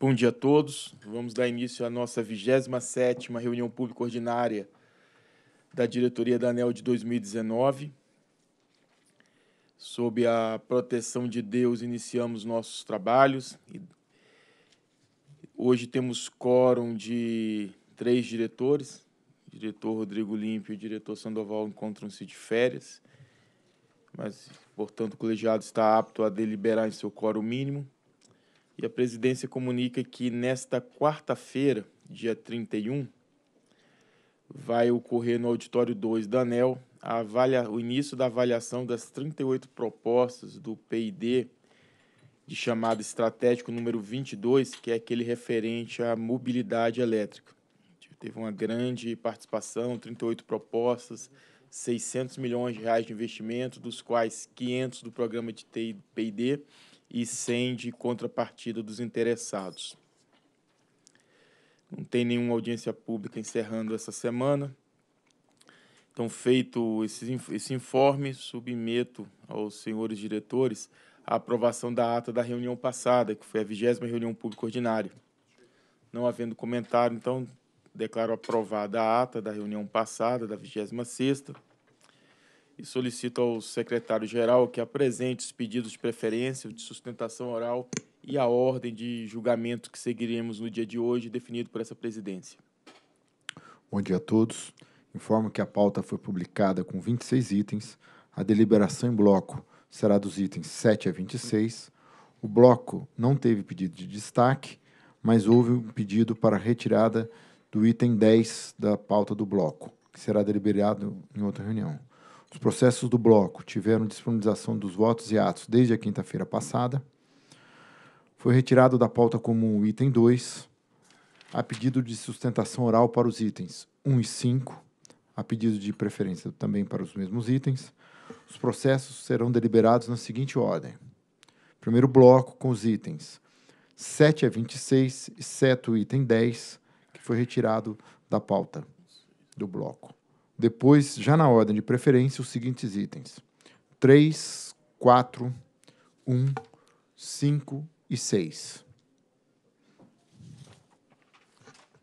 Bom dia a todos. Vamos dar início à nossa 27ª reunião pública ordinária da diretoria da ANEL de 2019. Sob a proteção de Deus, iniciamos nossos trabalhos. Hoje temos quórum de três diretores. O diretor Rodrigo Límpio e o diretor Sandoval encontram-se de férias, mas, portanto, o colegiado está apto a deliberar em seu quórum mínimo. E a presidência comunica que nesta quarta-feira, dia 31, vai ocorrer no auditório 2 da ANEL avalia, o início da avaliação das 38 propostas do PID de chamado estratégico número 22, que é aquele referente à mobilidade elétrica. Teve uma grande participação, 38 propostas, 600 milhões de reais de investimento, dos quais 500 do programa de TI PID e sem de contrapartida dos interessados. Não tem nenhuma audiência pública encerrando essa semana. Então, feito esse, esse informe, submeto aos senhores diretores a aprovação da ata da reunião passada, que foi a vigésima reunião pública ordinária. Não havendo comentário, então, declaro aprovada a ata da reunião passada, da 26 sexta e solicito ao secretário-geral que apresente os pedidos de preferência, de sustentação oral e a ordem de julgamento que seguiremos no dia de hoje, definido por essa presidência. Bom dia a todos. Informo que a pauta foi publicada com 26 itens. A deliberação em bloco será dos itens 7 a 26. O bloco não teve pedido de destaque, mas houve um pedido para retirada do item 10 da pauta do bloco, que será deliberado em outra reunião. Os processos do bloco tiveram disponibilização dos votos e atos desde a quinta-feira passada. Foi retirado da pauta comum o item 2, a pedido de sustentação oral para os itens 1 e 5, a pedido de preferência também para os mesmos itens. Os processos serão deliberados na seguinte ordem: primeiro bloco com os itens 7 a 26, exceto o item 10, que foi retirado da pauta do bloco. Depois, já na ordem de preferência, os seguintes itens: 3, 4, 1, 5 e 6.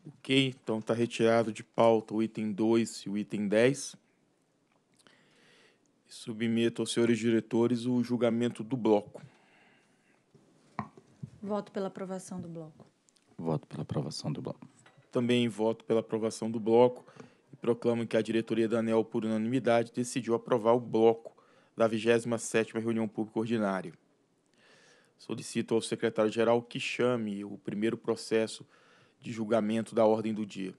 Ok, então está retirado de pauta o item 2 e o item 10. Submeto aos senhores diretores o julgamento do bloco. Voto pela aprovação do bloco. Voto pela aprovação do bloco. Também voto pela aprovação do bloco proclamo que a diretoria da ANEL, por unanimidade, decidiu aprovar o bloco da 27ª reunião pública ordinária. Solicito ao secretário-geral que chame o primeiro processo de julgamento da ordem do dia.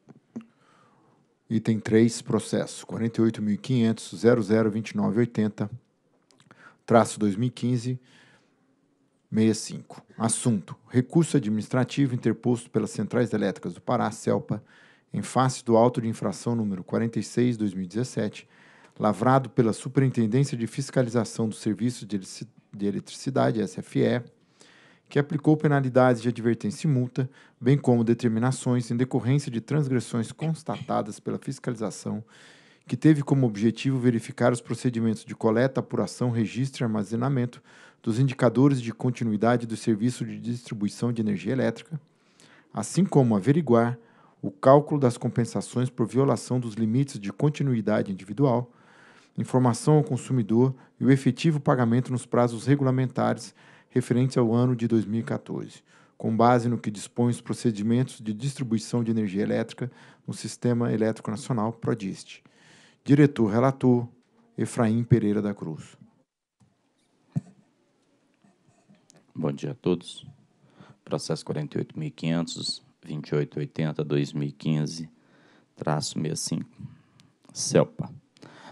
Item 3, processo 48.500.002980, traço 2015, 65. Assunto: recurso administrativo interposto pelas Centrais Elétricas do Pará, CELPA, em face do auto de infração número 46/2017, lavrado pela Superintendência de Fiscalização do Serviço de Eletricidade, SFE, que aplicou penalidades de advertência e multa, bem como determinações em decorrência de transgressões constatadas pela fiscalização, que teve como objetivo verificar os procedimentos de coleta, apuração, registro e armazenamento dos indicadores de continuidade do serviço de distribuição de energia elétrica, assim como averiguar o cálculo das compensações por violação dos limites de continuidade individual, informação ao consumidor e o efetivo pagamento nos prazos regulamentares referentes ao ano de 2014, com base no que dispõe os procedimentos de distribuição de energia elétrica no Sistema Elétrico Nacional PRODIST. Diretor relator Efraim Pereira da Cruz. Bom dia a todos. Processo 48.500 2880 2015, 65. CELPA.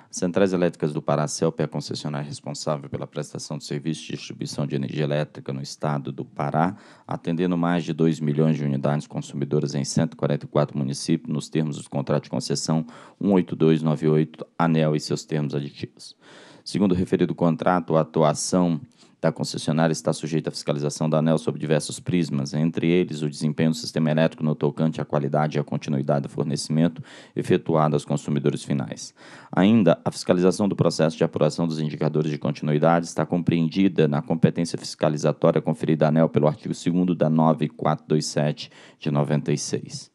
As centrais elétricas do Pará, CELPA, é a concessionária responsável pela prestação de serviços de distribuição de energia elétrica no estado do Pará, atendendo mais de 2 milhões de unidades consumidoras em 144 municípios, nos termos do contrato de concessão 18298 ANEL e seus termos aditivos. Segundo o referido contrato, a atuação da tá concessionária está sujeita à fiscalização da ANEL sob diversos prismas, entre eles o desempenho do sistema elétrico no tocante à qualidade e à continuidade do fornecimento efetuado aos consumidores finais. Ainda, a fiscalização do processo de apuração dos indicadores de continuidade está compreendida na competência fiscalizatória conferida à ANEL pelo artigo 2 da 9427 de 96.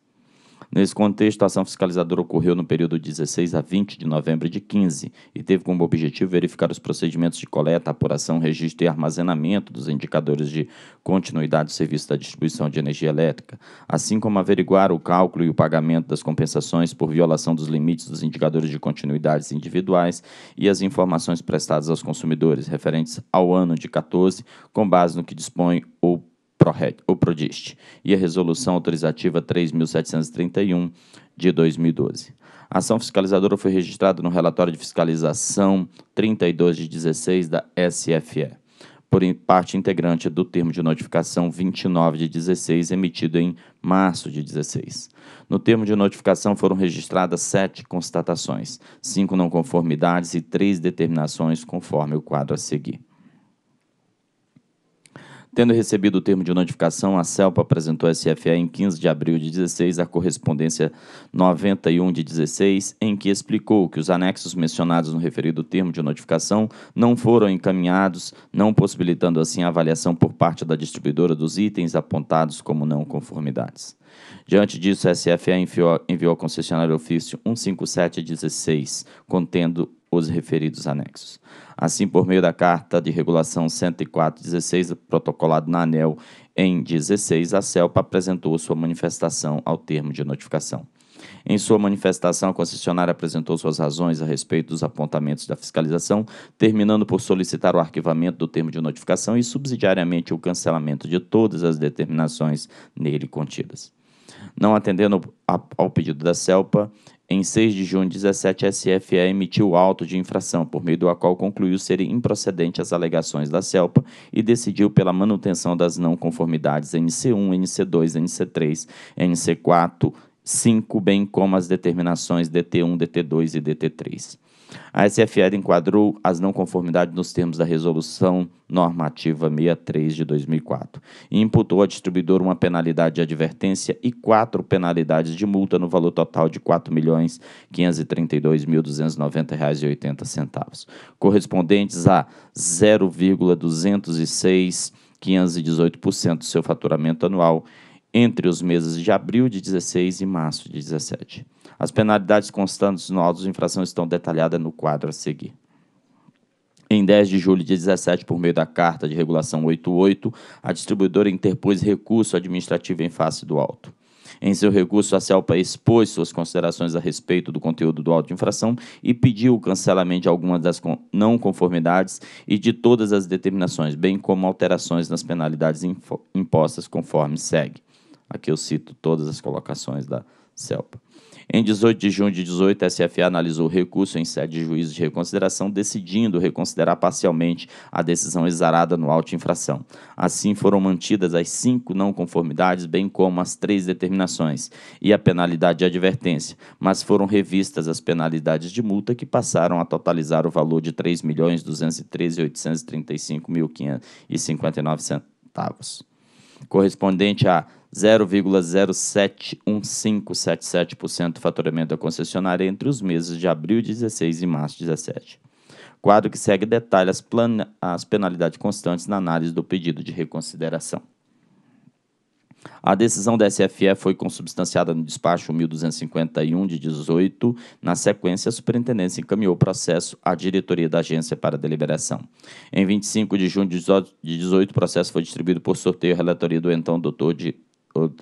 Nesse contexto, a ação fiscalizadora ocorreu no período 16 a 20 de novembro de 15 e teve como objetivo verificar os procedimentos de coleta, apuração, registro e armazenamento dos indicadores de continuidade do serviço da distribuição de energia elétrica, assim como averiguar o cálculo e o pagamento das compensações por violação dos limites dos indicadores de continuidades individuais e as informações prestadas aos consumidores referentes ao ano de 14, com base no que dispõe o PRORED, ou PRODIST, e a Resolução Autorizativa 3.731, de 2012. A ação fiscalizadora foi registrada no relatório de fiscalização 32 de 16 da SFE, por parte integrante do termo de notificação 29 de 16, emitido em março de 16. No termo de notificação foram registradas sete constatações, cinco não conformidades e três determinações, conforme o quadro a seguir. Tendo recebido o termo de notificação, a CELPA apresentou à SFE em 15 de abril de 16 a correspondência 91 de 16, em que explicou que os anexos mencionados no referido termo de notificação não foram encaminhados, não possibilitando assim a avaliação por parte da distribuidora dos itens apontados como não conformidades. Diante disso, a SFE enviou, enviou ao concessionário ofício 15716, contendo os referidos anexos. Assim, por meio da Carta de Regulação 104-16, protocolado na ANEL em 16, a CELPA apresentou sua manifestação ao termo de notificação. Em sua manifestação, a concessionária apresentou suas razões a respeito dos apontamentos da fiscalização, terminando por solicitar o arquivamento do termo de notificação e, subsidiariamente, o cancelamento de todas as determinações nele contidas. Não atendendo ao pedido da CELPA, em 6 de junho, 17 a SFE emitiu o auto de infração, por meio do qual concluiu serem improcedentes as alegações da CELPA e decidiu pela manutenção das não conformidades NC1, NC2, NC3, NC4, 5, bem como as determinações DT1, DT2 e DT3. A SFL enquadrou as não conformidades nos termos da Resolução Normativa 63 de 2004 e imputou ao distribuidor uma penalidade de advertência e quatro penalidades de multa no valor total de R$ 4.532.290,80, correspondentes a 0,206,518% do seu faturamento anual entre os meses de abril de 16 e março de 17. As penalidades constantes no auto de infração estão detalhadas no quadro a seguir. Em 10 de julho de 2017, por meio da Carta de Regulação 88, a distribuidora interpôs recurso administrativo em face do auto. Em seu recurso, a CELPA expôs suas considerações a respeito do conteúdo do auto de infração e pediu o cancelamento de algumas das não conformidades e de todas as determinações, bem como alterações nas penalidades impostas conforme segue. Aqui eu cito todas as colocações da CELPA. Em 18 de junho de 18, a SFA analisou o recurso em sede de juízo de reconsideração, decidindo reconsiderar parcialmente a decisão exarada no auto infração. Assim, foram mantidas as cinco não conformidades, bem como as três determinações e a penalidade de advertência, mas foram revistas as penalidades de multa que passaram a totalizar o valor de R$ 3.213.835.559 centavos, correspondente a 0,071577% do faturamento da concessionária entre os meses de abril 16 e março 17. quadro que segue detalha as, as penalidades constantes na análise do pedido de reconsideração. A decisão da SFE foi consubstanciada no despacho 1251 de 18. Na sequência, a superintendência encaminhou o processo à diretoria da agência para deliberação. Em 25 de junho de 18, o processo foi distribuído por sorteio à relatoria do então doutor de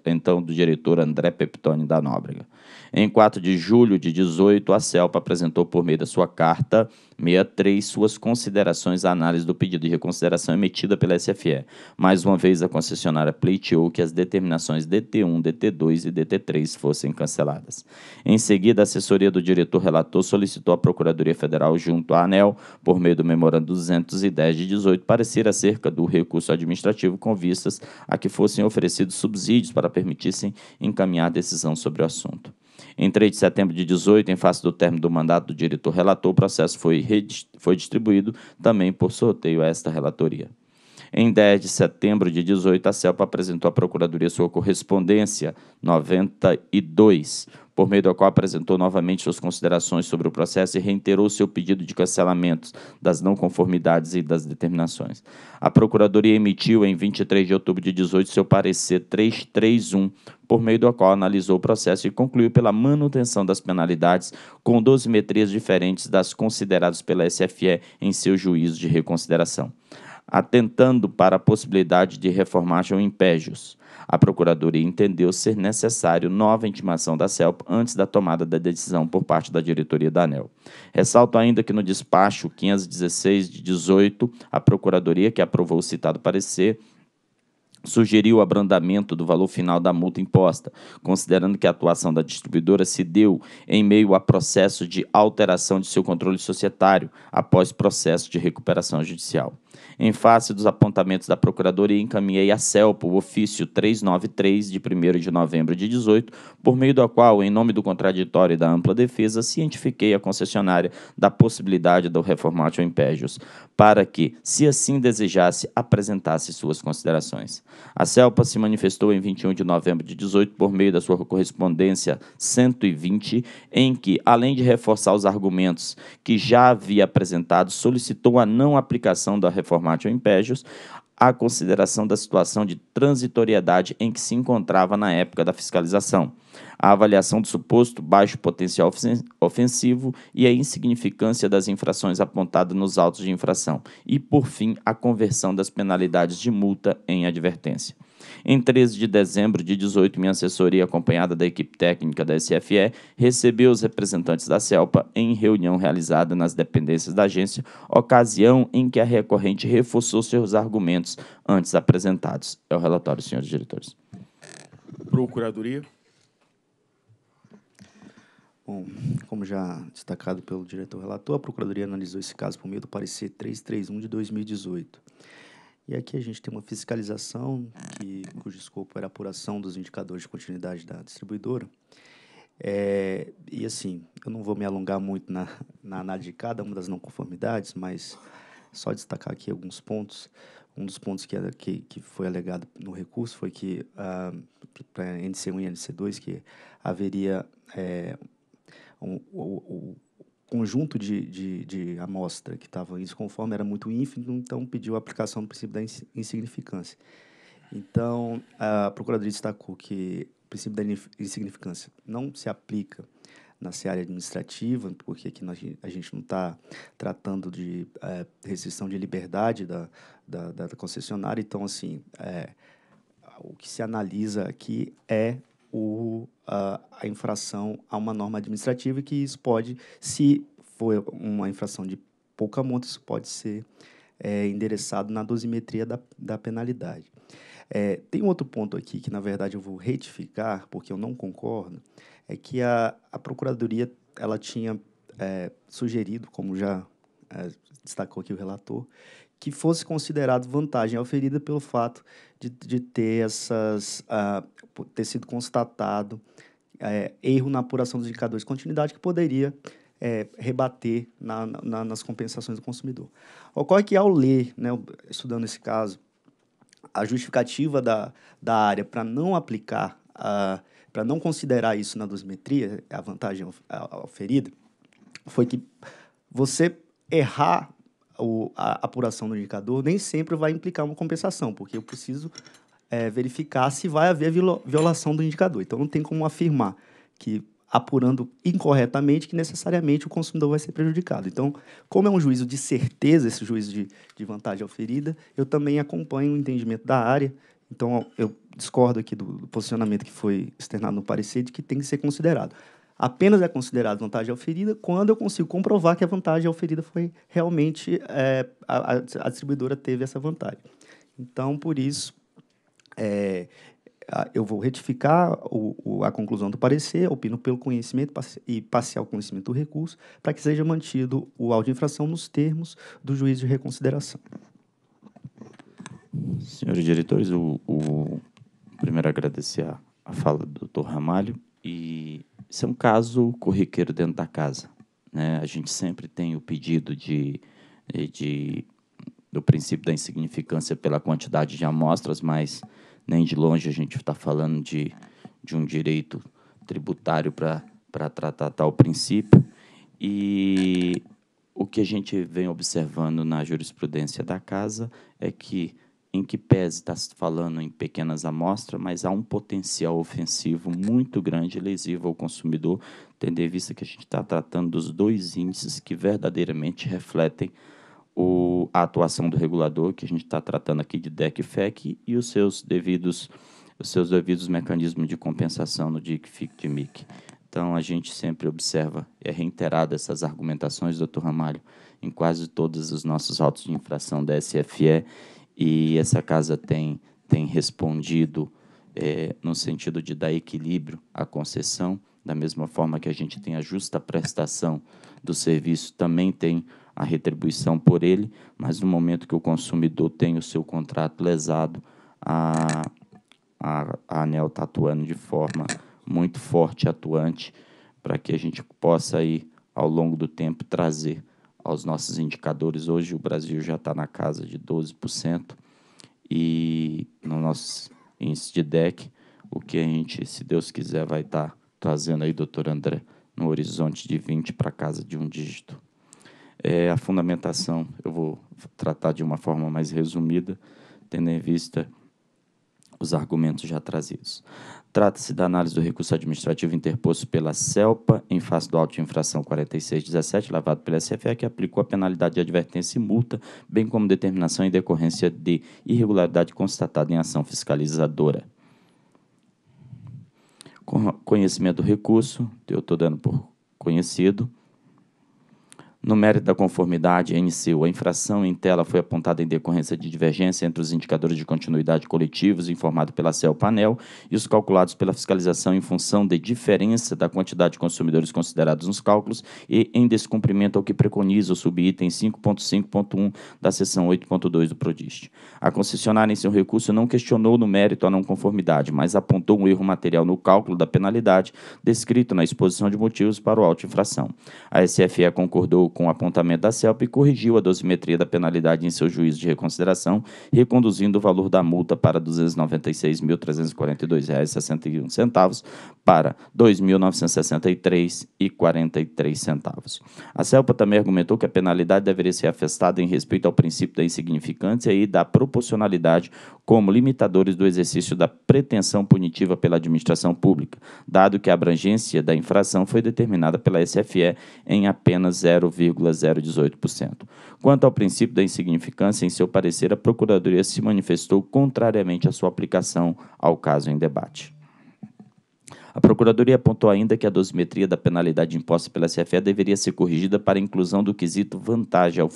então do diretor André Peptoni da Nóbrega. Em 4 de julho de 18, a CELPA apresentou por meio da sua carta 63. Suas considerações à análise do pedido de reconsideração emitida pela SFE. Mais uma vez, a concessionária pleiteou que as determinações DT1, DT2 e DT3 fossem canceladas. Em seguida, a assessoria do diretor relator solicitou à Procuradoria Federal, junto à ANEL, por meio do memorando 210 de 18, parecer acerca do recurso administrativo com vistas a que fossem oferecidos subsídios para permitissem encaminhar decisão sobre o assunto. Em 3 de setembro de 18, em face do término do mandato do diretor relator, o processo foi, foi distribuído também por sorteio a esta relatoria. Em 10 de setembro de 18, a CELPA apresentou à Procuradoria sua correspondência 92, por meio do qual apresentou novamente suas considerações sobre o processo e reiterou seu pedido de cancelamentos das não conformidades e das determinações. A Procuradoria emitiu, em 23 de outubro de 18, seu parecer 331, por meio do qual analisou o processo e concluiu pela manutenção das penalidades com dosimetrias diferentes das consideradas pela SFE em seu juízo de reconsideração, atentando para a possibilidade de reformagem ou impégios. A Procuradoria entendeu ser necessário nova intimação da CELP antes da tomada da decisão por parte da diretoria da ANEL. Ressalto ainda que no despacho 516 de 18, a Procuradoria, que aprovou o citado parecer, sugeriu o abrandamento do valor final da multa imposta, considerando que a atuação da distribuidora se deu em meio a processo de alteração de seu controle societário após processo de recuperação judicial. Em face dos apontamentos da Procuradoria, encaminhei à CELPO o ofício 393, de 1 de novembro de 18, por meio do qual, em nome do contraditório e da ampla defesa, cientifiquei a concessionária da possibilidade do reformatio impérios, para que, se assim desejasse, apresentasse suas considerações. A CELPA se manifestou em 21 de novembro de 18 por meio da sua correspondência 120, em que, além de reforçar os argumentos que já havia apresentado, solicitou a não aplicação da reforma Reformatio Impégios, a consideração da situação de transitoriedade em que se encontrava na época da fiscalização, a avaliação do suposto baixo potencial ofensivo e a insignificância das infrações apontadas nos autos de infração, e, por fim, a conversão das penalidades de multa em advertência. Em 13 de dezembro de 18, minha assessoria, acompanhada da equipe técnica da SFE, recebeu os representantes da CELPA em reunião realizada nas dependências da agência, ocasião em que a recorrente reforçou seus argumentos antes apresentados. É o relatório, senhores diretores. Procuradoria. Bom, como já destacado pelo diretor relator, a Procuradoria analisou esse caso por meio do parecer 331 de 2018. E aqui a gente tem uma fiscalização, que, cujo escopo era a apuração dos indicadores de continuidade da distribuidora. É, e assim, eu não vou me alongar muito na, na análise de cada uma das não conformidades, mas só destacar aqui alguns pontos. Um dos pontos que, é, que, que foi alegado no recurso foi que uh, ah, para NC1 e NC2 que haveria é, um, o, conjunto de, de, de amostra que estava desconforme era muito ínfimo, então pediu a aplicação do princípio da insignificância. Então, a Procuradoria destacou que o princípio da insignificância não se aplica na área administrativa, porque aqui nós, a gente não está tratando de é, restrição de liberdade da, da, da concessionária. Então, assim, é, o que se analisa aqui é o, a, a infração a uma norma administrativa, que isso pode, se for uma infração de pouca monta, isso pode ser é, endereçado na dosimetria da, da penalidade. É, tem outro ponto aqui que, na verdade, eu vou retificar, porque eu não concordo, é que a, a Procuradoria ela tinha é, sugerido, como já é, destacou aqui o relator, que fosse considerado vantagem oferida pelo fato de, de ter essas uh, ter sido constatado uh, erro na apuração dos indicadores de continuidade que poderia uh, rebater na, na, nas compensações do consumidor. Ocorre que ao ler, né, estudando esse caso, a justificativa da, da área para não aplicar, ah, para não considerar isso na dosimetria, a vantagem oferida, foi que você errar o, a apuração do indicador nem sempre vai implicar uma compensação, porque eu preciso é, verificar se vai haver violação do indicador. Então, não tem como afirmar que apurando incorretamente que necessariamente o consumidor vai ser prejudicado. Então, como é um juízo de certeza, esse juízo de, de vantagem oferida, eu também acompanho o entendimento da área. Então, eu discordo aqui do, do posicionamento que foi externado no parecer de que tem que ser considerado apenas é considerado vantagem oferida quando eu consigo comprovar que a vantagem oferida foi realmente é, a, a, distribuidora teve essa vantagem. Então, por isso, é, eu vou retificar o, o, a conclusão do parecer, opino pelo conhecimento e parcial conhecimento do recurso, para que seja mantido o áudio de infração nos termos do juízo de reconsideração. Senhores diretores, o, o primeiro agradecer a, a fala do doutor Ramalho e isso é um caso corriqueiro dentro da casa. Né? A gente sempre tem o pedido de, eh, de, do princípio da insignificância pela quantidade de amostras, mas nem de longe a gente está falando de, de um direito tributário para tratar tal princípio. E o que a gente vem observando na jurisprudência da casa é que em que pese está se falando em pequenas amostras, mas há um potencial ofensivo muito grande lesivo ao consumidor, tendo em vista que a gente está tratando dos dois índices que verdadeiramente refletem o, a atuação do regulador, que a gente está tratando aqui de DEC e FEC, e os seus devidos, os seus devidos mecanismos de compensação no DIC, FIC e MIC. Então, a gente sempre observa, é reiterado essas argumentações, doutor Ramalho, em quase todos os nossos autos de infração da SFE, e essa casa tem, tem respondido é, no sentido de dar equilíbrio à concessão, da mesma forma que a gente tem a justa prestação do serviço, também tem a retribuição por ele, mas no momento que o consumidor tem o seu contrato lesado, a, a, a ANEL está atuando de forma muito forte atuante para que a gente possa, aí, ao longo do tempo, trazer aos nossos indicadores. Hoje o Brasil já está na casa de 12% e no nosso índice de DEC, o que a gente, se Deus quiser, vai estar tá trazendo aí, doutor André, no horizonte de 20 para casa de um dígito. É, a fundamentação eu vou tratar de uma forma mais resumida, tendo em vista os argumentos já trazidos. Trata-se da análise do recurso administrativo interposto pela CELPA em face do auto de infração 4617, lavado pela SFE, que aplicou a penalidade de advertência e multa, bem como determinação em decorrência de irregularidade constatada em ação fiscalizadora. Com conhecimento do recurso, eu estou dando por conhecido no mérito da conformidade NC, a infração em tela foi apontada em decorrência de divergência entre os indicadores de continuidade coletivos informado pela CELPanel e os calculados pela fiscalização em função de diferença da quantidade de consumidores considerados nos cálculos e em descumprimento ao que preconiza o subitem 5.5.1 da seção 8.2 do Prodist. A concessionária em seu recurso não questionou no mérito a não conformidade, mas apontou um erro material no cálculo da penalidade descrito na exposição de motivos para o auto-infração. A SFE concordou com o apontamento da CELP e corrigiu a dosimetria da penalidade em seu juízo de reconsideração, reconduzindo o valor da multa para R$ 296.342,61 para R$ 2.963,43. A CELPA também argumentou que a penalidade deveria ser afastada em respeito ao princípio da insignificância e da proporcionalidade como limitadores do exercício da pretensão punitiva pela administração pública, dado que a abrangência da infração foi determinada pela SFE em apenas 0, 0,018%. Quanto ao princípio da insignificância, em seu parecer, a Procuradoria se manifestou contrariamente à sua aplicação ao caso em debate. A Procuradoria apontou ainda que a dosimetria da penalidade imposta pela CFE deveria ser corrigida para a inclusão do quesito vantagem ao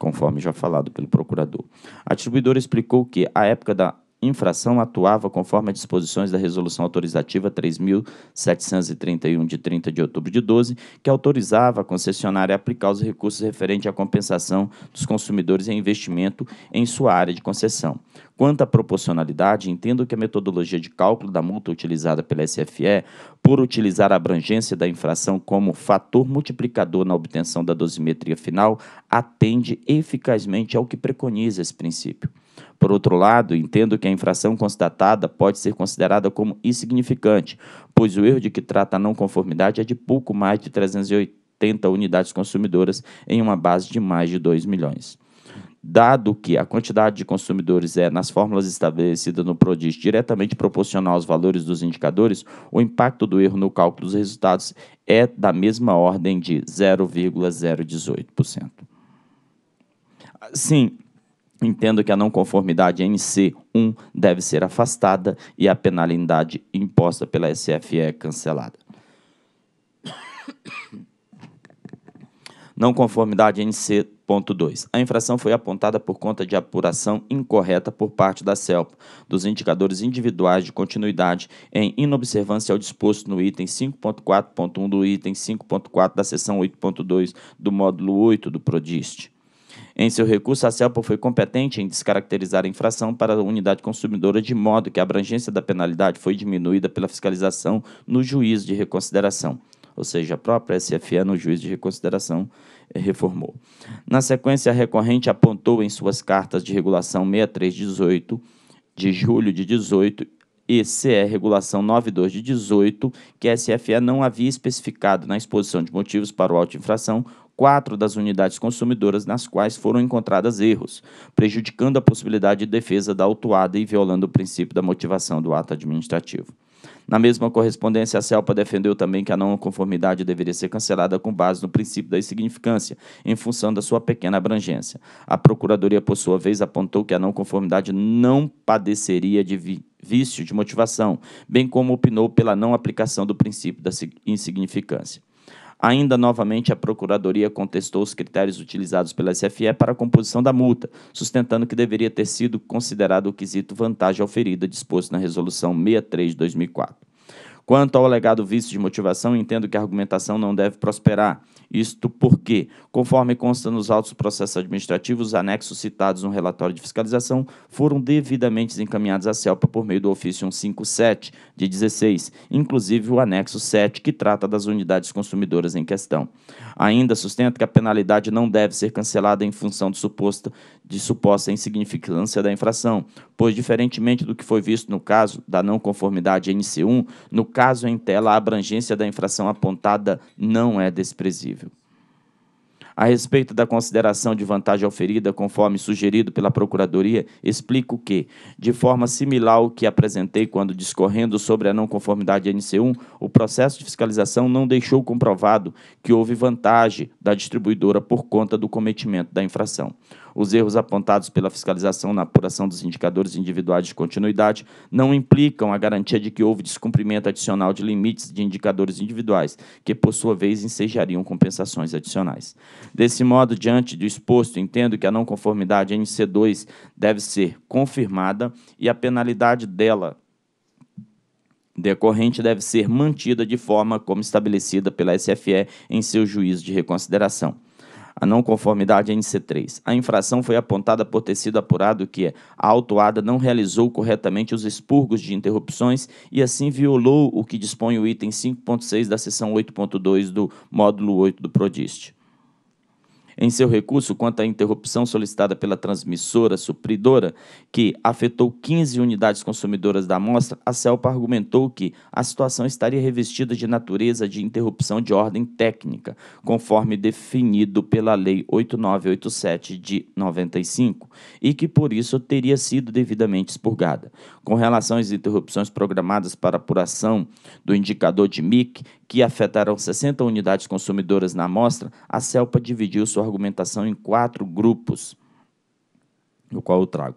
conforme já falado pelo procurador. A distribuidora explicou que, à época da infração atuava conforme as disposições da Resolução Autorizativa 3.731, de 30 de outubro de 12, que autorizava a concessionária a aplicar os recursos referentes à compensação dos consumidores em investimento em sua área de concessão. Quanto à proporcionalidade, entendo que a metodologia de cálculo da multa utilizada pela SFE, por utilizar a abrangência da infração como fator multiplicador na obtenção da dosimetria final, atende eficazmente ao que preconiza esse princípio. Por outro lado, entendo que a infração constatada pode ser considerada como insignificante, pois o erro de que trata a não conformidade é de pouco mais de 380 unidades consumidoras em uma base de mais de 2 milhões. Dado que a quantidade de consumidores é, nas fórmulas estabelecidas no PRODIS, diretamente proporcional aos valores dos indicadores, o impacto do erro no cálculo dos resultados é da mesma ordem de 0,018%. Sim, Entendo que a não conformidade NC1 deve ser afastada e a penalidade imposta pela SFE é cancelada. Não conformidade NC.2. A infração foi apontada por conta de apuração incorreta por parte da CELP dos indicadores individuais de continuidade em inobservância ao disposto no item 5.4.1 do item 5.4 da seção 8.2 do módulo 8 do PRODIST. Em seu recurso, a CELPA foi competente em descaracterizar a infração para a unidade consumidora de modo que a abrangência da penalidade foi diminuída pela fiscalização no juízo de reconsideração ou seja, a própria SFE no juiz de reconsideração eh, reformou. Na sequência, a recorrente apontou em suas cartas de regulação 6318 de julho de 18 e CE regulação 92 de 18 que a SFE não havia especificado na exposição de motivos para o auto infração quatro das unidades consumidoras nas quais foram encontradas erros, prejudicando a possibilidade de defesa da autuada e violando o princípio da motivação do ato administrativo. Na mesma correspondência, a CELPA defendeu também que a não conformidade deveria ser cancelada com base no princípio da insignificância, em função da sua pequena abrangência. A Procuradoria, por sua vez, apontou que a não conformidade não padeceria de vi vício de motivação, bem como opinou pela não aplicação do princípio da insignificância. Ainda novamente, a Procuradoria contestou os critérios utilizados pela SFE para a composição da multa, sustentando que deveria ter sido considerado o quesito vantagem oferida disposto na Resolução 63 de 2004. Quanto ao alegado vício de motivação, entendo que a argumentação não deve prosperar. Isto porque, conforme consta nos autos processos administrativos, os anexos citados no relatório de fiscalização foram devidamente encaminhados à CELPA por meio do ofício 157, de 16, inclusive o anexo 7, que trata das unidades consumidoras em questão. Ainda sustenta que a penalidade não deve ser cancelada em função de suposta, de suposta insignificância da infração, pois, diferentemente do que foi visto no caso da não conformidade NC1, no caso em tela, a abrangência da infração apontada não é desprezível. A respeito da consideração de vantagem oferida, conforme sugerido pela Procuradoria, explico que, de forma similar ao que apresentei quando discorrendo sobre a não conformidade NC1, o processo de fiscalização não deixou comprovado que houve vantagem da distribuidora por conta do cometimento da infração. Os erros apontados pela fiscalização na apuração dos indicadores individuais de continuidade não implicam a garantia de que houve descumprimento adicional de limites de indicadores individuais, que, por sua vez, ensejariam compensações adicionais. Desse modo, diante do exposto, entendo que a não conformidade NC2 deve ser confirmada e a penalidade dela decorrente deve ser mantida de forma como estabelecida pela SFE em seu juízo de reconsideração a não conformidade NC3. A infração foi apontada por ter sido apurado que a autuada não realizou corretamente os expurgos de interrupções e assim violou o que dispõe o item 5.6 da seção 8.2 do módulo 8 do Prodist em seu recurso quanto à interrupção solicitada pela transmissora supridora, que afetou 15 unidades consumidoras da amostra, a CELPA argumentou que a situação estaria revestida de natureza de interrupção de ordem técnica, conforme definido pela Lei 8987 de 95, e que por isso teria sido devidamente expurgada. Com relação às interrupções programadas para apuração do indicador de MIC, que afetaram 60 unidades consumidoras na amostra, a CELPA dividiu sua argumentação em quatro grupos, no qual eu trago.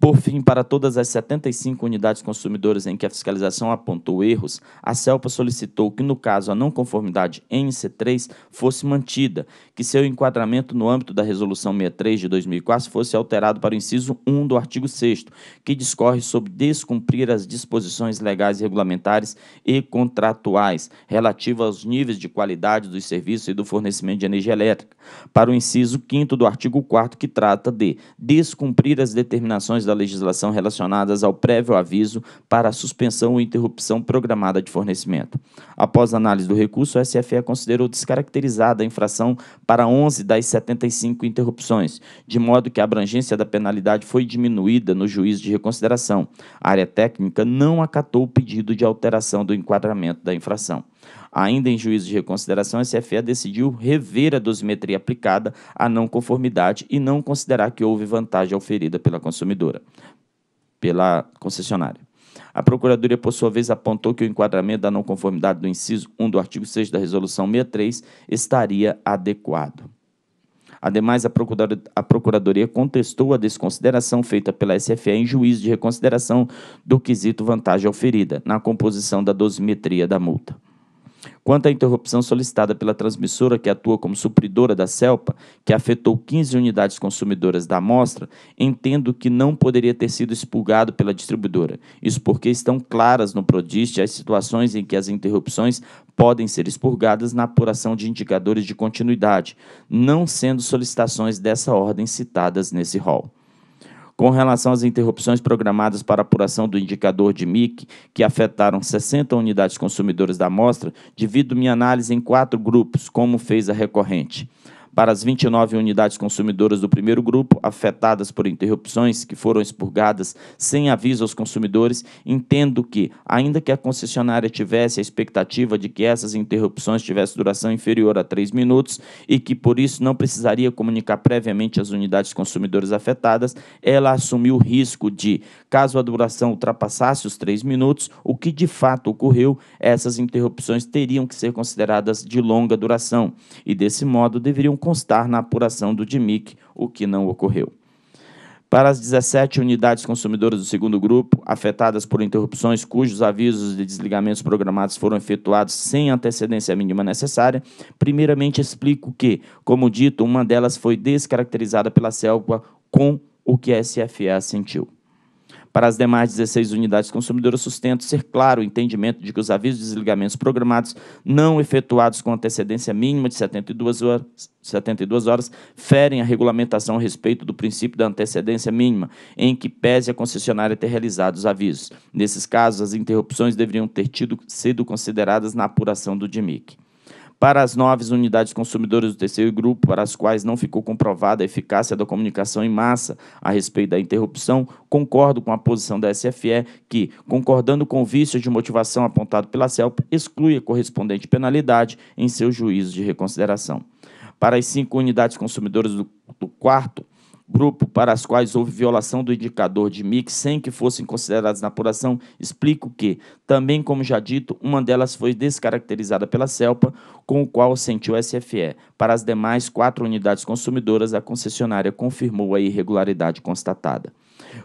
Por fim, para todas as 75 unidades consumidoras em que a fiscalização apontou erros, a CELPA solicitou que, no caso, a não conformidade NC3 fosse mantida, que seu enquadramento no âmbito da Resolução 63 de 2004 fosse alterado para o inciso 1 do artigo 6, que discorre sobre descumprir as disposições legais regulamentares e contratuais relativas aos níveis de qualidade dos serviços e do fornecimento de energia elétrica, para o inciso 5 do artigo 4, que trata de descumprir as determinações da legislação relacionadas ao prévio aviso para a suspensão ou interrupção programada de fornecimento. Após análise do recurso, a SFE considerou descaracterizada a infração para 11 das 75 interrupções, de modo que a abrangência da penalidade foi diminuída no juízo de reconsideração. A área técnica não acatou o pedido de alteração do enquadramento da infração. Ainda em juízo de reconsideração, a SFE decidiu rever a dosimetria aplicada à não conformidade e não considerar que houve vantagem oferida pela consumidora, pela concessionária. A Procuradoria, por sua vez, apontou que o enquadramento da não conformidade do inciso 1 do artigo 6 da Resolução 63 estaria adequado. Ademais, a Procuradoria contestou a desconsideração feita pela SFE em juízo de reconsideração do quesito vantagem oferida na composição da dosimetria da multa. Quanto à interrupção solicitada pela transmissora que atua como supridora da CELPA, que afetou 15 unidades consumidoras da amostra, entendo que não poderia ter sido expulgado pela distribuidora. Isso porque estão claras no Prodist as situações em que as interrupções podem ser expurgadas na apuração de indicadores de continuidade, não sendo solicitações dessa ordem citadas nesse rol. Com relação às interrupções programadas para apuração do indicador de MIC, que afetaram 60 unidades consumidoras da amostra, divido minha análise em quatro grupos, como fez a recorrente para as 29 unidades consumidoras do primeiro grupo, afetadas por interrupções que foram expurgadas sem aviso aos consumidores, entendo que, ainda que a concessionária tivesse a expectativa de que essas interrupções tivessem duração inferior a 3 minutos e que, por isso, não precisaria comunicar previamente as unidades consumidoras afetadas, ela assumiu o risco de, caso a duração ultrapassasse os 3 minutos, o que de fato ocorreu, essas interrupções teriam que ser consideradas de longa duração e, desse modo, deveriam constar na apuração do DIMIC, o que não ocorreu. Para as 17 unidades consumidoras do segundo grupo, afetadas por interrupções cujos avisos de desligamentos programados foram efetuados sem antecedência mínima necessária, primeiramente explico que, como dito, uma delas foi descaracterizada pela selva com o que a SFE sentiu. Para as demais 16 unidades consumidoras, sustento ser claro o entendimento de que os avisos de desligamentos programados não efetuados com antecedência mínima de 72 horas, 72 horas ferem a regulamentação a respeito do princípio da antecedência mínima, em que pese a concessionária ter realizado os avisos. Nesses casos, as interrupções deveriam ter tido, sido consideradas na apuração do DIMIC para as nove unidades consumidoras do terceiro grupo, para as quais não ficou comprovada a eficácia da comunicação em massa a respeito da interrupção, concordo com a posição da SFE que, concordando com o vício de motivação apontado pela CELP, exclui a correspondente penalidade em seu juízo de reconsideração. Para as cinco unidades consumidoras do, do quarto grupo para as quais houve violação do indicador de mix, sem que fossem consideradas na apuração, explico que, também como já dito, uma delas foi descaracterizada pela CELPA, com o qual sentiu SFE. Para as demais quatro unidades consumidoras, a concessionária confirmou a irregularidade constatada.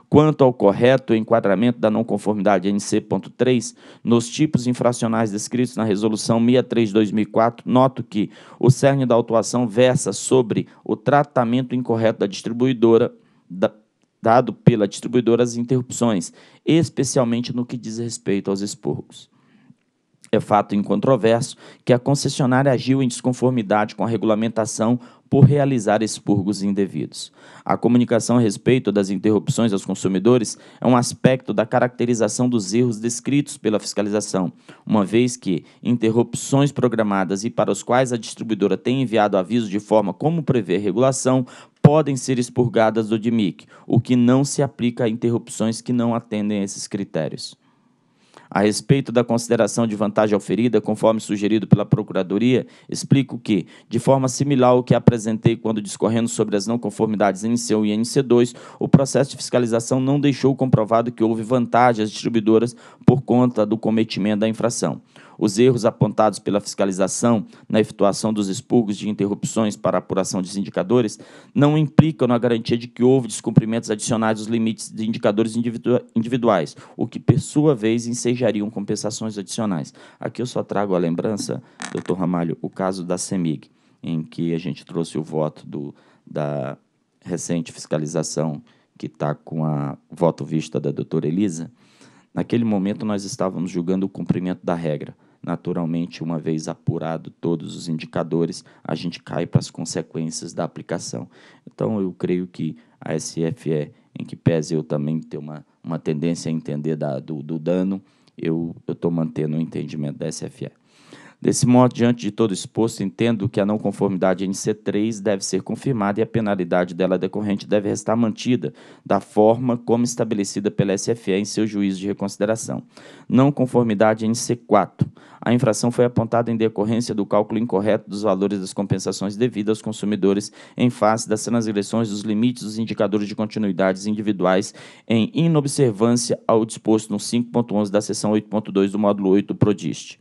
Quanto ao correto enquadramento da não conformidade NC.3 nos tipos infracionais descritos na Resolução 63-2004, noto que o cerne da autuação versa sobre o tratamento incorreto da distribuidora da, dado pela distribuidora às interrupções, especialmente no que diz respeito aos expurgos. É fato incontroverso que a concessionária agiu em desconformidade com a regulamentação por realizar expurgos indevidos. A comunicação a respeito das interrupções aos consumidores é um aspecto da caracterização dos erros descritos pela fiscalização, uma vez que interrupções programadas e para os quais a distribuidora tem enviado aviso de forma como prevê a regulação podem ser expurgadas do DMIC, o que não se aplica a interrupções que não atendem a esses critérios. A respeito da consideração de vantagem oferida, conforme sugerido pela Procuradoria, explico que, de forma similar ao que apresentei quando discorrendo sobre as não conformidades NC1 e NC2, o processo de fiscalização não deixou comprovado que houve vantagem às distribuidoras por conta do cometimento da infração. Os erros apontados pela fiscalização na efetuação dos expurgos de interrupções para apuração dos indicadores não implicam na garantia de que houve descumprimentos adicionais dos limites de indicadores individuais, o que, por sua vez, ensejariam compensações adicionais. Aqui eu só trago a lembrança, doutor Ramalho, o caso da CEMIG, em que a gente trouxe o voto do, da recente fiscalização que está com a voto vista da doutora Elisa, naquele momento nós estávamos julgando o cumprimento da regra. Naturalmente, uma vez apurado todos os indicadores, a gente cai para as consequências da aplicação. Então, eu creio que a SFE, é, em que pese eu também ter uma, uma tendência a entender da, do, do dano, eu estou mantendo o entendimento da SFE. Desse modo, diante de todo exposto, entendo que a não conformidade em C3 deve ser confirmada e a penalidade dela decorrente deve restar mantida, da forma como estabelecida pela SFE em seu juízo de reconsideração. Não conformidade em C4. A infração foi apontada em decorrência do cálculo incorreto dos valores das compensações devidas aos consumidores em face das transgressões dos limites dos indicadores de continuidades individuais em inobservância ao disposto no 5.11 da seção 8.2 do módulo 8 do PRODIST.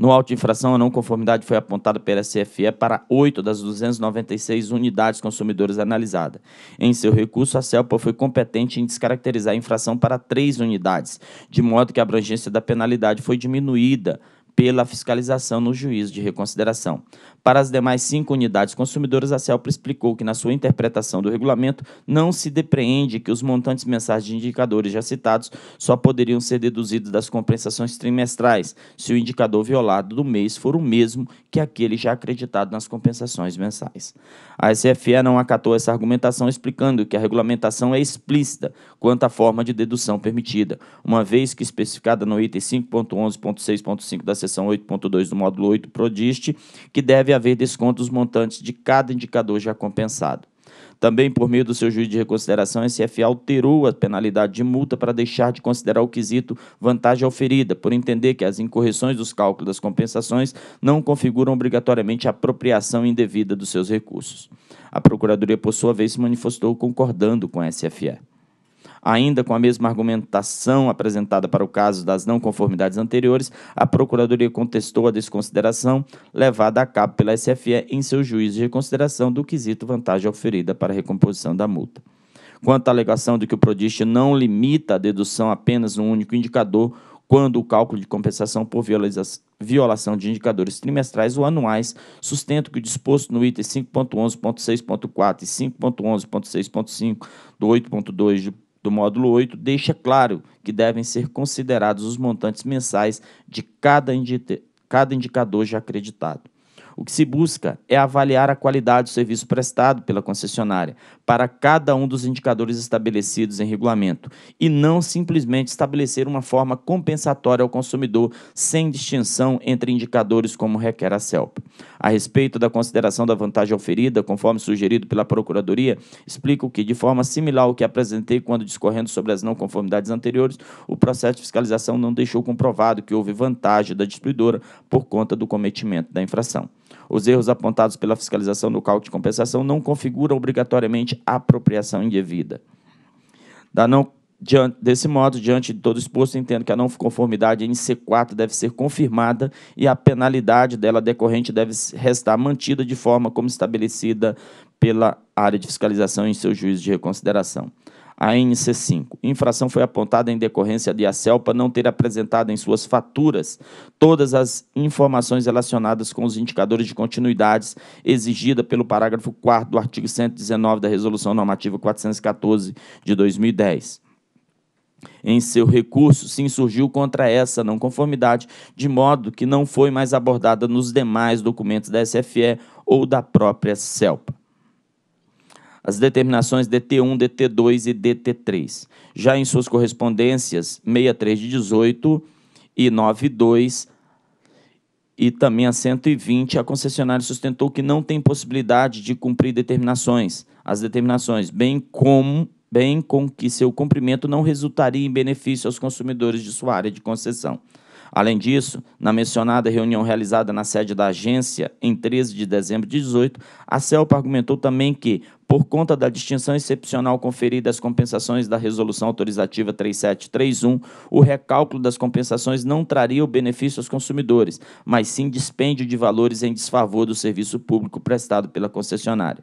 No auto de infração, a não conformidade foi apontada pela CFE para 8 das 296 unidades consumidoras analisadas. Em seu recurso, a CELPA foi competente em descaracterizar a infração para 3 unidades, de modo que a abrangência da penalidade foi diminuída pela fiscalização no juízo de reconsideração. Para as demais cinco unidades consumidoras, a CELPRA explicou que, na sua interpretação do regulamento, não se depreende que os montantes mensais de indicadores já citados só poderiam ser deduzidos das compensações trimestrais, se o indicador violado do mês for o mesmo que aquele já acreditado nas compensações mensais. A SFE não acatou essa argumentação, explicando que a regulamentação é explícita quanto à forma de dedução permitida, uma vez que especificada no item 5.11.6.5 da seção 8.2 do módulo 8 PRODIST, que deve haver desconto dos montantes de cada indicador já compensado. Também, por meio do seu juiz de reconsideração, a SFA alterou a penalidade de multa para deixar de considerar o quesito vantagem oferida, por entender que as incorreções dos cálculos das compensações não configuram obrigatoriamente a apropriação indevida dos seus recursos. A Procuradoria, por sua vez, se manifestou concordando com a SFA. Ainda com a mesma argumentação apresentada para o caso das não conformidades anteriores, a Procuradoria contestou a desconsideração levada a cabo pela SFE em seu juízo de reconsideração do quesito vantagem oferida para a recomposição da multa. Quanto à alegação de que o prodígio não limita a dedução apenas um único indicador, quando o cálculo de compensação por violação de indicadores trimestrais ou anuais, sustento que o disposto no item 5.11.6.4 e 5.11.6.5 do 8.2 do módulo 8 deixa claro que devem ser considerados os montantes mensais de cada, indi cada indicador já acreditado. O que se busca é avaliar a qualidade do serviço prestado pela concessionária, para cada um dos indicadores estabelecidos em regulamento e não simplesmente estabelecer uma forma compensatória ao consumidor sem distinção entre indicadores como requer a CELP. A respeito da consideração da vantagem oferida, conforme sugerido pela Procuradoria, explico que, de forma similar ao que apresentei quando discorrendo sobre as não conformidades anteriores, o processo de fiscalização não deixou comprovado que houve vantagem da distribuidora por conta do cometimento da infração. Os erros apontados pela fiscalização do cálculo de compensação não configuram obrigatoriamente apropriação indevida. Da não Diante, desse modo, diante de todo exposto, entendo que a não conformidade em C4 deve ser confirmada e a penalidade dela decorrente deve restar mantida de forma como estabelecida pela área de fiscalização em seu juízo de reconsideração a NC5. Infração foi apontada em decorrência de a CELPA não ter apresentado em suas faturas todas as informações relacionadas com os indicadores de continuidades exigida pelo parágrafo 4 do artigo 119 da Resolução Normativa 414 de 2010 em seu recurso se insurgiu contra essa não conformidade, de modo que não foi mais abordada nos demais documentos da SFE ou da própria CELPA as determinações DT1, DT2 e DT3. Já em suas correspondências 63 de 18 e 92 e também a 120, a concessionária sustentou que não tem possibilidade de cumprir determinações, as determinações, bem como bem com que seu cumprimento não resultaria em benefício aos consumidores de sua área de concessão. Além disso, na mencionada reunião realizada na sede da agência em 13 de dezembro de 18, a CELPA argumentou também que, por conta da distinção excepcional conferida às compensações da Resolução Autorizativa 3731, o recálculo das compensações não traria o benefício aos consumidores, mas sim dispêndio de valores em desfavor do serviço público prestado pela concessionária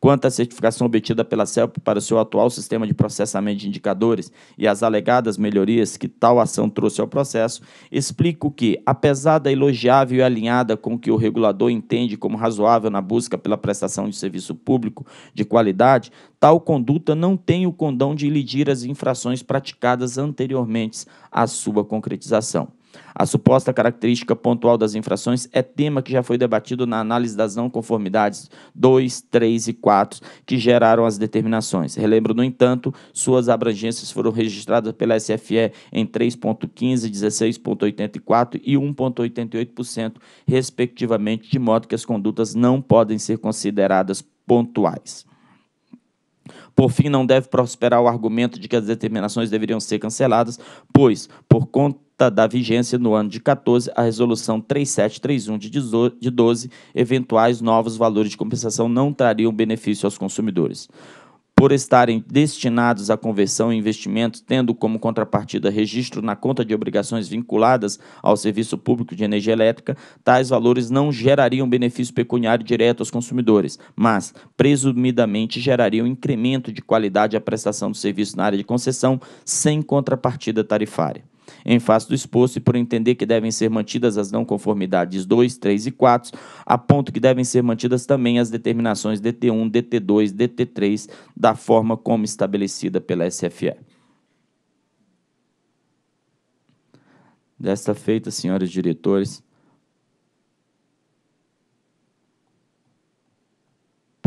quanto à certificação obtida pela CELP para o seu atual sistema de processamento de indicadores e as alegadas melhorias que tal ação trouxe ao processo, explico que, apesar da elogiável e alinhada com o que o regulador entende como razoável na busca pela prestação de serviço público de qualidade, tal conduta não tem o condão de lidir as infrações praticadas anteriormente à sua concretização. A suposta característica pontual das infrações é tema que já foi debatido na análise das não conformidades 2, 3 e 4, que geraram as determinações. Relembro, no entanto, suas abrangências foram registradas pela SFE em 3,15, 16,84 e 1,88%, respectivamente, de modo que as condutas não podem ser consideradas pontuais. Por fim, não deve prosperar o argumento de que as determinações deveriam ser canceladas, pois, por conta da vigência no ano de 14, a resolução 3731 de 12, eventuais novos valores de compensação não trariam benefício aos consumidores por estarem destinados à conversão em investimentos, tendo como contrapartida registro na conta de obrigações vinculadas ao serviço público de energia elétrica, tais valores não gerariam benefício pecuniário direto aos consumidores, mas, presumidamente, gerariam incremento de qualidade à prestação do serviço na área de concessão sem contrapartida tarifária. Em face do exposto e por entender que devem ser mantidas as não conformidades 2, 3 e 4, ponto que devem ser mantidas também as determinações DT1, DT2, DT3 da forma como estabelecida pela SFE. Desta feita, senhores diretores,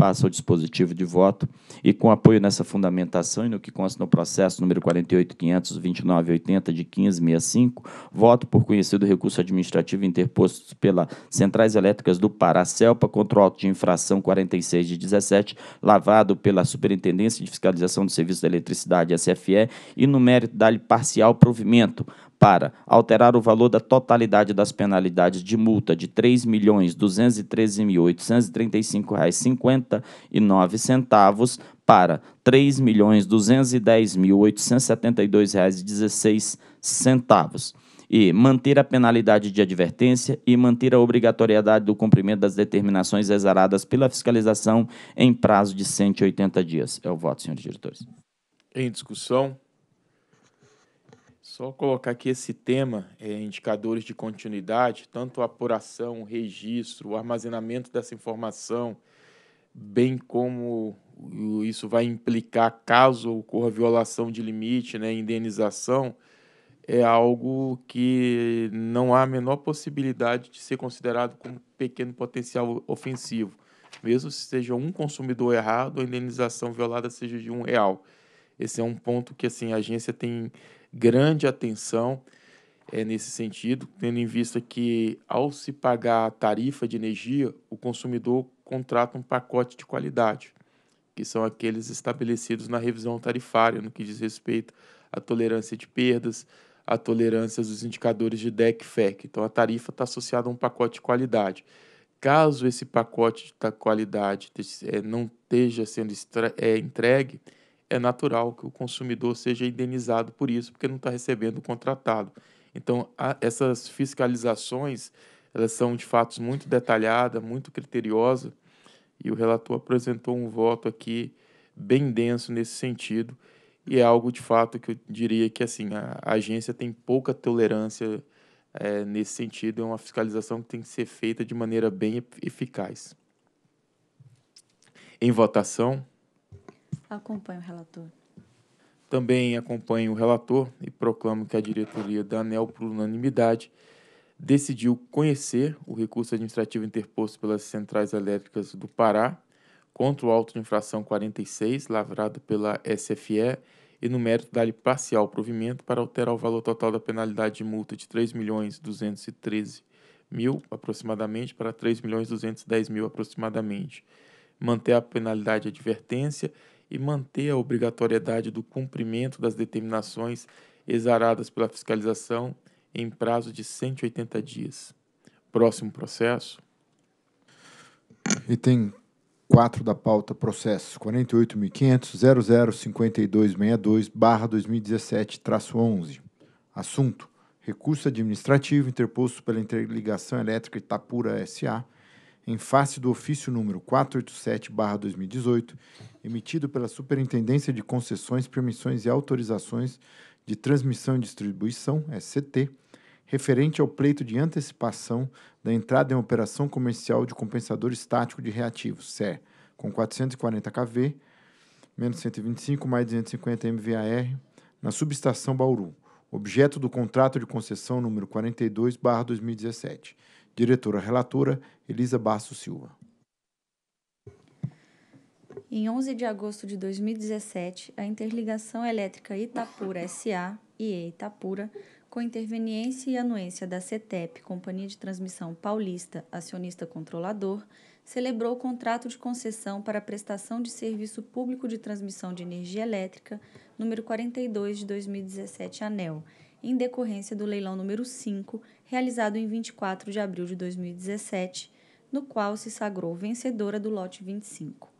passa ao dispositivo de voto e, com apoio nessa fundamentação e no que consta no processo número 48.529.80 de 1565, voto por conhecido recurso administrativo interposto pela Centrais Elétricas do Pará, CELPA, contra o auto de infração 46 de 17, lavado pela Superintendência de Fiscalização do Serviço da Eletricidade, SFE, e no mérito dá-lhe parcial provimento para alterar o valor da totalidade das penalidades de multa de R$ 3.213.835,59 para R$ 3.210.872,16 e manter a penalidade de advertência e manter a obrigatoriedade do cumprimento das determinações exaradas pela fiscalização em prazo de 180 dias. É o voto, senhores diretores. Em discussão, só colocar aqui esse tema, é, indicadores de continuidade, tanto a apuração, o registro, o armazenamento dessa informação, bem como isso vai implicar caso ocorra violação de limite, né, indenização, é algo que não há a menor possibilidade de ser considerado como pequeno potencial ofensivo. Mesmo se seja um consumidor errado, a indenização violada seja de um real. Esse é um ponto que assim, a agência tem grande atenção é, nesse sentido, tendo em vista que, ao se pagar a tarifa de energia, o consumidor contrata um pacote de qualidade, que são aqueles estabelecidos na revisão tarifária, no que diz respeito à tolerância de perdas, à tolerância dos indicadores de DEC FEC. Então, a tarifa está associada a um pacote de qualidade. Caso esse pacote de qualidade é, não esteja sendo é, entregue, é natural que o consumidor seja indenizado por isso, porque não está recebendo o contratado. Então, essas fiscalizações, elas são de fato muito detalhadas, muito criteriosas, e o relator apresentou um voto aqui bem denso nesse sentido, e é algo de fato que eu diria que assim a, agência tem pouca tolerância é, nesse sentido, é uma fiscalização que tem que ser feita de maneira bem eficaz. Em votação, Acompanho o relator. Também acompanho o relator e proclamo que a diretoria da ANEL, por unanimidade, decidiu conhecer o recurso administrativo interposto pelas centrais elétricas do Pará contra o auto de infração 46, lavrado pela SFE, e no mérito dar-lhe parcial provimento para alterar o valor total da penalidade de multa de 3 milhões 213 mil aproximadamente para 3 milhões 210 mil aproximadamente, manter a penalidade de advertência e manter a obrigatoriedade do cumprimento das determinações exaradas pela fiscalização em prazo de 180 dias. Próximo processo. Item 4 da pauta, processo 48.500.005262-2017-11. Assunto: recurso administrativo interposto pela Interligação Elétrica Itapura S.A em face do ofício número 487/2018, emitido pela Superintendência de Concessões, Permissões e Autorizações de Transmissão e Distribuição, SCT, referente ao pleito de antecipação da entrada em operação comercial de compensador estático de reativos, CER, com 440 kV, menos 125 mais 250 MVAR, na subestação Bauru, objeto do contrato de concessão número 42/2017 Diretora relatora, Elisa Basso Silva. Em 11 de agosto de 2017, a interligação elétrica Itapura SA e Itapura, com interveniência e anuência da CETEP, Companhia de Transmissão Paulista, acionista controlador, celebrou o contrato de concessão para prestação de serviço público de transmissão de energia elétrica número 42 de 2017 ANEL, em decorrência do leilão número 5, realizado em 24 de abril de 2017, no qual se sagrou vencedora do lote 25.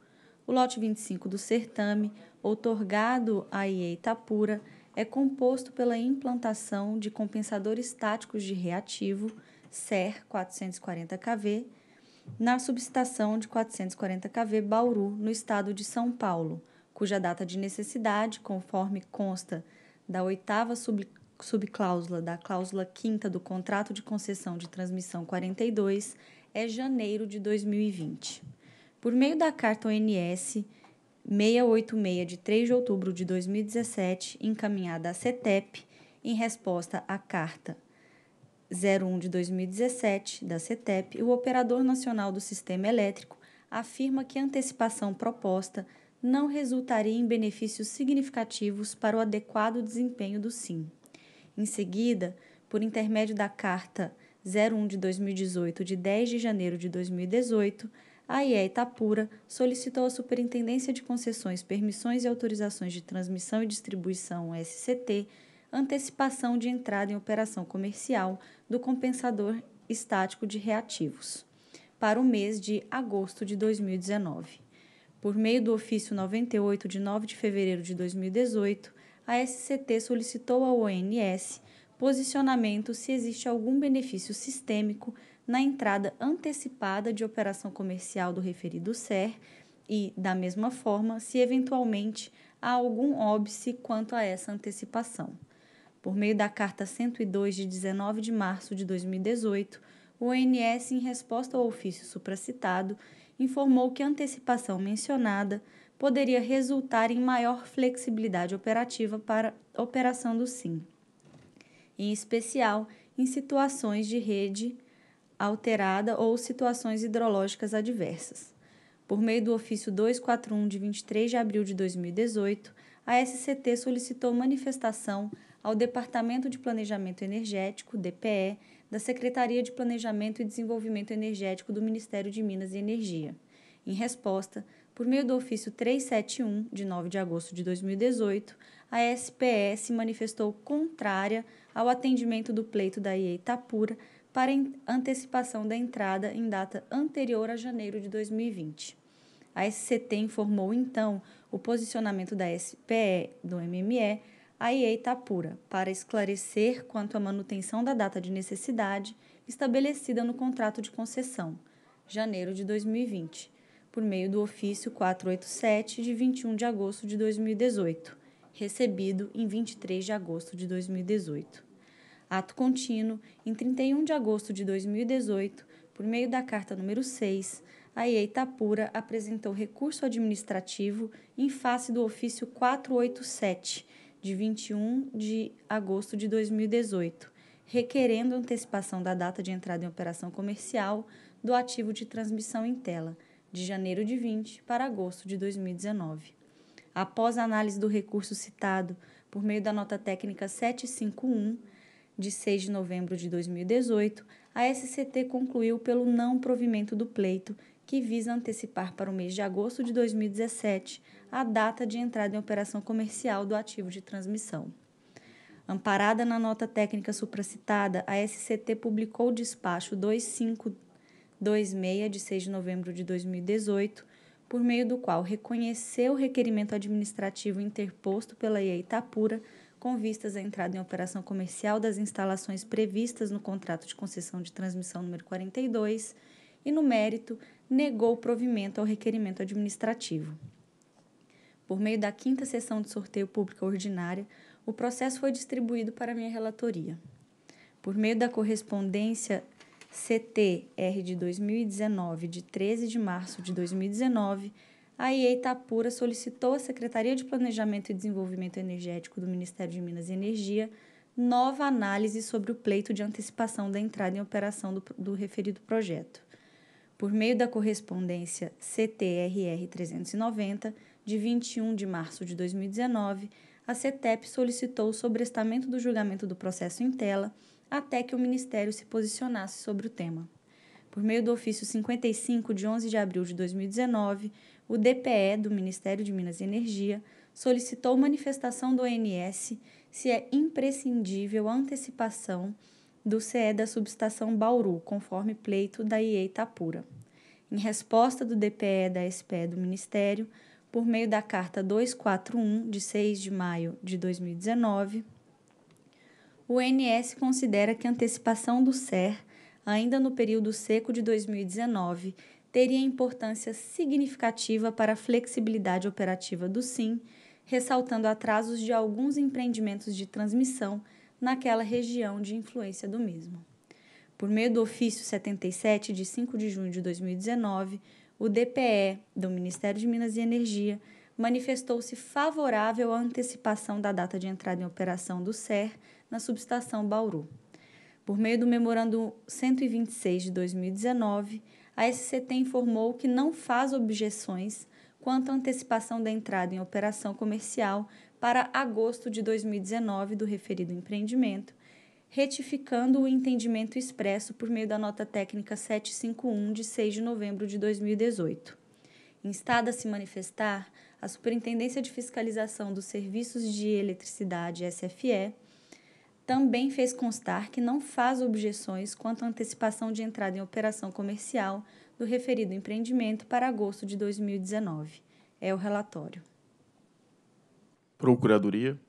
O lote 25 do certame, outorgado à IE Itapura, é composto pela implantação de compensadores estáticos de reativo SER 440 kV na subestação de 440 kV Bauru, no estado de São Paulo, cuja data de necessidade, conforme consta da oitava sub subcláusula da cláusula quinta do contrato de concessão de transmissão 42 é janeiro de 2020. Por meio da carta ONS 686 de 3 de outubro de 2017, encaminhada à CETEP, em resposta à carta 01 de 2017 da CETEP, o operador nacional do sistema elétrico afirma que a antecipação proposta não resultaria em benefícios significativos para o adequado desempenho do SIM. Em seguida, por intermédio da Carta 01 de 2018, de 10 de janeiro de 2018, a IE Itapura solicitou à Superintendência de Concessões, Permissões e Autorizações de Transmissão e Distribuição, SCT, antecipação de entrada em operação comercial do compensador estático de reativos para o mês de agosto de 2019. Por meio do ofício 98 de 9 de fevereiro de 2018, a SCT solicitou ao ONS posicionamento se existe algum benefício sistêmico na entrada antecipada de operação comercial do referido SER e, da mesma forma, se eventualmente há algum óbice quanto a essa antecipação. Por meio da Carta 102 de 19 de março de 2018, o ONS, em resposta ao ofício supracitado, informou que a antecipação mencionada poderia resultar em maior flexibilidade operativa para operação do SIM, em especial em situações de rede alterada ou situações hidrológicas adversas. Por meio do ofício 241 de 23 de abril de 2018, a SCT solicitou manifestação ao Departamento de Planejamento Energético, DPE, da Secretaria de Planejamento e Desenvolvimento Energético do Ministério de Minas e Energia. Em resposta, por meio do ofício 371, de 9 de agosto de 2018, a SPE se manifestou contrária ao atendimento do pleito da IE Itapura para antecipação da entrada em data anterior a janeiro de 2020. A SCT informou então o posicionamento da SPE do MME à IE Itapura para esclarecer quanto à manutenção da data de necessidade estabelecida no contrato de concessão, janeiro de 2020 por meio do ofício 487 de 21 de agosto de 2018, recebido em 23 de agosto de 2018. Ato contínuo em 31 de agosto de 2018, por meio da carta número 6, a IE Itapura apresentou recurso administrativo em face do ofício 487 de 21 de agosto de 2018, requerendo antecipação da data de entrada em operação comercial do ativo de transmissão em tela de janeiro de 20 para agosto de 2019. Após a análise do recurso citado por meio da nota técnica 751, de 6 de novembro de 2018, a SCT concluiu pelo não provimento do pleito, que visa antecipar para o mês de agosto de 2017 a data de entrada em operação comercial do ativo de transmissão. Amparada na nota técnica supracitada, a SCT publicou o despacho 25 26 de 6 de novembro de 2018, por meio do qual reconheceu o requerimento administrativo interposto pela IA Itapura com vistas à entrada em operação comercial das instalações previstas no contrato de concessão de transmissão número 42 e, no mérito, negou provimento ao requerimento administrativo. Por meio da quinta sessão de sorteio pública ordinária, o processo foi distribuído para minha relatoria. Por meio da correspondência CTR de 2019, de 13 de março de 2019, a IEI Itapura solicitou à Secretaria de Planejamento e Desenvolvimento Energético do Ministério de Minas e Energia nova análise sobre o pleito de antecipação da entrada em operação do, do referido projeto. Por meio da correspondência CTRR 390, de 21 de março de 2019, a CETEP solicitou o sobrestamento do julgamento do processo em tela até que o Ministério se posicionasse sobre o tema. Por meio do ofício 55 de 11 de abril de 2019, o DPE do Ministério de Minas e Energia solicitou manifestação do ONS se é imprescindível a antecipação do CE da subestação Bauru, conforme pleito da IE Itapura. Em resposta do DPE da SPE do Ministério, por meio da carta 241 de 6 de maio de 2019, o INS considera que a antecipação do SER, ainda no período seco de 2019, teria importância significativa para a flexibilidade operativa do SIM, ressaltando atrasos de alguns empreendimentos de transmissão naquela região de influência do mesmo. Por meio do ofício 77 de 5 de junho de 2019, o DPE do Ministério de Minas e Energia manifestou-se favorável à antecipação da data de entrada em operação do SER na subestação Bauru. Por meio do Memorando 126 de 2019, a SCT informou que não faz objeções quanto à antecipação da entrada em operação comercial para agosto de 2019 do referido empreendimento, retificando o entendimento expresso por meio da nota técnica 751 de 6 de novembro de 2018. Instada a se manifestar, a Superintendência de Fiscalização dos Serviços de Eletricidade, SFE, também fez constar que não faz objeções quanto à antecipação de entrada em operação comercial do referido empreendimento para agosto de 2019. É o relatório. Procuradoria.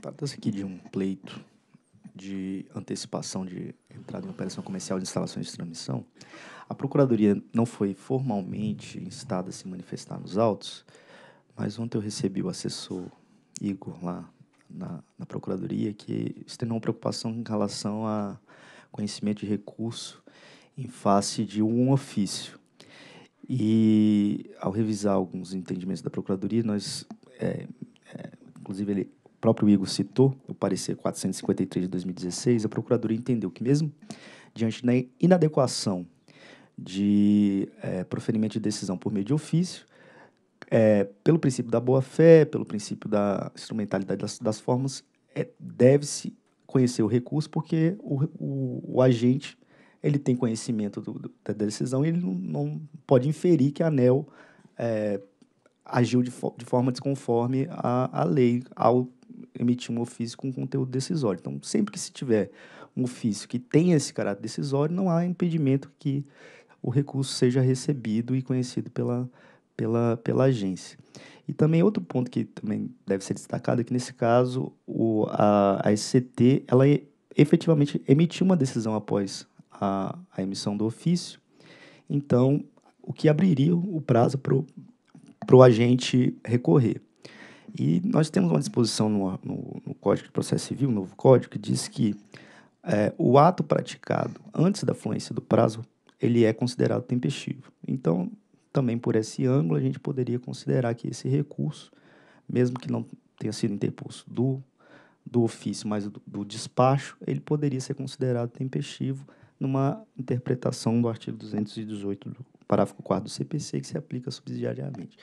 Trata-se tá, então aqui de um pleito de antecipação de entrada em operação comercial de instalações de transmissão. A Procuradoria não foi formalmente instada a se manifestar nos autos, mas ontem eu recebi o assessor Igor lá na, na Procuradoria que externou uma preocupação em relação a conhecimento de recurso em face de um ofício. E, ao revisar alguns entendimentos da Procuradoria, nós, é, é, inclusive, ele, o próprio Igor citou o parecer 453 de 2016, a Procuradoria entendeu que, mesmo diante da inadequação de é, proferimento de decisão por meio de ofício, é, pelo princípio da boa-fé, pelo princípio da instrumentalidade das, das formas, é, deve-se conhecer o recurso, porque o, o, o agente ele tem conhecimento do, do, da decisão e ele não, não, pode inferir que a ANEL é, agiu de, fo de, forma desconforme à, à lei ao emitir um ofício com conteúdo decisório. Então, sempre que se tiver um ofício que tenha esse caráter decisório, não há impedimento que o recurso seja recebido e conhecido pela, pela, pela agência. E também outro ponto que também deve ser destacado é que, nesse caso, o, a, a SCT ela efetivamente emitiu uma decisão após a, a emissão do ofício, então, o que abriria o prazo para o pro agente recorrer. E nós temos uma disposição no, no, no Código de Processo Civil, o novo código, que diz que é, o ato praticado antes da fluência do prazo, ele é considerado tempestivo. Então, também por esse ângulo, a gente poderia considerar que esse recurso, mesmo que não tenha sido interposto do, do ofício, mas do, do despacho, ele poderia ser considerado tempestivo numa interpretação do artigo 218 do parágrafo 4 do CPC, que se aplica subsidiariamente.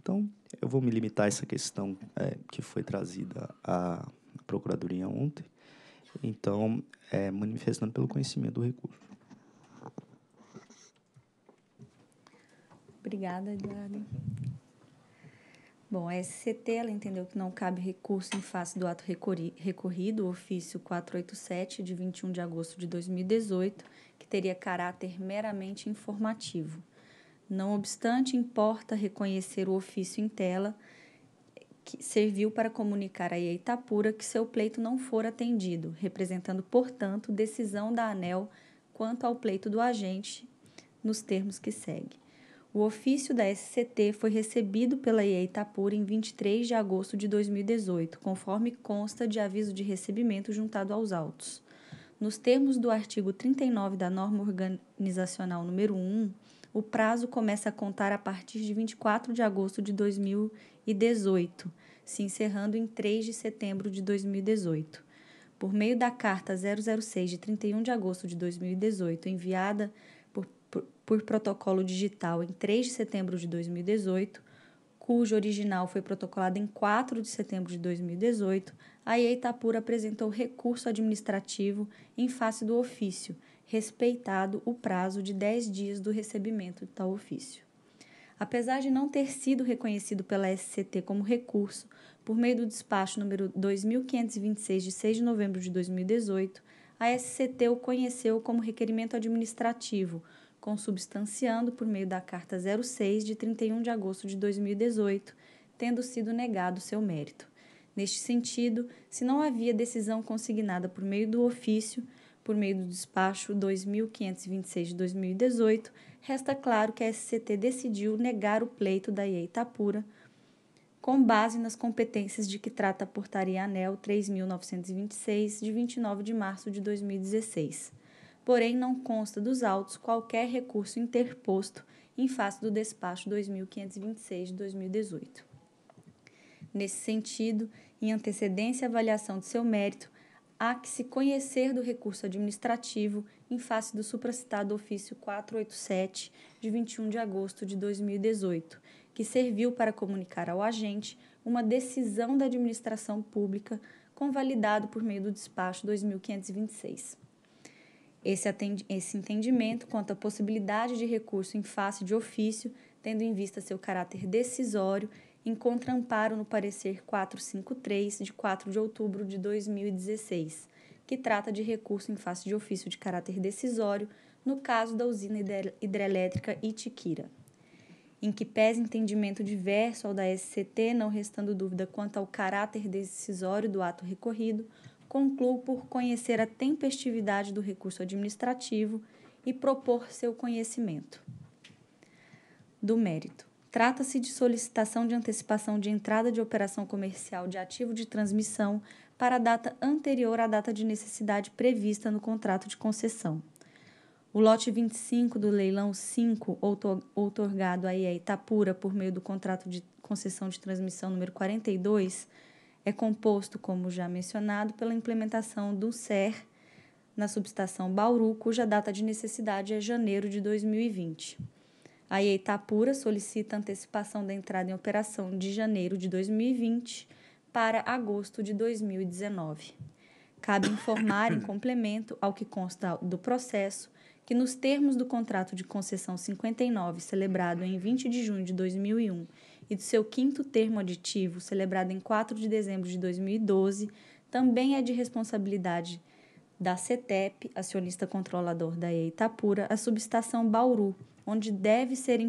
Então, eu vou me limitar a essa questão é, que foi trazida à Procuradoria ontem, então, é, manifestando pelo conhecimento do recurso. Obrigada, Eduardo. Bom, a SCT ela entendeu que não cabe recurso em face do ato recorrido, o ofício 487, de 21 de agosto de 2018, que teria caráter meramente informativo. Não obstante, importa reconhecer o ofício em tela, que serviu para comunicar a Itapura que seu pleito não for atendido, representando, portanto, decisão da ANEL quanto ao pleito do agente, nos termos que segue. O ofício da SCT foi recebido pela IE Itapura em 23 de agosto de 2018, conforme consta de aviso de recebimento juntado aos autos. Nos termos do artigo 39 da norma organizacional número 1, o prazo começa a contar a partir de 24 de agosto de 2018, se encerrando em 3 de setembro de 2018. Por meio da carta 006 de 31 de agosto de 2018, enviada por protocolo digital em 3 de setembro de 2018, cujo original foi protocolado em 4 de setembro de 2018, a Itapura apresentou recurso administrativo em face do ofício, respeitado o prazo de 10 dias do recebimento de tal ofício. Apesar de não ter sido reconhecido pela SCT como recurso, por meio do despacho número 2526 de 6 de novembro de 2018, a SCT o conheceu como requerimento administrativo, consubstanciando por meio da Carta 06 de 31 de agosto de 2018, tendo sido negado seu mérito. Neste sentido, se não havia decisão consignada por meio do ofício, por meio do despacho 2526 de 2018, resta claro que a SCT decidiu negar o pleito da IE Itapura com base nas competências de que trata a Portaria ANEL 3926 de 29 de março de 2016 porém não consta dos autos qualquer recurso interposto em face do despacho 2526 de 2018. Nesse sentido, em antecedência à avaliação de seu mérito, há que se conhecer do recurso administrativo em face do supracitado ofício 487 de 21 de agosto de 2018, que serviu para comunicar ao agente uma decisão da administração pública convalidado por meio do despacho 2526 esse, esse entendimento quanto à possibilidade de recurso em face de ofício, tendo em vista seu caráter decisório, encontra amparo no parecer 453, de 4 de outubro de 2016, que trata de recurso em face de ofício de caráter decisório no caso da usina hidrelétrica Itiquira. Em que pese entendimento diverso ao da SCT, não restando dúvida quanto ao caráter decisório do ato recorrido, concluo por conhecer a tempestividade do recurso administrativo e propor seu conhecimento. Do mérito. Trata-se de solicitação de antecipação de entrada de operação comercial de ativo de transmissão para a data anterior à data de necessidade prevista no contrato de concessão. O lote 25 do leilão 5, outorgado à IE Itapura por meio do contrato de concessão de transmissão número 42, é composto, como já mencionado, pela implementação do SER na subestação Bauru, cuja data de necessidade é janeiro de 2020. A Itapura solicita antecipação da entrada em operação de janeiro de 2020 para agosto de 2019. Cabe informar, em complemento ao que consta do processo, que nos termos do contrato de concessão 59, celebrado em 20 de junho de 2001 e do seu quinto termo aditivo, celebrado em 4 de dezembro de 2012, também é de responsabilidade da CETEP, acionista controlador da Itapura, a subestação Bauru, onde deve ser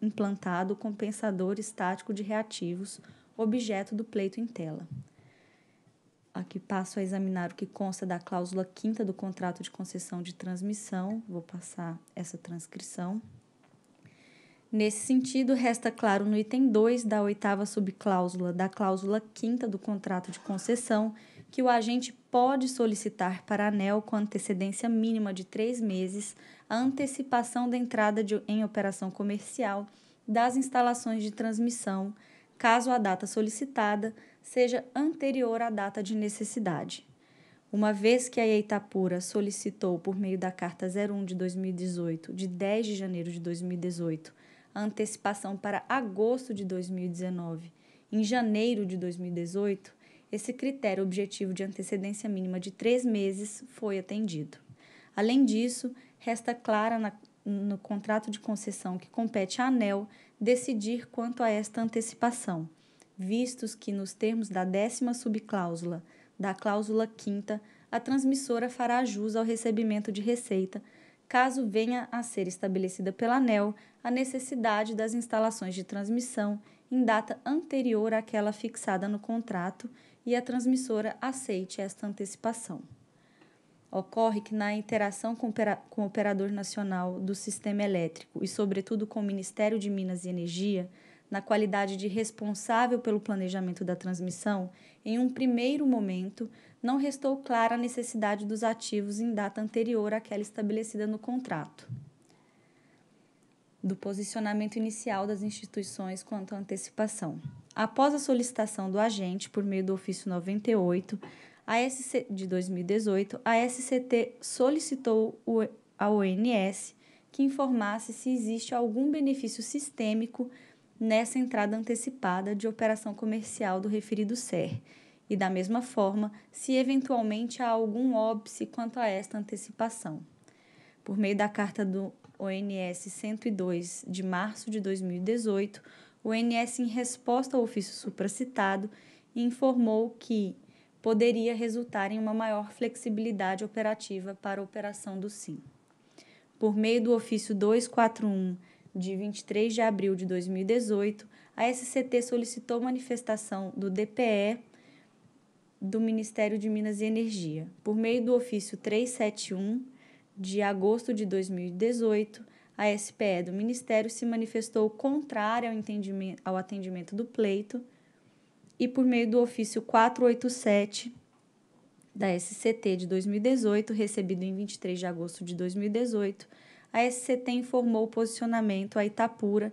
implantado o compensador estático de reativos, objeto do pleito em tela. Aqui passo a examinar o que consta da cláusula quinta do contrato de concessão de transmissão. Vou passar essa transcrição. Nesse sentido, resta claro no item 2 da oitava subcláusula da cláusula quinta do contrato de concessão que o agente pode solicitar para a ANEL com antecedência mínima de três meses a antecipação da entrada de, em operação comercial das instalações de transmissão, caso a data solicitada seja anterior à data de necessidade. Uma vez que a Itapura solicitou, por meio da Carta 01 de 2018, de 10 de janeiro de 2018, a antecipação para agosto de 2019. Em janeiro de 2018, esse critério objetivo de antecedência mínima de três meses foi atendido. Além disso, resta clara na, no contrato de concessão que compete à ANEL decidir quanto a esta antecipação, vistos que, nos termos da décima subcláusula da cláusula quinta, a transmissora fará jus ao recebimento de receita caso venha a ser estabelecida pela ANEL a necessidade das instalações de transmissão em data anterior àquela fixada no contrato e a transmissora aceite esta antecipação. Ocorre que, na interação com, o Operador Nacional do Sistema Elétrico e, sobretudo, com o Ministério de Minas e Energia, na qualidade de responsável pelo planejamento da transmissão, em um primeiro momento, não restou clara a necessidade dos ativos em data anterior àquela estabelecida no contrato. Do posicionamento inicial das instituições quanto à antecipação. Após a solicitação do agente, por meio do ofício 98 a SC, de 2018, a SCT solicitou ao ONS que informasse se existe algum benefício sistêmico nessa entrada antecipada de operação comercial do referido SER e, da mesma forma, se eventualmente há algum óbice quanto a esta antecipação. Por meio da carta do ONS 102 de março de 2018, o ONS, em resposta ao ofício supracitado, informou que poderia resultar em uma maior flexibilidade operativa para a operação do SIM. Por meio do ofício 241 de 23 de abril de 2018, a SCT solicitou manifestação do DPE do Ministério de Minas e Energia, por meio do ofício 371 de agosto de 2018, a SPE do Ministério se manifestou contrária ao, entendimento, ao atendimento do pleito e por meio do ofício 487 da SCT de 2018, recebido em 23 de agosto de 2018, a SCT informou o posicionamento a Itapura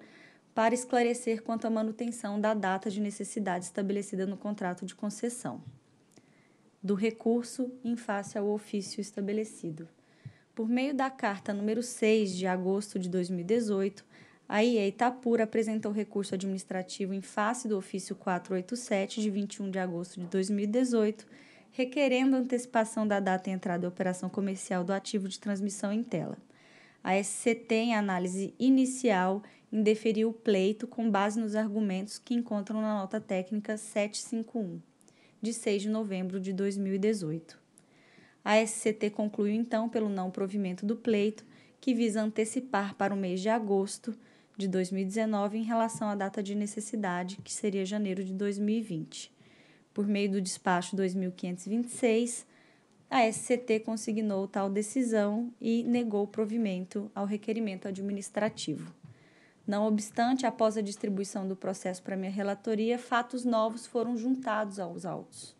para esclarecer quanto à manutenção da data de necessidade estabelecida no contrato de concessão do recurso em face ao ofício estabelecido. Por meio da carta número 6 de agosto de 2018, a IE Itapura apresentou recurso administrativo em face do ofício 487 de 21 de agosto de 2018, requerendo antecipação da data de entrada da operação comercial do ativo de transmissão em tela. A SCT, em análise inicial, indeferiu o pleito com base nos argumentos que encontram na nota técnica 751 de 6 de novembro de 2018. A SCT concluiu então pelo não provimento do pleito, que visa antecipar para o mês de agosto de 2019 em relação à data de necessidade, que seria janeiro de 2020. Por meio do despacho 2526, a SCT consignou tal decisão e negou provimento ao requerimento administrativo. Não obstante, após a distribuição do processo para minha relatoria, fatos novos foram juntados aos autos.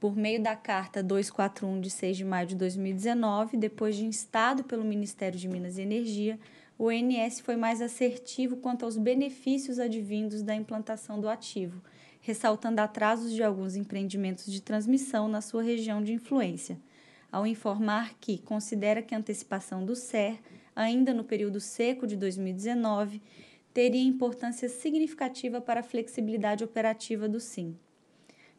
Por meio da carta 241 de 6 de maio de 2019, depois de instado pelo Ministério de Minas e Energia, o ONS foi mais assertivo quanto aos benefícios advindos da implantação do ativo, ressaltando atrasos de alguns empreendimentos de transmissão na sua região de influência, ao informar que considera que a antecipação do SER ainda no período seco de 2019, teria importância significativa para a flexibilidade operativa do SIM.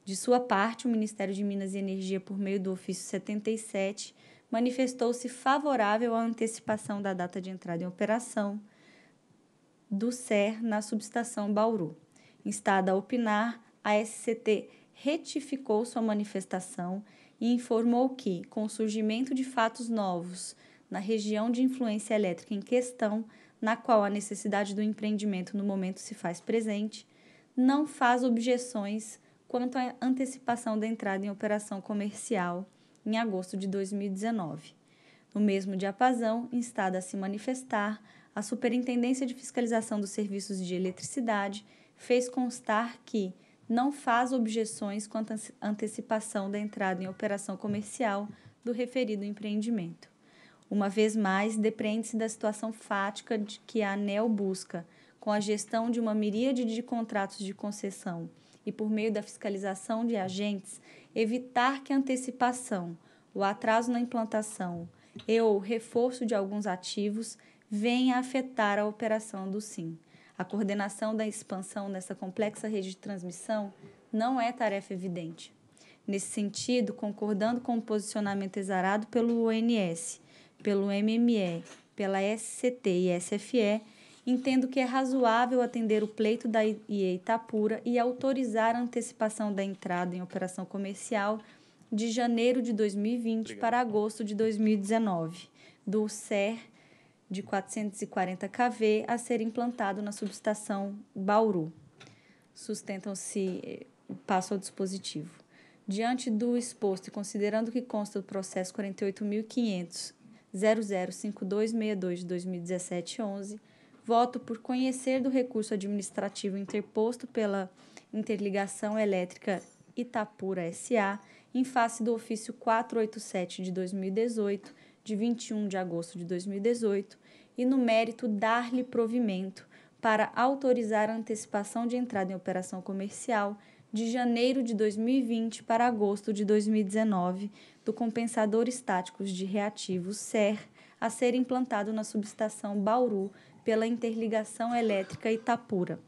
De sua parte, o Ministério de Minas e Energia, por meio do ofício 77, manifestou-se favorável à antecipação da data de entrada em operação do SER na subestação Bauru. Instada a opinar, a SCT retificou sua manifestação e informou que, com o surgimento de fatos novos na região de influência elétrica em questão, na qual a necessidade do empreendimento no momento se faz presente, não faz objeções quanto à antecipação da entrada em operação comercial em agosto de 2019. No mesmo diapasão, instada a se manifestar, a Superintendência de Fiscalização dos Serviços de Eletricidade fez constar que não faz objeções quanto à antecipação da entrada em operação comercial do referido empreendimento. Uma vez mais, depreende-se da situação fática de que a ANEL busca, com a gestão de uma miríade de contratos de concessão e por meio da fiscalização de agentes, evitar que a antecipação, o atraso na implantação e o reforço de alguns ativos venha afetar a operação do SIM. A coordenação da expansão nessa complexa rede de transmissão não é tarefa evidente. Nesse sentido, concordando com o posicionamento exarado pelo ONS, pelo MME, pela SCT e SFE, entendo que é razoável atender o pleito da IE Itapura e autorizar a antecipação da entrada em operação comercial de janeiro de 2020 Obrigado. para agosto de 2019 do SER de 440 kV a ser implantado na subestação Bauru. Sustentam-se eh, passo ao dispositivo. Diante do exposto e considerando que consta do processo 48.500 005262 de 2017 11, voto por conhecer do recurso administrativo interposto pela Interligação Elétrica Itapura SA em face do ofício 487 de 2018, de 21 de agosto de 2018, e no mérito dar-lhe provimento para autorizar a antecipação de entrada em operação comercial de janeiro de 2020 para agosto de 2019 do compensador estáticos de reativos SER a ser implantado na subestação Bauru pela interligação elétrica Itapura,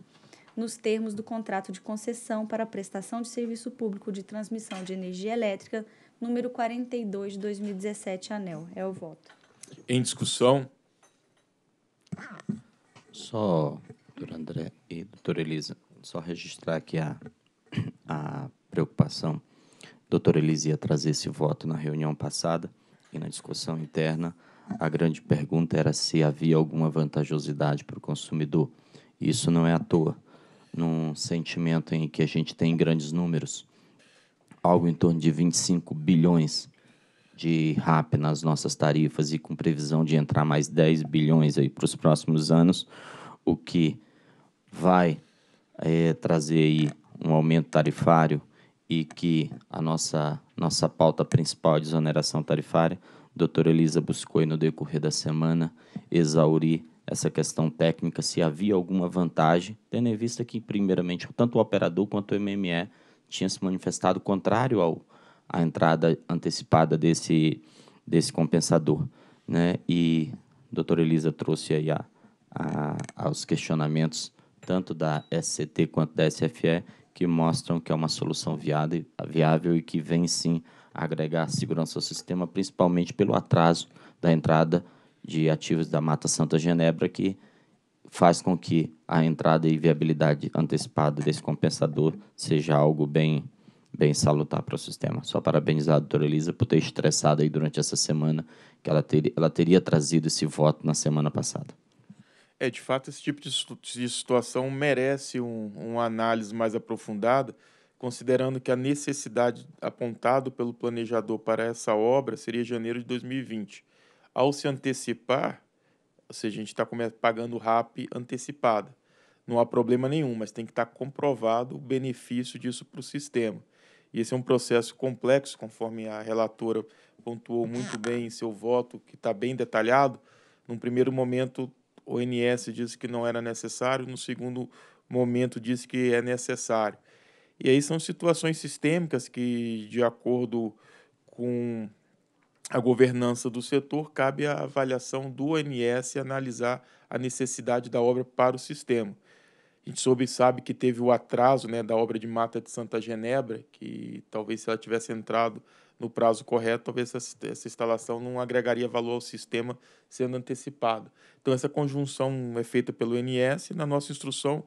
nos termos do contrato de concessão para prestação de serviço público de transmissão de energia elétrica número 42 de 2017 ANEL. É o voto. Em discussão? Só, doutor André e doutora Elisa, só registrar aqui a a preocupação doutora Elisia trazer esse voto na reunião passada e na discussão interna, a grande pergunta era se havia alguma vantajosidade para o consumidor. Isso não é à toa. Num sentimento em que a gente tem grandes números, algo em torno de 25 bilhões de RAP nas nossas tarifas e com previsão de entrar mais 10 bilhões aí para os próximos anos, o que vai é, trazer aí um aumento tarifário e que a nossa, nossa pauta principal é de desoneração tarifária, a doutora Elisa buscou, no decorrer da semana, exaurir essa questão técnica, se havia alguma vantagem, tendo em vista que, primeiramente, tanto o operador quanto o MME tinham se manifestado contrário ao, à entrada antecipada desse, desse compensador. Né? E a doutora Elisa trouxe aí a, a, aos questionamentos tanto da SCT quanto da SFE, que mostram que é uma solução viável, e que vem sim agregar segurança ao sistema, principalmente pelo atraso da entrada de ativos da Mata Santa Genebra, que faz com que a entrada e viabilidade antecipada desse compensador seja algo bem bem salutar para o sistema. Só parabenizar a doutora Elisa por ter estressado aí durante essa semana, que ela, ter, ela teria trazido esse voto na semana passada. É, de fato, esse tipo de situação merece um, uma análise mais aprofundada, considerando que a necessidade apontada pelo planejador para essa obra seria janeiro de 2020. Ao se antecipar, ou seja, a gente está pagando RAP antecipada. Não há problema nenhum, mas tem que estar tá comprovado o benefício disso para o sistema. E esse é um processo complexo, conforme a relatora pontuou muito bem em seu voto, que está bem detalhado. Num primeiro momento, ONS disse que não era necessário, no segundo momento disse que é necessário. E aí são situações sistêmicas que, de acordo com a governança do setor, cabe a avaliação do ONS analisar a necessidade da obra para o sistema. A gente soube, sabe que teve o atraso né, da obra de Mata de Santa Genebra, que talvez se ela tivesse entrado no prazo correto, talvez essa, essa instalação não agregaria valor ao sistema sendo antecipada. Então, essa conjunção é feita pelo NS na nossa instrução.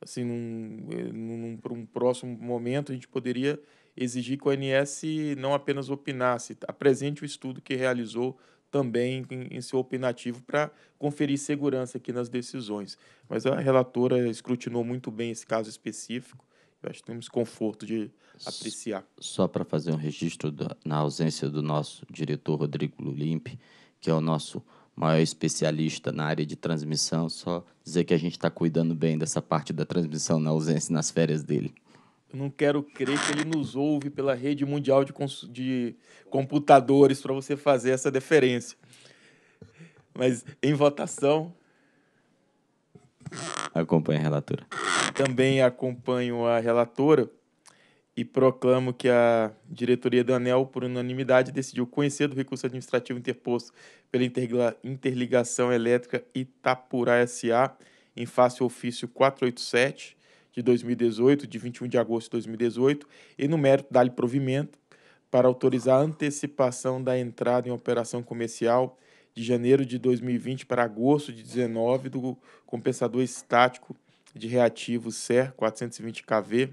Assim, num, eh, num, num próximo momento, a gente poderia exigir que o NS não apenas opinasse, tá, apresente o estudo que realizou também em, em seu opinativo para conferir segurança aqui nas decisões. Mas a relatora escrutinou muito bem esse caso específico eu acho que temos conforto de apreciar. Só para fazer um registro da, na ausência do nosso diretor Rodrigo Lulimpe, que é o nosso maior especialista na área de transmissão, só dizer que a gente está cuidando bem dessa parte da transmissão na ausência nas férias dele. Eu não quero crer que ele nos ouve pela rede mundial de, de computadores para você fazer essa deferência. Mas em votação, Acompanho a relatora. Também acompanho a relatora e proclamo que a diretoria da ANEL, por unanimidade, decidiu conhecer do recurso administrativo interposto pela Interligação Elétrica Itapurá S.A. em face ao ofício 487 de 2018, de 21 de agosto de 2018, e no mérito dá-lhe provimento para autorizar a antecipação da entrada em operação comercial de janeiro de 2020 para agosto de 19 do compensador estático de reativo SER 420 kV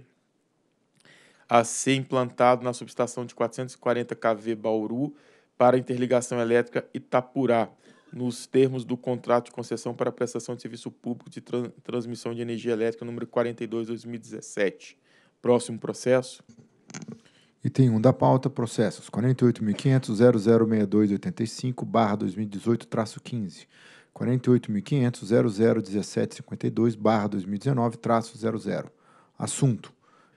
a ser implantado na subestação de 440 kV Bauru para interligação elétrica Itapurá, nos termos do contrato de concessão para prestação de serviço público de transmissão de energia elétrica número 42/2017. Próximo processo. Item 1 da pauta, processos 48.500.006285-2018-15, 48.500.001752-2019-00. Assunto,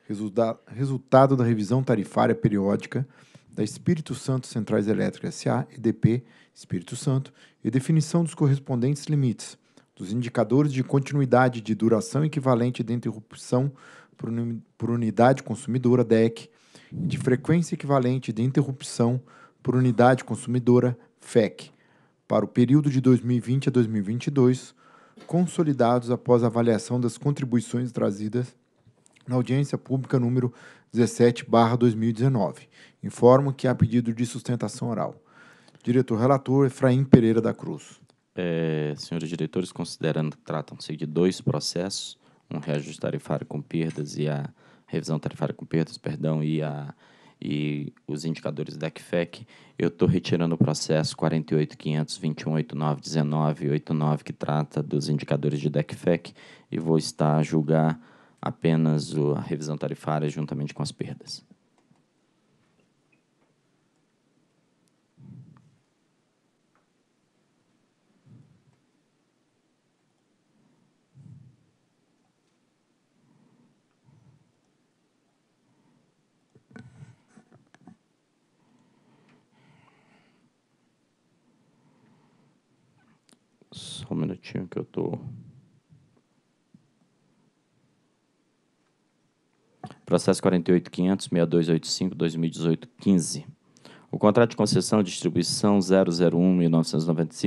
resulta resultado da revisão tarifária periódica da Espírito Santo Centrais Elétricas S.A., D.P. Espírito Santo, e definição dos correspondentes limites, dos indicadores de continuidade de duração equivalente de interrupção por unidade consumidora, DEC, de frequência equivalente de interrupção por unidade consumidora FEC para o período de 2020 a 2022, consolidados após a avaliação das contribuições trazidas na audiência pública número 17/2019. Informo que há pedido de sustentação oral. Diretor relator Efraim Pereira da Cruz. É, senhores diretores, considerando que tratam-se de dois processos, um reajuste tarifário com perdas e a revisão tarifária com perdas, perdão, e, a, e os indicadores da CFEC, eu estou retirando o processo 48.521.89.19.89, que trata dos indicadores de DECFEC, e vou estar a julgar apenas a revisão tarifária juntamente com as perdas. Só um minutinho que eu tô. Processo 48.500.6285.2018.15. O contrato de concessão de distribuição 001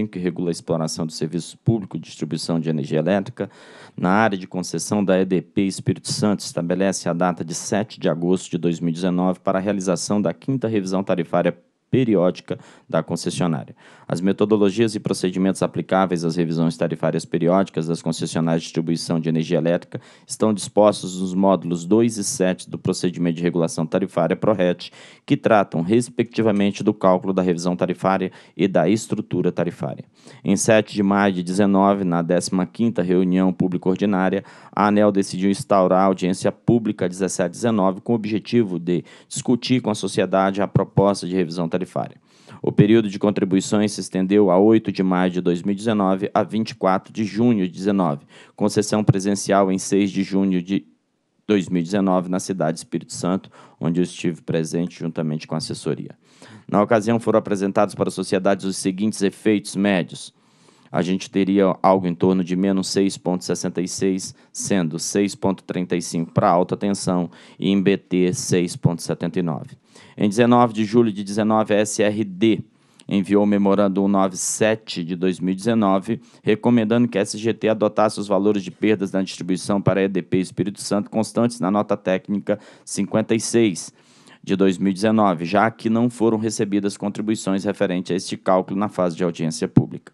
que regula a exploração do serviço público de distribuição de energia elétrica na área de concessão da EDP Espírito Santo, estabelece a data de 7 de agosto de 2019 para a realização da quinta revisão tarifária periódica da concessionária. As metodologias e procedimentos aplicáveis às revisões tarifárias periódicas das concessionárias de distribuição de energia elétrica estão dispostos nos módulos 2 e 7 do procedimento de regulação tarifária PRORET, que tratam, respectivamente, do cálculo da revisão tarifária e da estrutura tarifária. Em 7 de maio de 19, na 15ª reunião pública ordinária, a ANEL decidiu instaurar a audiência pública 1719 com o objetivo de discutir com a sociedade a proposta de revisão tarifária tarifária. O período de contribuições se estendeu a 8 de maio de 2019 a 24 de junho de 19, com sessão presencial em 6 de junho de 2019 na cidade de Espírito Santo, onde eu estive presente juntamente com a assessoria. Na ocasião foram apresentados para a sociedade os seguintes efeitos médios. A gente teria algo em torno de menos 6,66, sendo 6,35 para alta tensão e em BT 6,79. Em 19 de julho de 19, a SRD enviou o memorando 197 de 2019, recomendando que a SGT adotasse os valores de perdas na distribuição para a EDP Espírito Santo constantes na nota técnica 56 de 2019, já que não foram recebidas contribuições referente a este cálculo na fase de audiência pública.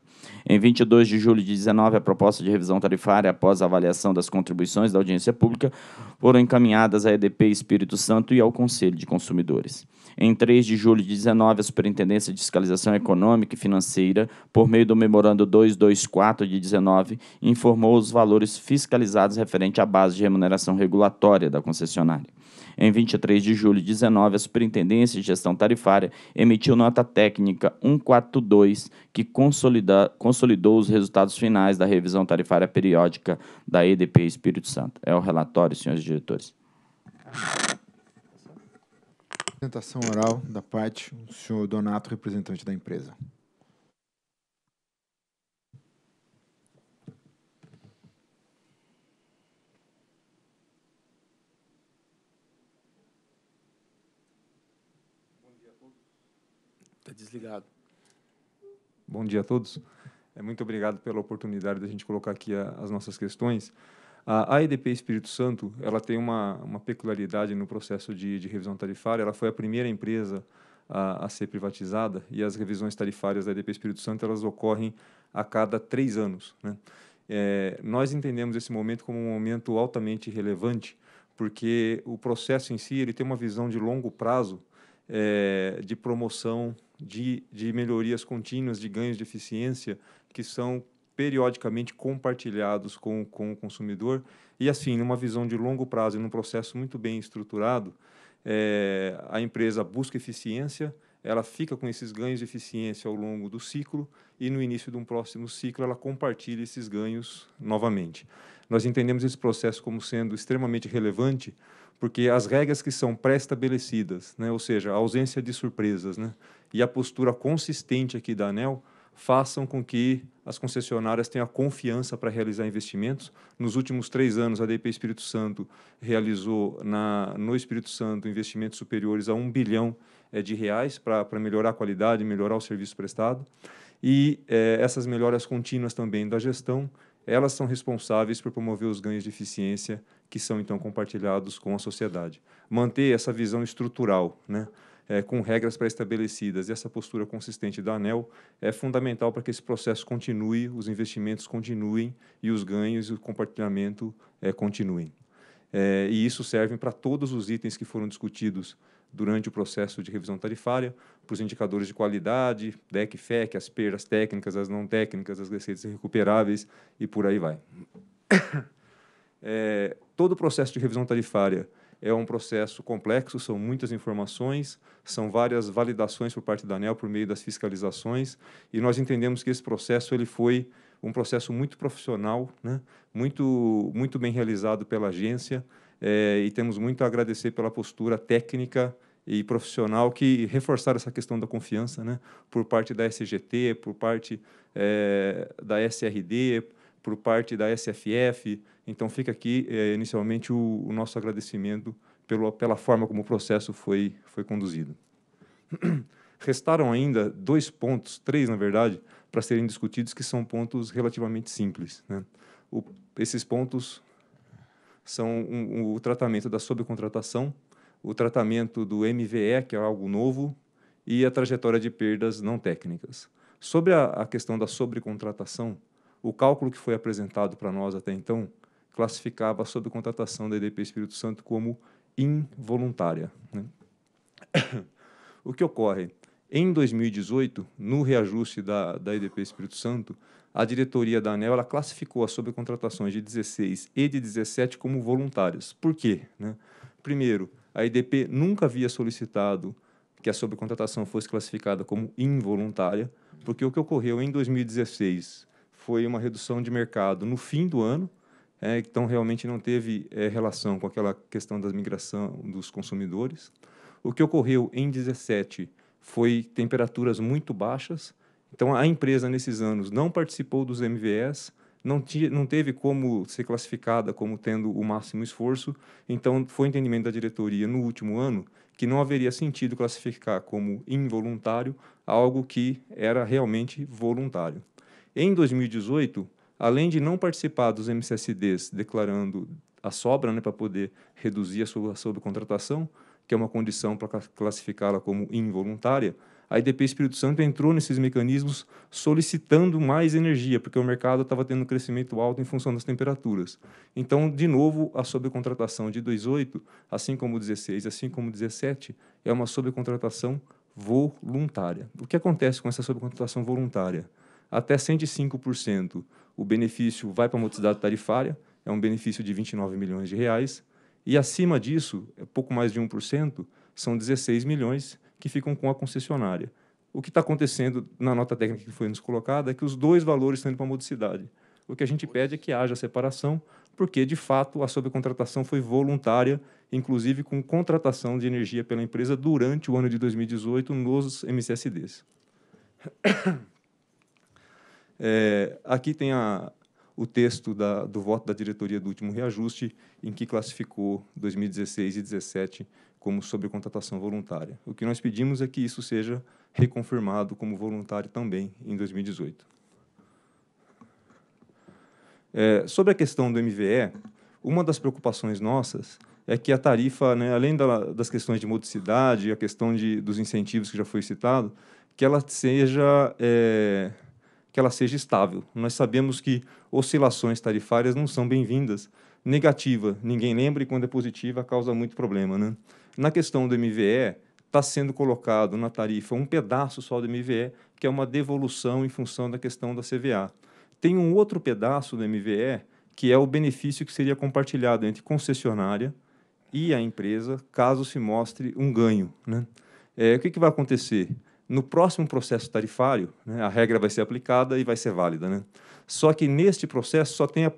Em 22 de julho de 19, a proposta de revisão tarifária após a avaliação das contribuições da audiência pública foram encaminhadas à EDP Espírito Santo e ao Conselho de Consumidores. Em 3 de julho de 19, a Superintendência de Fiscalização Econômica e Financeira, por meio do Memorando 224 de 19, informou os valores fiscalizados referente à base de remuneração regulatória da concessionária. Em 23 de julho de 19, a Superintendência de Gestão Tarifária emitiu nota técnica 142, que consolida, consolidou os resultados finais da revisão tarifária periódica da EDP Espírito Santo. É o relatório, senhores diretores. Apresentação oral da parte, do senhor Donato, representante da empresa. Está desligado. Bom dia a todos. É, muito obrigado pela oportunidade de a gente colocar aqui as nossas questões. A, EDP Espírito Santo ela tem uma, uma peculiaridade no processo de, de revisão tarifária. Ela foi a primeira empresa a, a, ser privatizada e as revisões tarifárias da EDP Espírito Santo elas ocorrem a cada três anos. Né? É, nós entendemos esse momento como um momento altamente relevante porque o processo em si ele tem uma visão de longo prazo é, de promoção de, de melhorias contínuas, de ganhos de eficiência que são periodicamente compartilhados com, com o consumidor. E assim, numa visão de longo prazo e num processo muito bem estruturado, é, a empresa busca eficiência, ela fica com esses ganhos de eficiência ao longo do ciclo e no início de um próximo ciclo ela compartilha esses ganhos novamente. Nós entendemos esse processo como sendo extremamente relevante porque as regras que são pré-estabelecidas, né, ou seja, a ausência de surpresas né, e a postura consistente aqui da ANEL, façam com que as concessionárias tenham confiança para realizar investimentos. Nos últimos três anos, a DP Espírito Santo realizou na, no Espírito Santo investimentos superiores a um bilhão é, de reais para melhorar a qualidade, melhorar o serviço prestado. E é, essas melhoras contínuas também da gestão, elas são responsáveis por promover os ganhos de eficiência que são então compartilhados com a sociedade. Manter essa visão estrutural, né? é, com regras pré-estabelecidas e essa postura consistente da ANEL é fundamental para que esse processo continue, os investimentos continuem e os ganhos e o compartilhamento é, continuem. É, e isso serve para todos os itens que foram discutidos durante o processo de revisão tarifária, para os indicadores de qualidade, DEC, FEC, as perdas técnicas, as não técnicas, as receitas recuperáveis e por aí vai. É, todo o processo de revisão tarifária é um processo complexo, são muitas informações, são várias validações por parte da ANEL por meio das fiscalizações, e nós entendemos que esse processo ele foi um processo muito profissional, né? muito, muito bem realizado pela agência, é, e temos muito a agradecer pela postura técnica e profissional que reforçaram essa questão da confiança né? por parte da SGT, por parte é, da SRD, por parte da SFF. Então fica aqui eh, inicialmente o, o, nosso agradecimento pelo, pela forma como o processo foi, foi conduzido. Restaram ainda dois pontos, três na verdade, para serem discutidos, que são pontos relativamente simples. Né? O, esses pontos são um, o tratamento da subcontratação, o tratamento do MVE, que é algo novo, e a trajetória de perdas não técnicas. Sobre a, a questão da sobrecontratação, o cálculo que foi apresentado para nós até então classificava a subcontratação da EDP Espírito Santo como involuntária. Né? O que ocorre? Em 2018, no reajuste da, da EDP Espírito Santo, a diretoria da ANEL ela classificou as sobrecontratações de 16 e de 17 como voluntárias. Por quê? Né? Primeiro, a EDP nunca havia solicitado que a sobrecontratação fosse classificada como involuntária, porque o que ocorreu em 2016 foi uma redução de mercado no fim do ano, é, então realmente não teve é, relação com aquela questão da migração dos consumidores. O que ocorreu em 17 foi temperaturas muito baixas, então a empresa nesses anos não participou dos MVS, não, tinha, não teve como ser classificada como tendo o máximo esforço, então foi entendimento da diretoria no último ano que não haveria sentido classificar como involuntário algo que era realmente voluntário. Em 2018, além de não participar dos MCSDs declarando a sobra né, para poder reduzir a sua sobrecontratação, que é uma condição para classificá-la como involuntária, a IDP Espírito Santo entrou nesses mecanismos solicitando mais energia, porque o mercado estava tendo um crescimento alto em função das temperaturas. Então, de novo, a sobrecontratação de 2,8, assim como 16, assim como 17, é uma sobrecontratação voluntária. O que acontece com essa sobrecontratação voluntária? até 105%, o benefício vai para a modicidade tarifária, é um benefício de 29 milhões de reais, e acima disso, é pouco mais de 1%, são 16 milhões que ficam com a concessionária. O que está acontecendo na nota técnica que foi nos colocada é que os dois valores estão indo para a modicidade. O que a gente pede é que haja separação, porque, de fato, a sobrecontratação foi voluntária, inclusive com contratação de energia pela empresa durante o ano de 2018 nos MCSDs. É, aqui tem a, o texto da, do voto da diretoria do último reajuste, em que classificou 2016 e 2017 como sobrecontratação voluntária. O que nós pedimos é que isso seja reconfirmado como voluntário também em 2018. É, sobre a questão do MVE, uma das preocupações nossas é que a tarifa, né, além da, das questões de modicidade, a questão de, dos incentivos que já foi citado, que ela seja é, que ela seja estável. Nós sabemos que oscilações tarifárias não são bem-vindas. Negativa, ninguém lembra, e quando é positiva, causa muito problema. Né? Na questão do MVE, está sendo colocado na tarifa um pedaço só do MVE, que é uma devolução em função da questão da CVA. Tem um outro pedaço do MVE, que é o benefício que seria compartilhado entre concessionária e a empresa, caso se mostre um ganho. Né? É, o que, que vai acontecer? No próximo processo tarifário, né, a regra vai ser aplicada e vai ser válida. Né? Só que neste processo só tem a,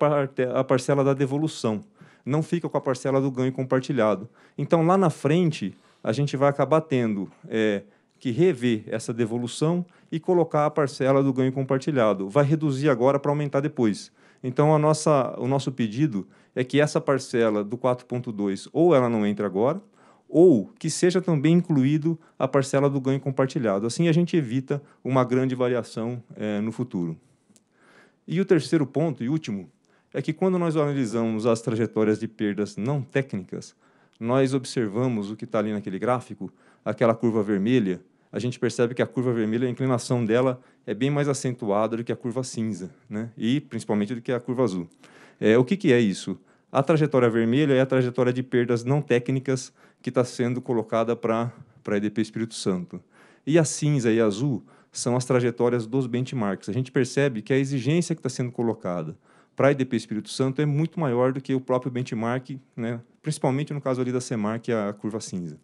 a parcela da devolução, não fica com a parcela do ganho compartilhado. Então, lá na frente, a gente vai acabar tendo é, que rever essa devolução e colocar a parcela do ganho compartilhado. Vai reduzir agora para aumentar depois. Então, a nossa, o nosso pedido é que essa parcela do 4.2 ou ela não entre agora, ou que seja também incluído a parcela do ganho compartilhado. Assim, a gente evita uma grande variação é, no futuro. E o terceiro ponto e último é que quando nós analisamos as trajetórias de perdas não técnicas, nós observamos o que está ali naquele gráfico, aquela curva vermelha, a gente percebe que a curva vermelha, a inclinação dela é bem mais acentuada do que a curva cinza, né? e principalmente do que a curva azul. É, o que, que é isso? A trajetória vermelha é a trajetória de perdas não técnicas que está sendo colocada para a EDP Espírito Santo. E a cinza e a azul são as trajetórias dos benchmarks. A gente percebe que a exigência que está sendo colocada para a EDP Espírito Santo é muito maior do que o próprio benchmark, né? principalmente no caso ali da Semar, que é a curva cinza.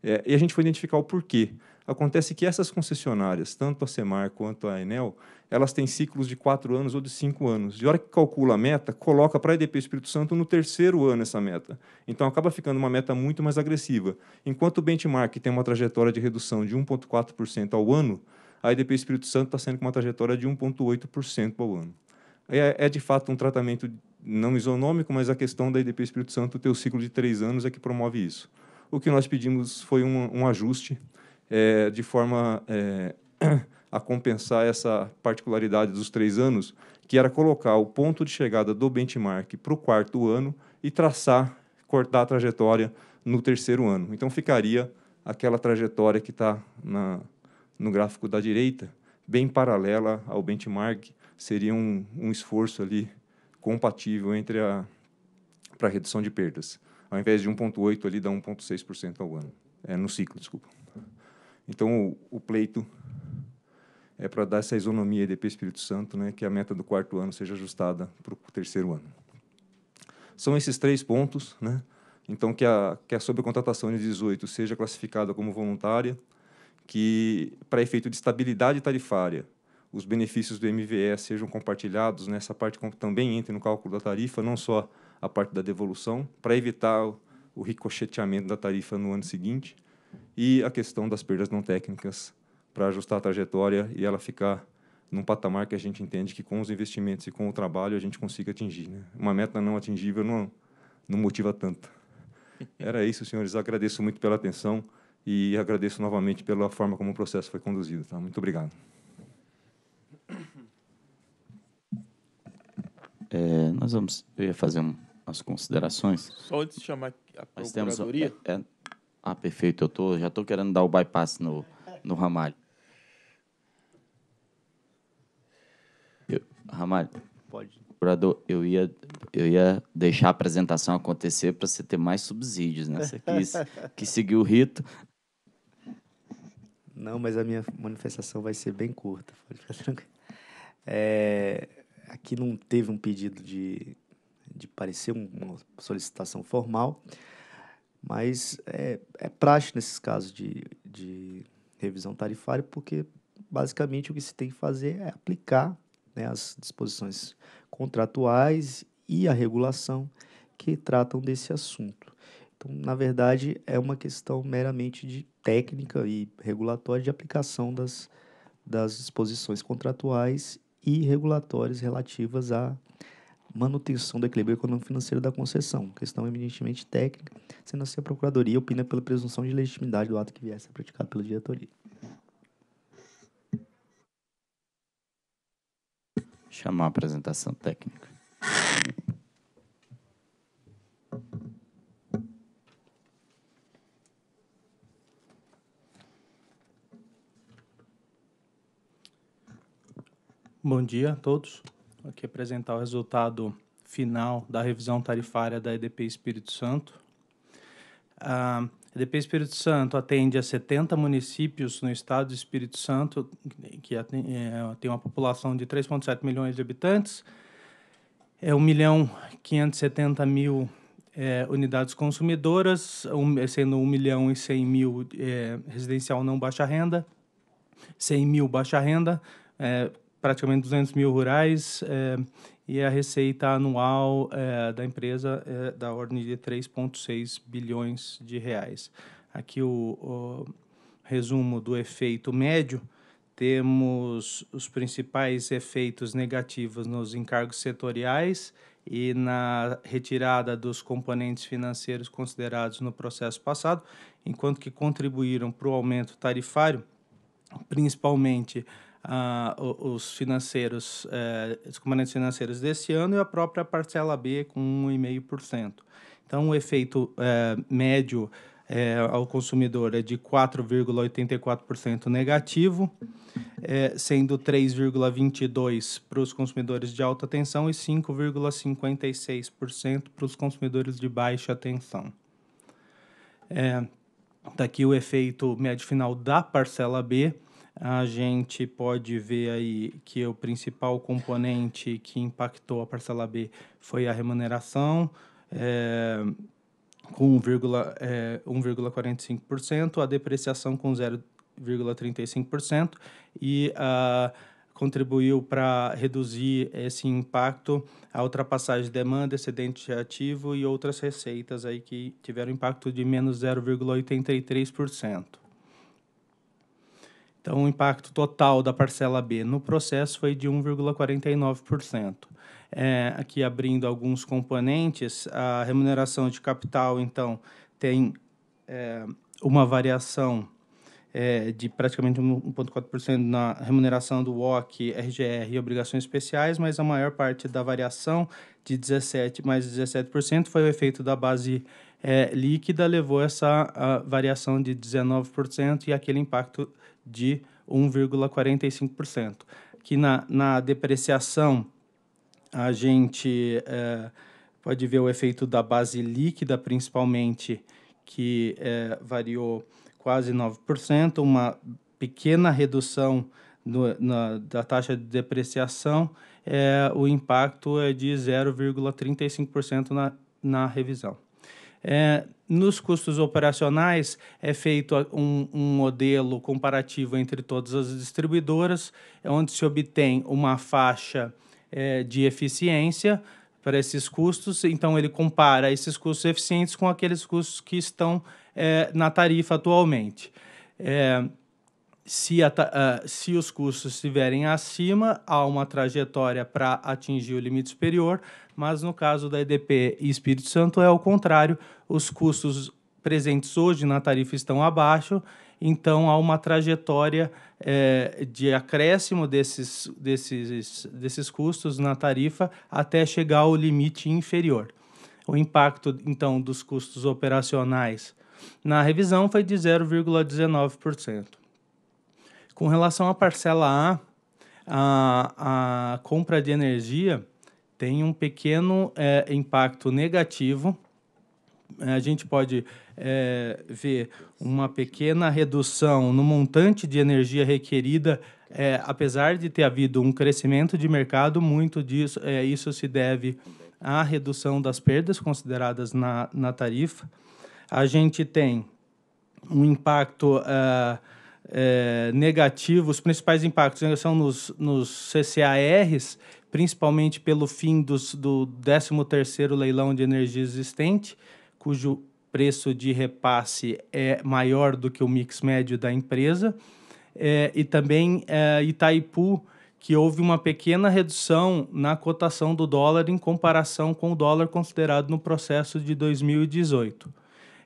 É, e a gente foi identificar o porquê. Acontece que essas concessionárias, tanto a Semar quanto a Enel, elas têm ciclos de quatro anos ou de cinco anos. E a hora que calcula a meta, coloca para a EDP Espírito Santo no terceiro ano essa meta. Então acaba ficando uma meta muito mais agressiva. Enquanto o benchmark tem uma trajetória de redução de 1,4% ao ano, a EDP Espírito Santo está sendo com uma trajetória de 1,8% ao ano. É, é de fato um tratamento não isonômico, mas a questão da EDP Espírito Santo ter o ciclo de três anos é que promove isso. O que nós pedimos foi um, um ajuste é, de forma é, a compensar essa particularidade dos três anos, que era colocar o ponto de chegada do benchmark para o quarto ano e traçar, cortar a trajetória no terceiro ano. Então ficaria aquela trajetória que está no gráfico da direita, bem paralela ao benchmark, seria um, um esforço ali compatível entre a para redução de perdas, ao invés de 1.8 ali dá 1.6% ao ano, é no ciclo, desculpa. Então, o, o pleito é para dar essa isonomia EDP Espírito Santo, né, que a meta do quarto ano seja ajustada para o terceiro ano. São esses três pontos, né? Então, que a, que a sobrecontratação de 18 seja classificada como voluntária, que, para efeito de estabilidade tarifária, os benefícios do MVS sejam compartilhados, nessa né? parte também entre no cálculo da tarifa, não só a parte da devolução, para evitar o ricocheteamento da tarifa no ano seguinte e a questão das perdas não técnicas para ajustar a trajetória e ela ficar num patamar que a gente entende que com os investimentos e com o trabalho a gente consiga atingir. Né? Uma meta não atingível não, não motiva tanto. Era isso, senhores. Agradeço muito pela atenção e agradeço novamente pela forma como o processo foi conduzido. Tá? Muito obrigado. É, nós vamos, eu ia fazer um, as considerações. Só antes de chamar a Procuradoria. Nós temos, é, é ah, perfeito. Eu tô, já estou querendo dar o bypass no, no Ramalho. Eu, Ramalho, pode. Curador, eu ia, eu ia deixar a apresentação acontecer para você ter mais subsídios, né? Você quis, quis seguir o rito. Não, mas a minha manifestação vai ser bem curta, pode ficar tranquilo. É, aqui não teve um pedido de, de parecer, uma solicitação formal, mas é, é praxe nesses casos de, de revisão tarifária, porque basicamente o que se tem que fazer é aplicar né, as disposições contratuais e a regulação que tratam desse assunto. Então, na verdade, é uma questão meramente de técnica e regulatória de aplicação das, das disposições contratuais e regulatórias relativas à manutenção do equilíbrio econômico-financeiro da concessão, questão é eminentemente técnica, sendo assim a Procuradoria opina pela presunção de legitimidade do ato que viesse a praticado pela diretoria. Chamar a apresentação técnica. Bom dia a todos aqui apresentar o resultado final da revisão tarifária da EDP Espírito Santo. A EDP Espírito Santo atende a 70 municípios no estado do Espírito Santo, que é, tem uma população de 3,7 milhões de habitantes, é 1 milhão 570 mil é, unidades consumidoras, um, sendo 1 milhão e 100 mil é, residencial não baixa renda, 100 mil baixa renda, é, praticamente 200 mil rurais é, e a receita anual é, da empresa é da ordem de 3,6 bilhões de reais. Aqui o, o, resumo do efeito médio, temos os principais efeitos negativos nos encargos setoriais e na retirada dos componentes financeiros considerados no processo passado, enquanto que contribuíram para o aumento tarifário, principalmente uh, os financeiros, uh, os componentes financeiros desse ano e a própria parcela B com 1,5%. Então, o efeito uh, médio é, ao consumidor é de 4,84% negativo, sendo 3,22% para os consumidores de alta tensão e 5,56% para os consumidores de baixa tensão. É, daqui tá o efeito médio final da parcela B a gente pode ver aí que o principal componente que impactou a parcela B foi a remuneração, é, com 1,45%, é, eh, a depreciação com 0,35% e a ah, contribuiu para reduzir esse impacto, a ultrapassagem de demanda, excedente de ativo e outras receitas aí que tiveram impacto de menos 0,83%. Então, o impacto total da parcela B no processo foi de 1,49%. É, aqui abrindo alguns componentes, a remuneração de capital, então, tem é, uma variação é, de praticamente 1,4% na remuneração do WOC, RGR e obrigações especiais, mas a maior parte da variação de 17% mais 17% foi o efeito da base é, líquida levou essa variação de 19% e aquele impacto de 1,45%. Aqui na, na depreciação, a gente é, pode ver o efeito da base líquida, principalmente, que é, variou quase 9%, uma pequena redução no, na, da taxa de depreciação, é, o impacto é de 0,35% na, na revisão. É, nos custos operacionais, é feito um, um, modelo comparativo entre todas as distribuidoras, é onde se obtém uma faixa é, de eficiência para esses custos. Então, ele compara esses custos eficientes com aqueles custos que estão é, na tarifa atualmente. É, se, a, uh, ah, se os custos estiverem acima, há uma trajetória para atingir o limite superior, mas no caso da EDP e Espírito Santo é o contrário, os custos presentes hoje na tarifa estão abaixo, então há uma trajetória eh, de acréscimo desses, desses, desses custos na tarifa até chegar ao limite inferior. O impacto, então, dos custos operacionais na revisão foi de 0,19%. Com relação à parcela A, a, a compra de energia tem um pequeno é, impacto negativo. É, a gente pode é, ver uma pequena redução no montante de energia requerida, é, apesar de ter havido um crescimento de mercado, muito disso é, isso se deve à redução das perdas consideradas na, na tarifa. A gente tem um impacto uh, é, negativo, os principais impactos né, são nos, nos CCARs, principalmente pelo fim dos, do 13º leilão de energia existente, cujo preço de repasse é maior do que o mix médio da empresa, é, e também é, Itaipu, que houve uma pequena redução na cotação do dólar em comparação com o dólar considerado no processo de 2018.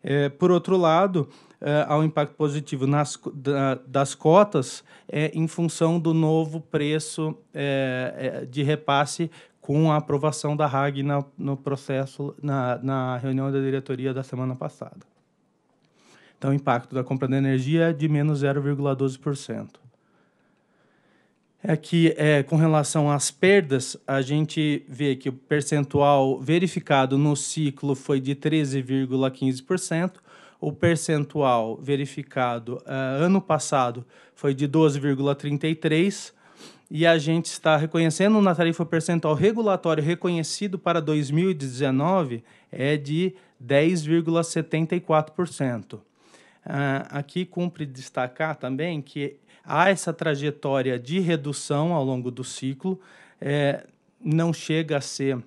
É, por outro lado, eh, ao impacto positivo nas, da, das cotas é, em função do novo preço é, de repasse com a aprovação da RAG na, no processo, na, na reunião da diretoria da semana passada. Então, o impacto da compra da energia é de menos 0,12%. Aqui, é, é, com relação às perdas, a gente vê que o percentual verificado no ciclo foi de 13,15%, o percentual verificado uh, ano passado foi de 12,33%, e a gente está reconhecendo na tarifa percentual regulatório reconhecido para 2019 é de 10,74%. Uh, eh, aqui cumpre destacar também que há essa trajetória de redução ao longo do ciclo, é, não chega a ser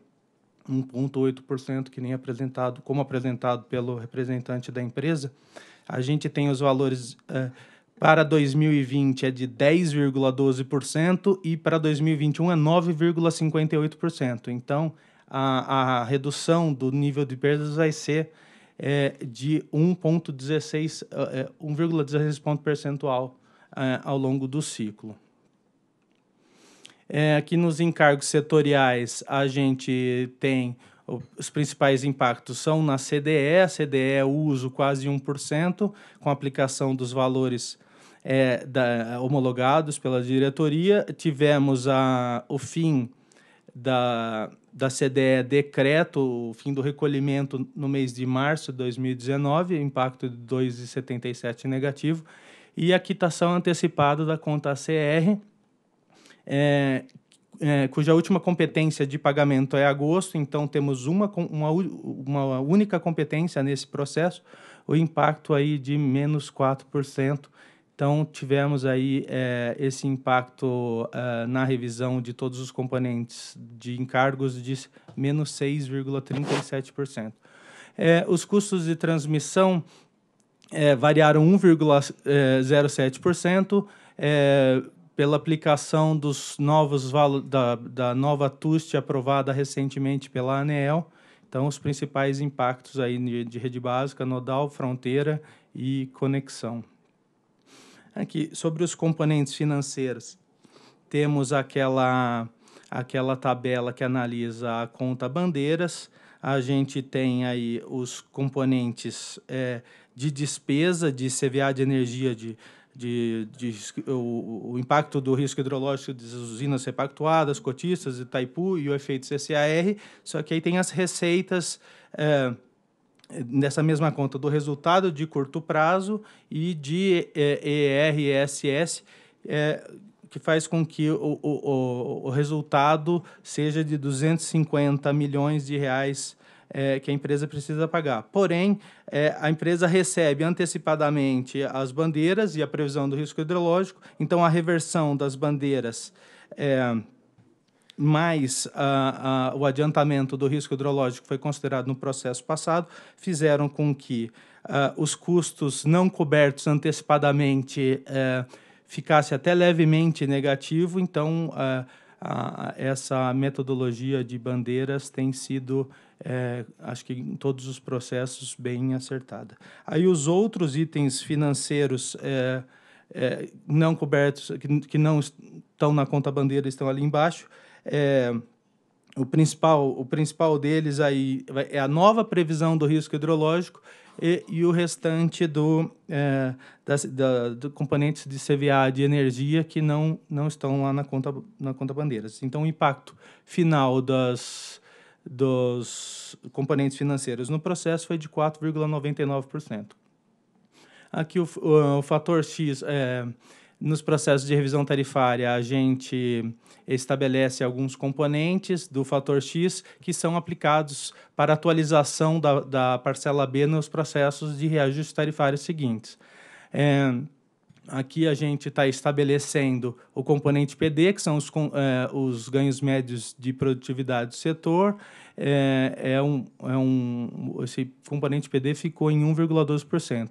1,8%, que nem apresentado, como apresentado pelo representante da empresa, a gente tem os valores uh, para 2020 é de 10,12% e para 2021 é 9,58%. Então, a, a, redução do nível de perdas vai ser é, de 1,16 eh, uh, ponto percentual ao longo do ciclo. É, aqui nos encargos setoriais, a gente tem os principais impactos são na CDE, a CDE é uso quase 1%, com aplicação dos valores é, da, homologados pela diretoria. Tivemos a, o fim da, da CDE decreto, o fim do recolhimento no mês de março de 2019, impacto de 2,77 negativo, e a quitação antecipada da conta CR é, é, cuja última competência de pagamento é agosto, então temos uma, uma, uma única competência nesse processo, o impacto aí de menos 4%. Então, tivemos aí é, esse impacto é, na revisão de todos os componentes de encargos de menos 6,37%. É, os custos de transmissão é, variaram 1,07% pela aplicação dos novos da, da nova TUST aprovada recentemente pela ANEEL. Então, os principais impactos aí de, de rede básica, nodal, fronteira e conexão. Aqui, sobre os componentes financeiros, temos aquela, aquela tabela que analisa a conta bandeiras, a gente tem aí os componentes é, de despesa de CVA de energia de de, de o, o, impacto do risco hidrológico das usinas repactuadas, cotistas, Itaipu e o efeito CCAR, só que aí tem as receitas é, nessa mesma conta do resultado de curto prazo e de é, ERSS, é, que faz com que o, o, o resultado seja de 250 milhões de reais é, que a empresa precisa pagar. Porém, é, a empresa recebe antecipadamente as bandeiras e a previsão do risco hidrológico, então a reversão das bandeiras. É, mais a, a, o adiantamento do risco hidrológico foi considerado no processo passado, fizeram com que a, é, os custos não cobertos antecipadamente é, ficasse até levemente negativo, então é, essa metodologia de bandeiras tem sido é, acho que em todos os processos bem acertada. Aí os outros itens financeiros é, é, não cobertos, que, que não estão na conta bandeira, estão ali embaixo. É, o principal, o principal deles aí é a nova previsão do risco hidrológico e, e, o restante do, é, das, da, do componentes de CVA de energia que não, não estão lá na conta, na conta bandeiras. Então, o impacto final das, dos componentes financeiros no processo foi de 4,99%. Aqui o, o, o, fator X é, nos processos de revisão tarifária a gente estabelece alguns componentes do fator X que são aplicados para atualização da, da parcela B nos processos de reajuste tarifário seguintes. É, aqui a gente está estabelecendo o componente PD, que são os, é, os ganhos médios de produtividade do setor. É, é, um, é um, esse componente PD ficou em 1,12%.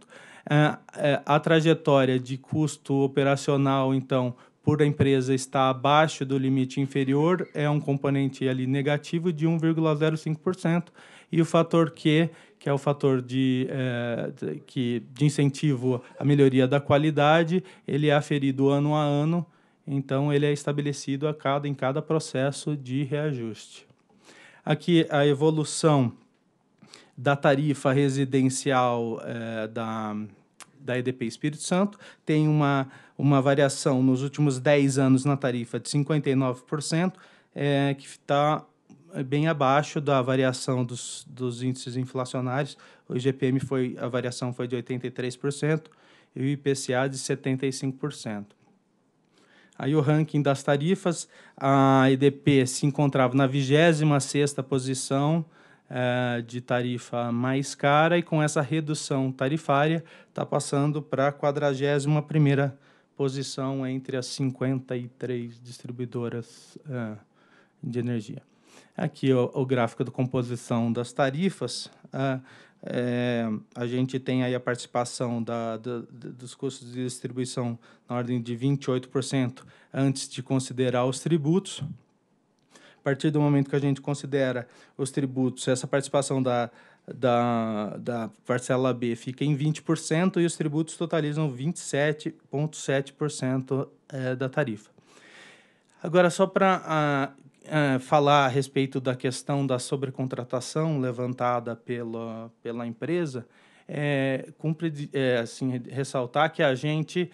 É, é, a trajetória de custo operacional, então, por a empresa estar abaixo do limite inferior, é um componente ali negativo de 1,05%. E o fator Q, que é o fator de, é, de, que, de incentivo à melhoria da qualidade, ele é aferido ano a ano, então ele é estabelecido a cada, em cada processo de reajuste. Aqui a evolução da tarifa residencial é, da, da EDP Espírito Santo, tem uma, uma variação nos últimos 10 anos na tarifa de 59%, é, que está é bem abaixo da variação dos, dos índices inflacionários. O IGPM foi a variação foi de 83% e o IPCA de 75%. Aí o ranking das tarifas, a EDP se encontrava na 26ª posição é, de tarifa mais cara e com essa redução tarifária está passando para a 41ª posição entre as 53 distribuidoras é, de energia. Aqui o, o gráfico da composição das tarifas. Ah, é, a gente tem aí a participação da, da, dos custos de distribuição na ordem de 28% antes de considerar os tributos. A partir do momento que a gente considera os tributos, essa participação da, da, da parcela B fica em 20% e os tributos totalizam 27,7% é, da tarifa. Agora, só para ah, eh, falar a respeito da questão da sobrecontratação levantada pela, pela empresa, é, cumpre é, assim, ressaltar que a gente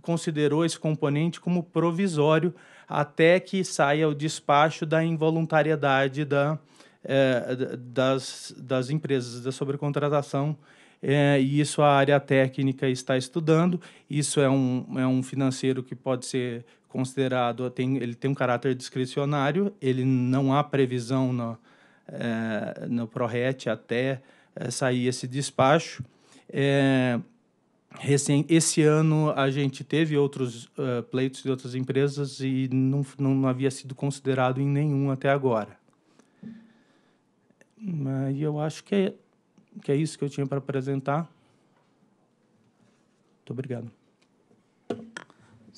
considerou esse componente como provisório até que saia o despacho da involuntariedade da, é, das, das empresas da sobrecontratação. É, e isso a área técnica está estudando. Isso é um, é um financeiro que pode ser considerado, tem, ele tem um caráter discricionário, ele não há previsão no, é, no ProRet até é, sair esse despacho. É, recém, esse ano a gente teve outros uh, pleitos de outras empresas e não, não havia sido considerado em nenhum até agora. mas eu acho que é, que é isso que eu tinha para apresentar. Muito obrigado.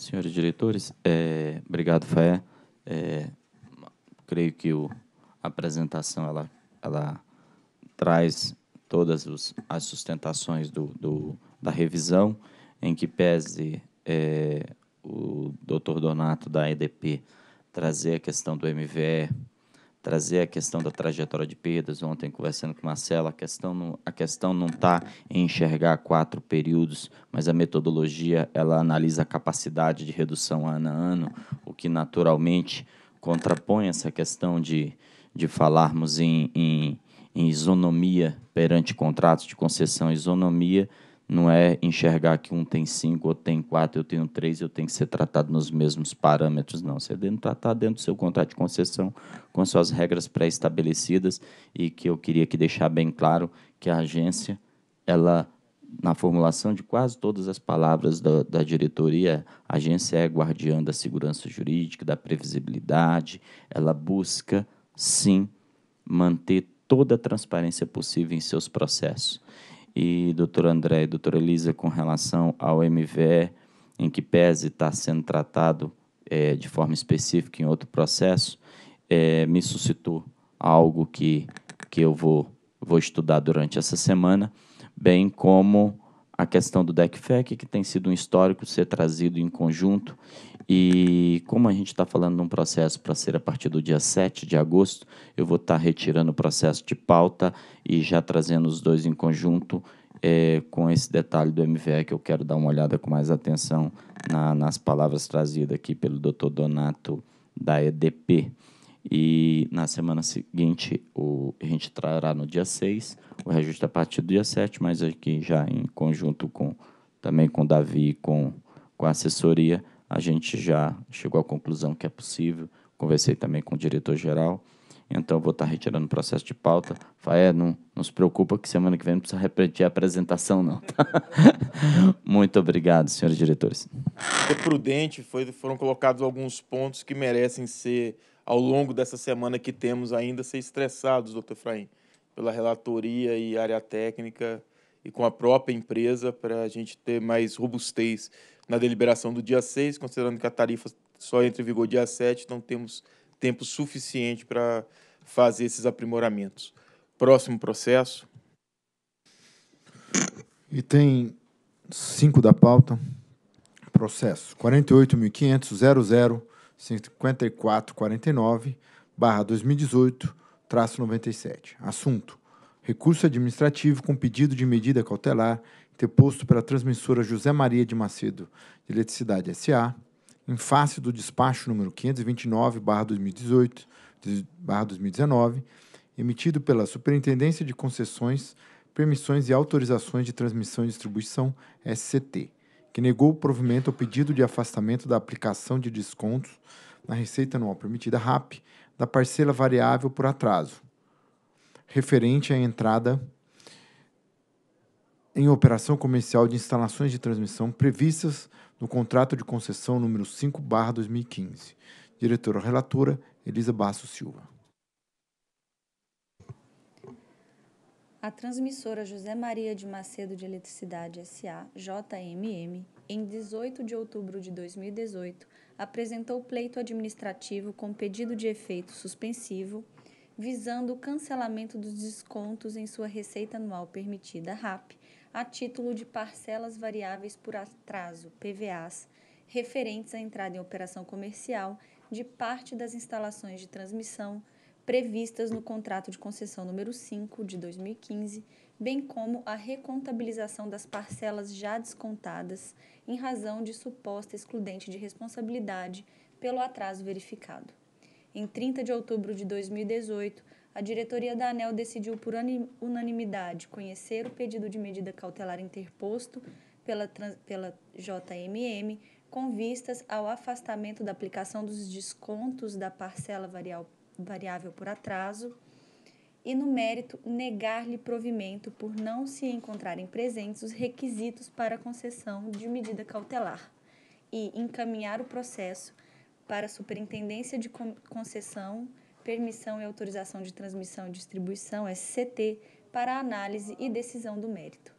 Senhores diretores, é, obrigado, Faé. É, creio que o, a apresentação ela, ela traz todas os, as sustentações do, do, da revisão, em que pese é, o doutor Donato da EDP trazer a questão do MVE trazer a questão da trajetória de perdas. Ontem, conversando com Marcela Marcelo, a questão não, a questão não está em enxergar quatro períodos, mas a metodologia ela analisa a capacidade de redução ano a ano, o que naturalmente contrapõe essa questão de, de falarmos em, em, em isonomia perante contratos de concessão, isonomia não é enxergar que um tem cinco, outro tem quatro, eu tenho três, eu tenho que ser tratado nos mesmos parâmetros, não. Você tem que tratar dentro do seu contrato de concessão, com suas regras pré-estabelecidas, e que eu queria que deixar bem claro que a agência, ela na formulação de quase todas as palavras da, da, diretoria, a agência é guardiã da segurança jurídica, da previsibilidade, ela busca, sim, manter toda a transparência possível em seus processos e doutor André e doutora Elisa com relação ao MVE, em que pese estar tá sendo tratado é, de forma específica em outro processo, é, me suscitou algo que, que eu vou, vou estudar durante essa semana, bem como a questão do DECFEC, que tem sido um histórico ser trazido em conjunto e como a gente está falando de um processo para ser a partir do dia 7 de agosto, eu vou estar tá retirando o processo de pauta e já trazendo os dois em conjunto é, com esse detalhe do MVE que eu quero dar uma olhada com mais atenção na, nas palavras trazidas aqui pelo Dr. Donato da EDP. E na semana seguinte, o, a gente trará no dia 6 o reajuste a partir do dia 7, mas aqui já em conjunto com também com o Davi e com, com a assessoria, a gente já chegou à conclusão que é possível. Conversei também com o diretor-geral, então vou estar retirando o processo de pauta. Faé, não, não se preocupa que semana que vem não precisa repetir a apresentação, não. Tá? Muito obrigado, senhores diretores. Foi prudente, foi, foram colocados alguns pontos que merecem ser, ao longo dessa semana que temos ainda, ser estressados, doutor Fraim, pela relatoria e área técnica e com a própria empresa para a gente ter mais robustez na deliberação do dia 6, considerando que a tarifa só entra em vigor dia 7, então temos tempo suficiente para fazer esses aprimoramentos. Próximo processo. Item 5 da pauta. Processo 48.500.005449 barra 2018 traço 97. Assunto. Recurso administrativo com pedido de medida cautelar deposto pela transmissora José Maria de Macedo de Eletricidade S.A., em face do despacho número 529-2018, 2019, emitido pela Superintendência de Concessões, Permissões e Autorizações de Transmissão e Distribuição, SCT, que negou o provimento ao pedido de afastamento da aplicação de descontos na receita anual permitida RAP da parcela variável por atraso, referente à entrada em operação comercial de instalações de transmissão previstas no contrato de concessão número 5/2015. Diretora relatora Elisa Basso Silva. A transmissora José Maria de Macedo de Eletricidade SA, JMM, em 18 de outubro de 2018, apresentou pleito administrativo com pedido de efeito suspensivo, visando o cancelamento dos descontos em sua receita anual permitida RAP a título de parcelas variáveis por atraso, PVAs, referentes à entrada em operação comercial de parte das instalações de transmissão previstas no contrato de concessão número 5 de 2015, bem como a recontabilização das parcelas já descontadas em razão de suposta excludente de responsabilidade pelo atraso verificado. Em 30 de outubro de 2018, a diretoria da ANEL decidiu por unanimidade conhecer o pedido de medida cautelar interposto pela, pela JMM com vistas ao afastamento da aplicação dos descontos da parcela variável por atraso e, no mérito, negar-lhe provimento por não se encontrarem presentes os requisitos para concessão de medida cautelar e encaminhar o processo para a Superintendência de Concessão Permissão e Autorização de Transmissão e Distribuição, SCT, é para análise e decisão do mérito.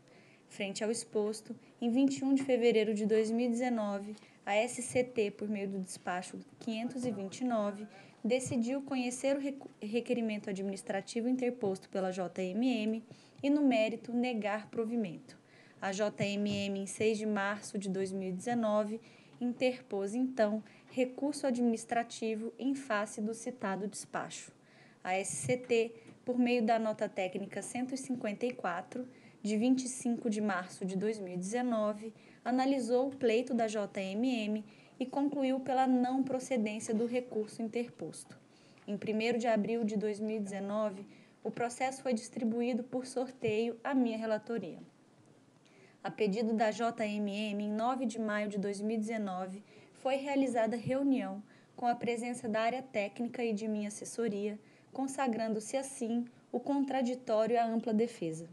Frente ao exposto, em 21 de fevereiro de 2019, a SCT, por meio do despacho 529, decidiu conhecer o requerimento administrativo interposto pela JMM e, no mérito, negar provimento. A JMM, em 6 de março de 2019, interpôs, então, recurso administrativo em face do citado despacho. A SCT, por meio da nota técnica 154, de 25 de março de 2019, analisou o pleito da JMM e concluiu pela não procedência do recurso interposto. Em 1 de abril de 2019, o processo foi distribuído por sorteio à minha relatoria. A pedido da JMM, em 9 de maio de 2019, foi realizada reunião com a presença da área técnica e de minha assessoria, consagrando-se assim o contraditório à ampla defesa.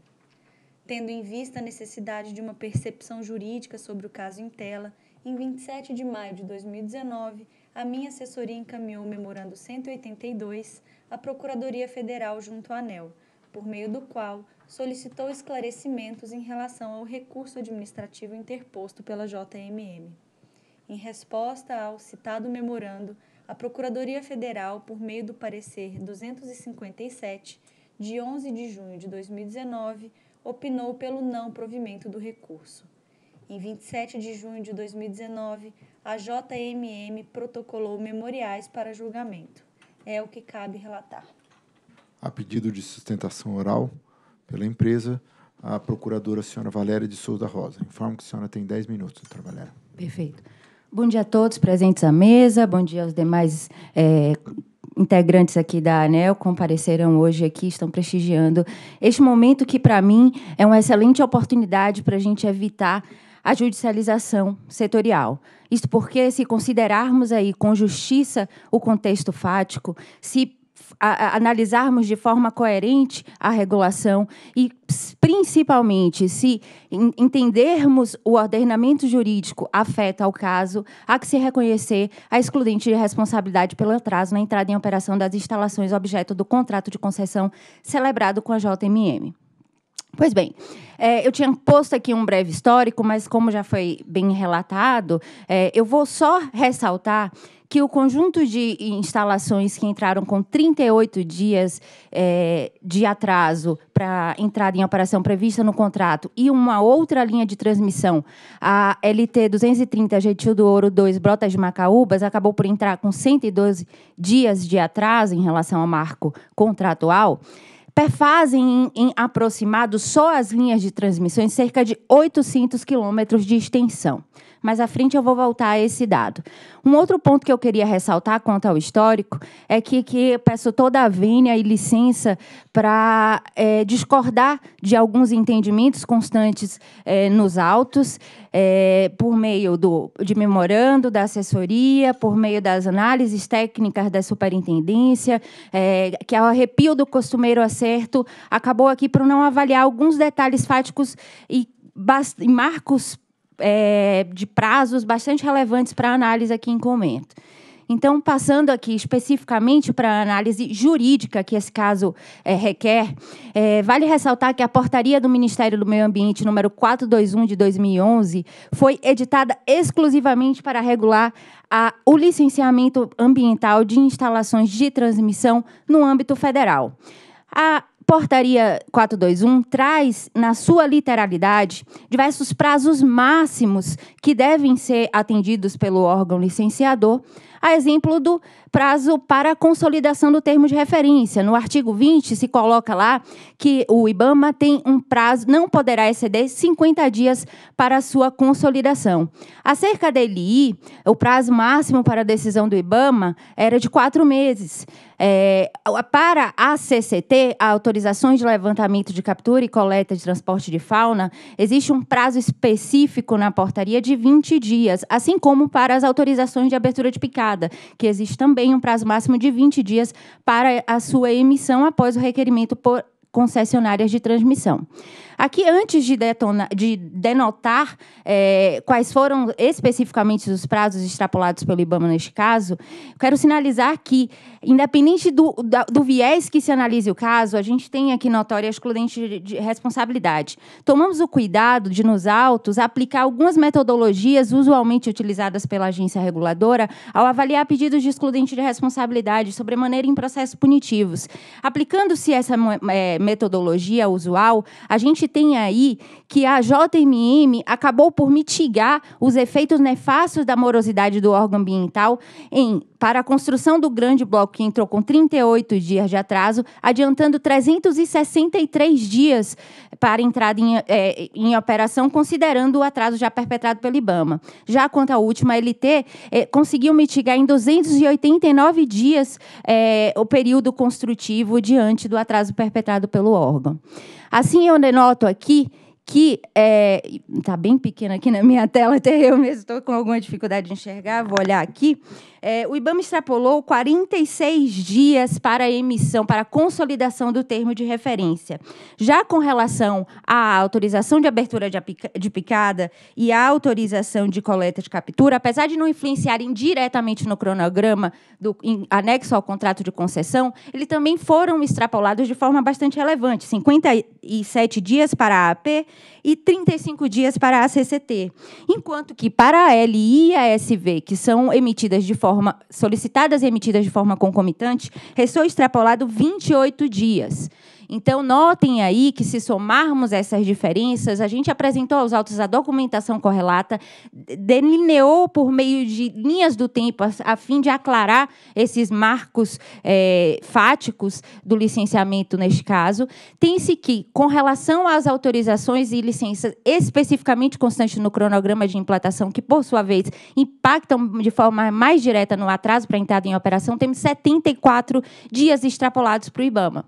Tendo em vista a necessidade de uma percepção jurídica sobre o caso em tela, em 27 de maio de 2019, a minha assessoria encaminhou o memorando 182 à Procuradoria Federal junto à ANEL, por meio do qual solicitou esclarecimentos em relação ao recurso administrativo interposto pela JMM. Em resposta ao citado memorando, a Procuradoria Federal, por meio do parecer 257, de 11 de junho de 2019, opinou pelo não provimento do recurso. Em 27 de junho de 2019, a JMM protocolou memoriais para julgamento. É o que cabe relatar. A pedido de sustentação oral pela empresa, a procuradora senhora Valéria de Souza Rosa. Informo que a senhora tem 10 minutos, doutora Valéria. Perfeito. Bom dia a todos presentes à mesa, bom dia aos demais é, integrantes aqui da ANEL compareceram hoje aqui, estão prestigiando este momento que, para mim, é uma excelente oportunidade para a gente evitar a judicialização setorial. Isso porque, se considerarmos aí com justiça o contexto fático, se a, a, analisarmos de forma coerente a regulação e, principalmente, se in, entendermos o ordenamento jurídico afeta ao caso, há que se reconhecer a excludente de responsabilidade pelo atraso na entrada em operação das instalações objeto do contrato de concessão celebrado com a JMM. Pois bem, é, eu tinha posto aqui um breve histórico, mas como já foi bem relatado, é, eu vou só ressaltar que o conjunto de instalações que entraram com 38 dias é, de atraso para entrada em operação prevista no contrato e uma outra linha de transmissão, a LT 230 Gentil do Ouro 2 Brotas de Macaúbas, acabou por entrar com 112 dias de atraso em relação ao marco contratual perfazem em, em, aproximado só as linhas de transmissão cerca de 800 quilômetros de extensão mais à frente eu vou voltar a esse dado. Um outro ponto que eu queria ressaltar quanto ao histórico é que, que peço toda a vênia e licença para é, discordar de alguns entendimentos constantes é, nos autos, é, por meio do, de memorando, da assessoria, por meio das análises técnicas da superintendência, é, que ao é arrepio do costumeiro acerto acabou aqui por não avaliar alguns detalhes fáticos e marcos é, de prazos bastante relevantes para análise aqui em comento. Então, passando aqui especificamente para a análise jurídica que esse caso é, requer, é, vale ressaltar que a portaria do Ministério do Meio Ambiente número 421 de 2011 foi editada exclusivamente para regular a, o licenciamento ambiental de instalações de transmissão no âmbito federal. A, Portaria 421 traz, na sua literalidade, diversos prazos máximos que devem ser atendidos pelo órgão licenciador, a exemplo do prazo para a consolidação do termo de referência. No artigo 20 se coloca lá que o IBAMA tem um prazo, não poderá exceder 50 dias para a sua consolidação. Acerca da LI, o prazo máximo para a decisão do IBAMA era de quatro meses. É, para a CCT, a autorizações de levantamento de captura e coleta de transporte de fauna, existe um prazo específico na portaria de 20 dias, assim como para as autorizações de abertura de picada, que existe também também um prazo máximo de 20 dias para a sua emissão após o requerimento por concessionárias de transmissão. Aqui, antes de, detonar, de denotar é, quais foram especificamente os prazos extrapolados pelo IBAMA neste caso, quero sinalizar que, independente do, da, do viés que se analise o caso, a gente tem aqui notória excludente de, de responsabilidade. Tomamos o cuidado de, nos autos, aplicar algumas metodologias usualmente utilizadas pela agência reguladora ao avaliar pedidos de excludente de responsabilidade, sobremaneira em processos punitivos. Aplicando-se essa é, metodologia usual, a gente tem aí que a JMM acabou por mitigar os efeitos nefastos da morosidade do órgão ambiental em para a construção do grande bloco que entrou com 38 dias de atraso, adiantando 363 dias para entrada em, é, em operação, considerando o atraso já perpetrado pelo IBAMA. Já quanto à última LT, é, conseguiu mitigar em 289 dias é, o período construtivo diante do atraso perpetrado pelo órgão. Assim eu denoto aqui que é, tá bem pequena aqui na minha tela, até eu mesmo estou com alguma dificuldade de enxergar, vou olhar aqui. É, o IBAMA extrapolou 46 dias para a emissão, para a consolidação do termo de referência. Já com relação à autorização de abertura de picada e à autorização de coleta de captura, apesar de não influenciarem diretamente no cronograma do em, anexo ao contrato de concessão, eles também foram extrapolados de forma bastante relevante: 57 dias para a AP e 35 dias para a CCT, enquanto que para a LI e a SV, que são emitidas de forma solicitadas e emitidas de forma concomitante, restou extrapolado 28 dias. Então, notem aí que, se somarmos essas diferenças, a gente apresentou aos autos a documentação correlata, delineou por meio de linhas do tempo, a, fim de aclarar esses marcos é, fáticos do licenciamento, neste caso. Tem-se que, com relação às autorizações e licenças especificamente constantes no cronograma de implantação, que, por sua vez, impactam de forma mais direta no atraso para a entrada em operação, temos 74 dias extrapolados para o IBAMA.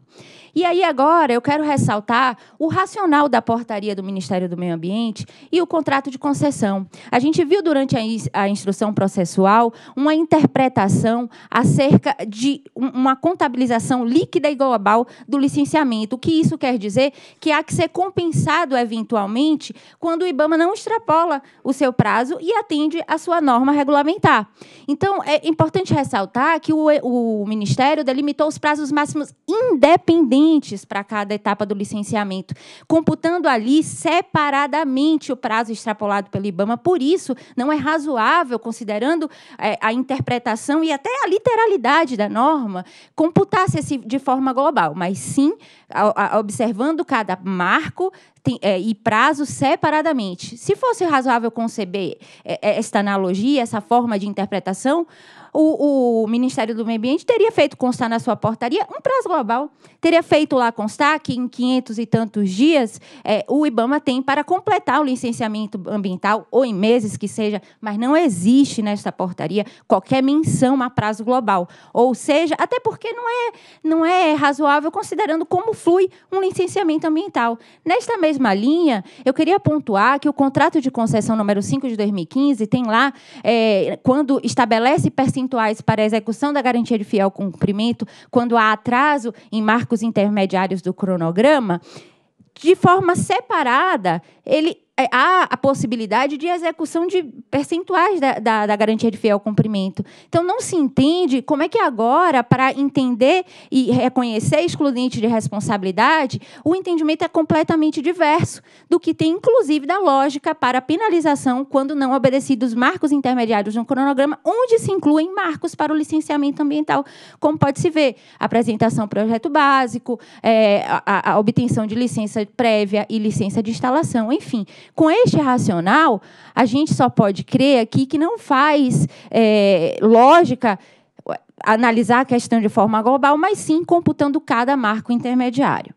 E aí agora eu quero ressaltar o racional da portaria do Ministério do Meio Ambiente e o contrato de concessão. A gente viu durante a, instrução processual uma interpretação acerca de uma contabilização líquida e global do licenciamento. O que isso quer dizer? Que há que ser compensado eventualmente quando o IBAMA não extrapola o seu prazo e atende a sua norma regulamentar. Então, é importante ressaltar que o, o Ministério delimitou os prazos máximos independentes diferentes para cada etapa do licenciamento, computando ali separadamente o prazo extrapolado pelo IBAMA. Por isso, não é razoável, considerando é, a interpretação e até a literalidade da norma, computar-se de forma global, mas sim a, a, observando cada marco, tem, é, e prazo separadamente. Se fosse razoável conceber é, é esta analogia, essa forma de interpretação, o, o Ministério do Meio Ambiente teria feito constar na sua portaria um prazo global, teria feito lá constar que em 500 e tantos dias é, o IBAMA tem para completar o licenciamento ambiental, ou em meses que seja, mas não existe nesta portaria qualquer menção a prazo global. Ou seja, até porque não é, não é razoável considerando como flui um licenciamento ambiental. Nesta mesma linha, eu queria pontuar que o contrato de concessão número 5 de 2015 tem lá, é, quando estabelece percentuais percentuais para a execução da garantia de fiel cumprimento quando há atraso em marcos intermediários do cronograma, de forma separada, ele é, há a possibilidade de execução de percentuais da, da, da, garantia de fiel cumprimento. Então, não se entende como é que agora, para entender e reconhecer excludente de responsabilidade, o entendimento é completamente diverso do que tem, inclusive, da lógica para penalização quando não obedecidos marcos intermediários no cronograma, onde se incluem marcos para o licenciamento ambiental, como pode-se ver, apresentação projeto básico, é, a, a obtenção de licença prévia e licença de instalação, enfim com este racional, a gente só pode crer aqui que não faz é, lógica analisar a questão de forma global, mas sim computando cada marco intermediário.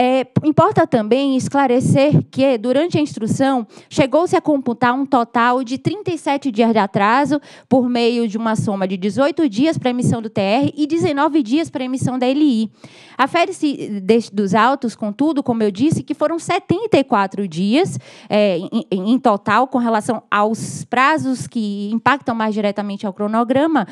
É, importa também esclarecer que, durante a instrução, chegou-se a computar um total de 37 dias de atraso por meio de uma soma de 18 dias para a emissão do TR e 19 dias para a emissão da LI. Afere-se dos autos, contudo, como eu disse, que foram 74 dias é, em, em total com relação aos prazos que impactam mais diretamente ao cronograma,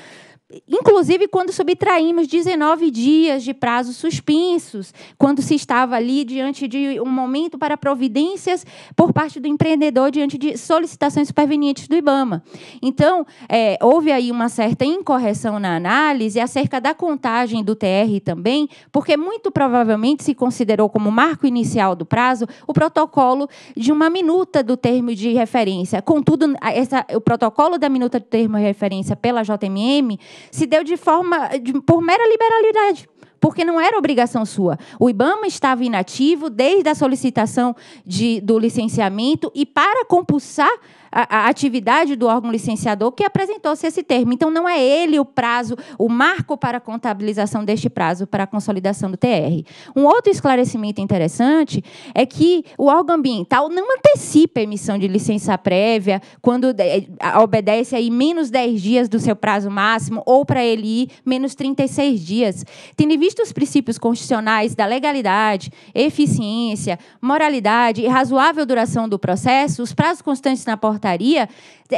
inclusive quando subtraímos 19 dias de prazos suspensos, quando se estava ali diante de um momento para providências por parte do empreendedor diante de solicitações supervenientes do IBAMA. Então, é, houve aí uma certa incorreção na análise acerca da contagem do TR também, porque muito provavelmente se considerou como marco inicial do prazo o protocolo de uma minuta do termo de referência. Contudo, essa, o protocolo da minuta do termo de referência pela JMM se deu de forma de, por mera liberalidade porque não era obrigação sua. O IBAMA estava inativo desde a solicitação de, do licenciamento e para compulsar a, atividade do órgão licenciador que apresentou-se esse termo. Então, não é ele o prazo, o marco para a contabilização deste prazo para a consolidação do TR. Um outro esclarecimento interessante é que o órgão ambiental não antecipa a emissão de licença prévia quando obedece aí menos 10 dias do seu prazo máximo ou para ele ir menos 36 dias. Tendo em vista os princípios constitucionais da legalidade, eficiência, moralidade e razoável duração do processo, os prazos constantes na porta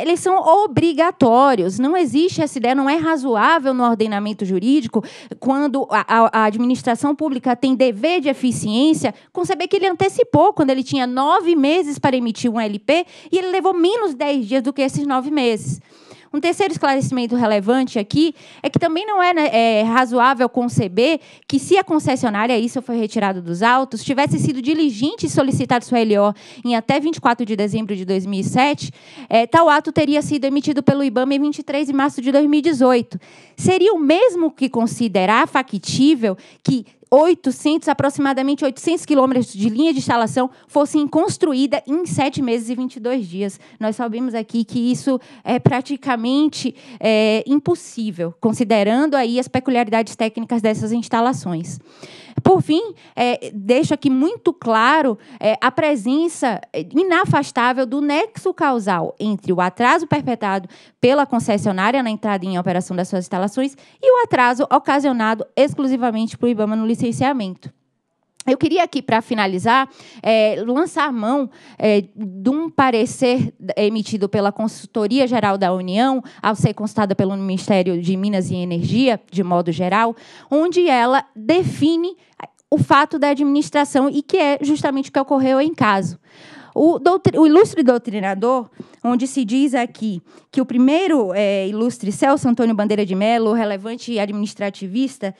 eles são obrigatórios. Não existe essa ideia, não é razoável no ordenamento jurídico, quando a, a administração pública tem dever de eficiência, conceber que ele antecipou quando ele tinha nove meses para emitir um LP e ele levou menos dez dias do que esses nove meses. Um terceiro esclarecimento relevante aqui é que também não é, né, é razoável conceber que se a concessionária, isso foi retirado dos autos, tivesse sido diligente e solicitado sua LO em até 24 de dezembro de 2007, é, eh, tal ato teria sido emitido pelo IBAMA em 23 de março de 2018. Seria o mesmo que considerar factível que 800, aproximadamente 800 quilômetros de linha de instalação fossem construída em 7 meses e 22 dias. Nós sabemos aqui que isso é praticamente é, impossível, considerando aí as peculiaridades técnicas dessas instalações. Por fim, é, deixo aqui muito claro é, a presença inafastável do nexo causal entre o atraso perpetrado pela concessionária na entrada em operação das suas instalações e o atraso ocasionado exclusivamente pelo IBAMA no licenciamento. Eu queria aqui, para finalizar, é, lançar mão é, de um parecer emitido pela Consultoria Geral da União, ao ser consultada pelo Ministério de Minas e Energia, de modo geral, onde ela define o fato da administração e que é justamente o que ocorreu em caso. O, doutri, o, ilustre doutrinador, onde se diz aqui que o primeiro é, ilustre Celso Antônio Bandeira de Mello, relevante administrativista,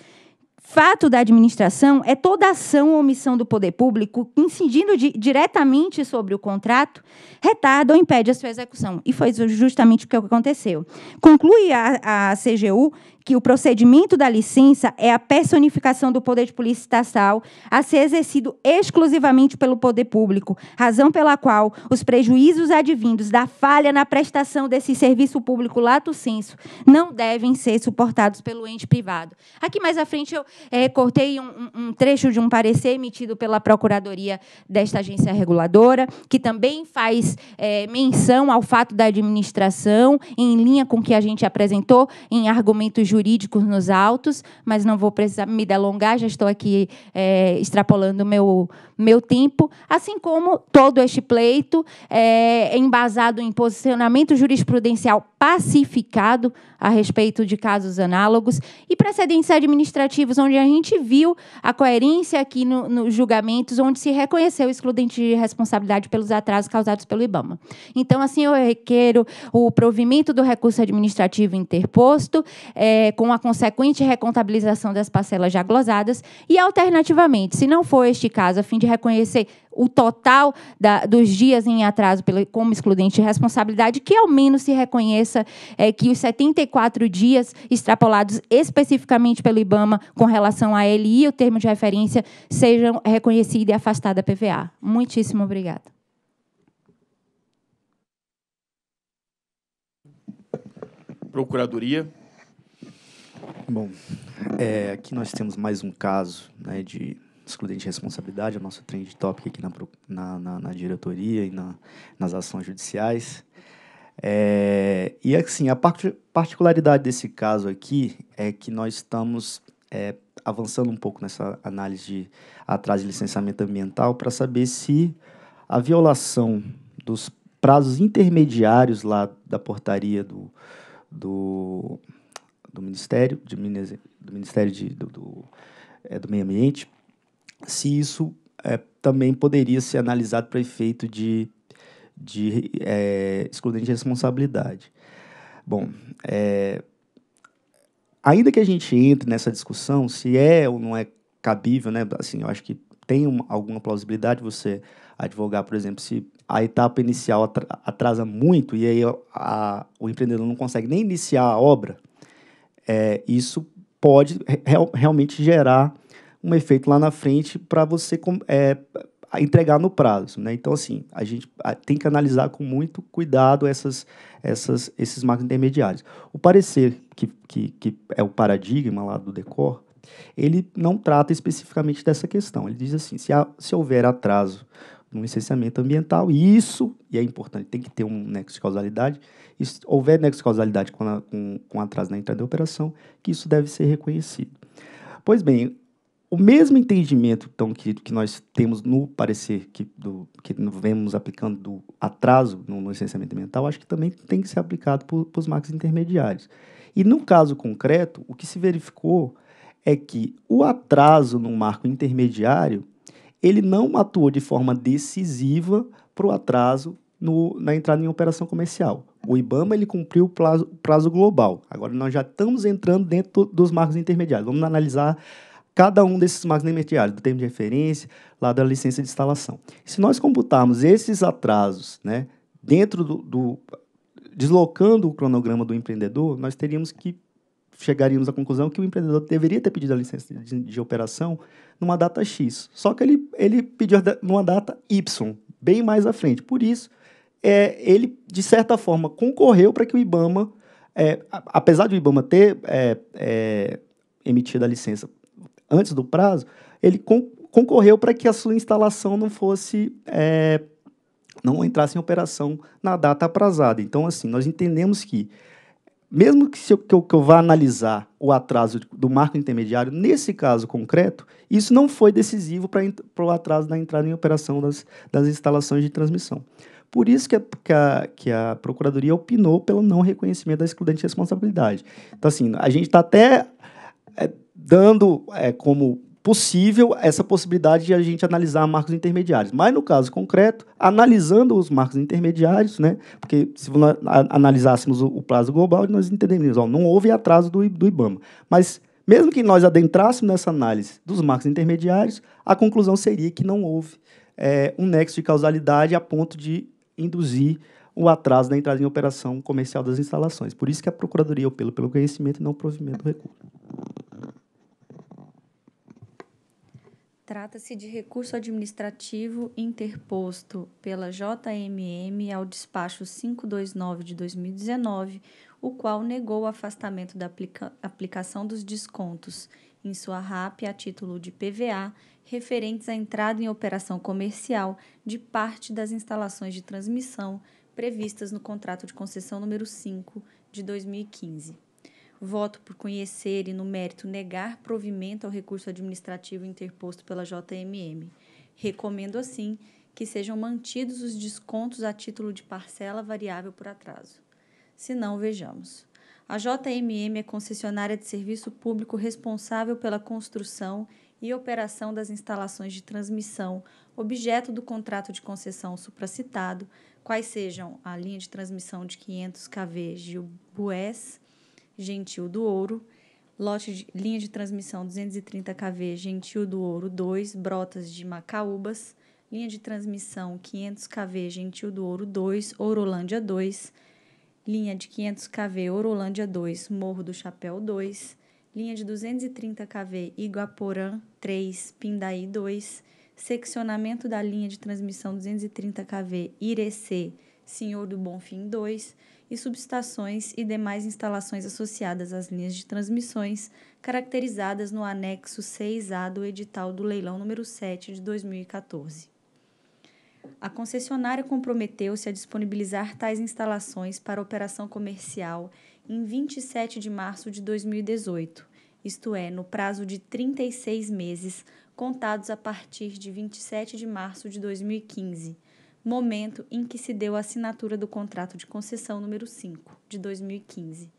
Fato da administração é toda ação ou omissão do poder público incidindo diretamente sobre o contrato, retarda ou impede a sua execução. E foi justamente o que aconteceu. Conclui a, a CGU que o procedimento da licença é a personificação do poder de polícia estatal a ser exercido exclusivamente pelo poder público, razão pela qual os prejuízos advindos da falha na prestação desse serviço público lato senso não devem ser suportados pelo ente privado. Aqui mais à frente eu é, cortei um, um trecho de um parecer emitido pela Procuradoria desta agência reguladora, que também faz é, menção ao fato da administração, em linha com o que a gente apresentou em argumentos jurídicos jurídicos nos autos, mas não vou precisar me delongar, já estou aqui é, extrapolando o meu, meu tempo. Assim como todo este pleito é embasado em posicionamento jurisprudencial pacificado a respeito de casos análogos e precedentes administrativos, onde a gente viu a coerência aqui nos no julgamentos, onde se reconheceu o excludente de responsabilidade pelos atrasos causados pelo IBAMA. Então, assim, eu requeiro o provimento do recurso administrativo interposto. É, é, com a consequente recontabilização das parcelas já glosadas, e alternativamente, se não for este caso, a fim de reconhecer o total da, dos dias em atraso pela, como excludente de responsabilidade, que ao menos se reconheça é, que os 74 dias extrapolados especificamente pelo IBAMA com relação a ele e o termo de referência sejam reconhecidos e afastados da PVA. Muitíssimo obrigada. Procuradoria. Bom, é, aqui nós temos mais um caso né, de excludente de responsabilidade, é o nosso trend tópico aqui na, na, na, na diretoria e na, nas ações judiciais. É, e assim, a particularidade desse caso aqui é que nós estamos é, avançando um pouco nessa análise de atraso de licenciamento ambiental para saber se a violação dos prazos intermediários lá da portaria do, do do Ministério, de Minas, do Ministério de, do, do, é, do Meio Ambiente, se isso é, também poderia ser analisado para efeito de, de é, excludente de responsabilidade. Bom, é, ainda que a gente entre nessa discussão, se é ou não é cabível, né, assim, eu acho que tem uma, alguma plausibilidade você advogar, por exemplo, se a etapa inicial atrasa muito e aí a, a, o empreendedor não consegue nem iniciar a obra, é, isso pode realmente gerar um efeito lá na frente para você é, entregar no prazo. Né? Então, assim, a gente tem que analisar com muito cuidado essas, essas, esses marcos intermediários. O parecer, que, que, que é o paradigma lá do DECOR, ele não trata especificamente dessa questão. Ele diz assim, se, há, se houver atraso no licenciamento ambiental, isso, e é importante, tem que ter um nexo de causalidade, e houver nexo com, a, com, com atraso na entrada da operação, que isso deve ser reconhecido. Pois bem, o mesmo entendimento então, que, que nós temos no parecer que, do, que vemos aplicando do atraso no, no licenciamento mental, acho que também tem que ser aplicado para os marcos intermediários. E no caso concreto, o que se verificou é que o atraso no marco intermediário ele não atuou de forma decisiva para o atraso no, na entrada em operação comercial. O IBAMA ele cumpriu o prazo, prazo global. Agora nós já estamos entrando dentro dos marcos intermediários. Vamos analisar cada um desses marcos intermediários, do termo de referência, lá da licença de instalação. Se nós computarmos esses atrasos, né, dentro do, do deslocando o cronograma do empreendedor, nós teríamos que chegaríamos à conclusão que o empreendedor deveria ter pedido a licença de, de operação numa data X. Só que ele, ele pediu numa data Y, bem mais à frente. Por isso, é, ele, de certa forma, concorreu para que o Ibama, é, apesar de o Ibama ter é, é, emitido a licença antes do prazo, ele con concorreu para que a sua instalação não fosse. É, não entrasse em operação na data aprazada. Então, assim, nós entendemos que, mesmo que, se eu, que, eu, que eu vá analisar o atraso do marco intermediário, nesse caso concreto, isso não foi decisivo para o atraso da entrada em operação das, das instalações de transmissão. Por isso que a, que a, que a Procuradoria opinou pelo não reconhecimento da excludente responsabilidade. Então, assim, a gente está até é, dando é, como possível essa possibilidade de a gente analisar marcos intermediários. Mas, no caso concreto, analisando os marcos intermediários, né, porque se nós analisássemos o, o prazo global, nós entenderíamos, ó, não houve atraso do, do IBAMA. Mas, mesmo que nós adentrássemos nessa análise dos marcos intermediários, a conclusão seria que não houve é, um nexo de causalidade a ponto de induzir o atraso da entrada em operação comercial das instalações. Por isso que a Procuradoria apela pelo conhecimento e não provimento do recurso. Trata-se de recurso administrativo interposto pela JMM ao despacho 529 de 2019, o qual negou o afastamento da aplica aplicação dos descontos em sua RAP a título de PVA referentes à entrada em operação comercial de parte das instalações de transmissão previstas no contrato de concessão número 5 de 2015. Voto por conhecer e, no mérito, negar provimento ao recurso administrativo interposto pela JMM. Recomendo, assim, que sejam mantidos os descontos a título de parcela variável por atraso. Se não, vejamos. A JMM é concessionária de serviço público responsável pela construção e operação das instalações de transmissão, objeto do contrato de concessão supracitado, quais sejam a linha de transmissão de 500 kV Gil-Bués, Gentil do Ouro, lote de, linha de transmissão 230 kV Gentil do Ouro 2, Brotas de Macaúbas, linha de transmissão 500 kV Gentil do Ouro 2, Ourolândia 2, linha de 500 kV Orolândia 2, Morro do Chapéu 2, linha de 230 kV Iguaporã 3, Pindaí 2, seccionamento da linha de transmissão 230 kV Irecê, Senhor do Bonfim 2 e subestações e demais instalações associadas às linhas de transmissões caracterizadas no anexo 6A do edital do leilão número 7 de 2014 a concessionária comprometeu-se a disponibilizar tais instalações para operação comercial em 27 de março de 2018, isto é, no prazo de 36 meses contados a partir de 27 de março de 2015, momento em que se deu a assinatura do contrato de concessão número 5 de 2015.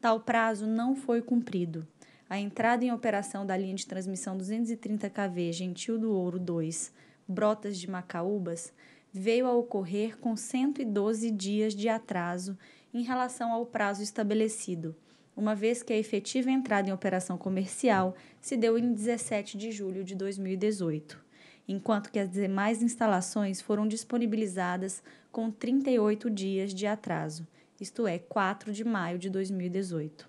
Tal prazo não foi cumprido. A entrada em operação da linha de transmissão 230 kV Gentil do Ouro 2 brotas de macaúbas veio a ocorrer com 112 dias de atraso em relação ao prazo estabelecido, uma vez que a efetiva entrada em operação comercial se deu em 17 de julho de 2018, enquanto que as demais instalações foram disponibilizadas com 38 dias de atraso, isto é, 4 de maio de 2018.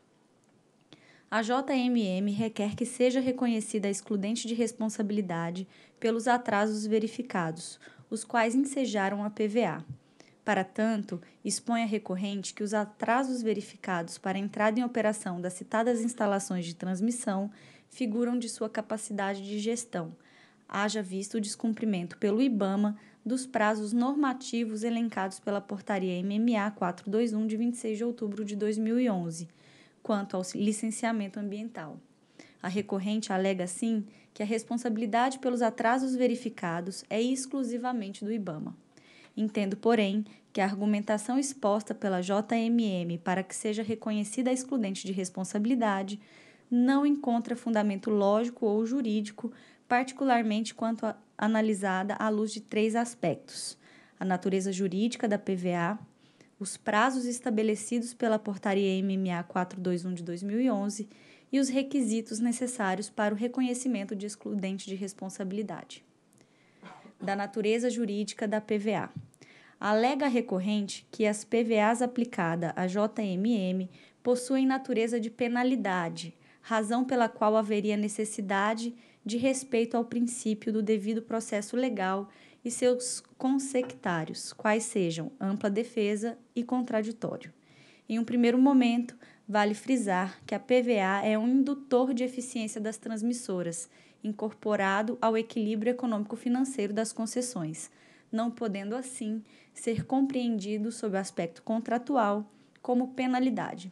A JMM requer que seja reconhecida a excludente de responsabilidade pelos atrasos verificados, os quais ensejaram a PVA. Para tanto, expõe a recorrente que os atrasos verificados para a entrada em operação das citadas instalações de transmissão figuram de sua capacidade de gestão, haja visto o descumprimento pelo IBAMA dos prazos normativos elencados pela Portaria MMA 421 de 26 de outubro de 2011, quanto ao licenciamento ambiental. A recorrente alega, assim, que a responsabilidade pelos atrasos verificados é exclusivamente do IBAMA. Entendo, porém, que a argumentação exposta pela JMM para que seja reconhecida a excludente de responsabilidade não encontra fundamento lógico ou jurídico, particularmente quanto a, analisada à luz de três aspectos: a natureza jurídica da PVA, os prazos estabelecidos pela Portaria MMA 421 de 2011 e os requisitos necessários para o reconhecimento de excludente de responsabilidade. Da natureza jurídica da PVA. Alega a recorrente que as PVAs aplicadas à JMM possuem natureza de penalidade, razão pela qual haveria necessidade de respeito ao princípio do devido processo legal e seus consectários, quais sejam ampla defesa e contraditório. Em um primeiro momento, Vale frisar que a PVA é um indutor de eficiência das transmissoras, incorporado ao equilíbrio econômico-financeiro das concessões, não podendo assim ser compreendido sob o aspecto contratual como penalidade.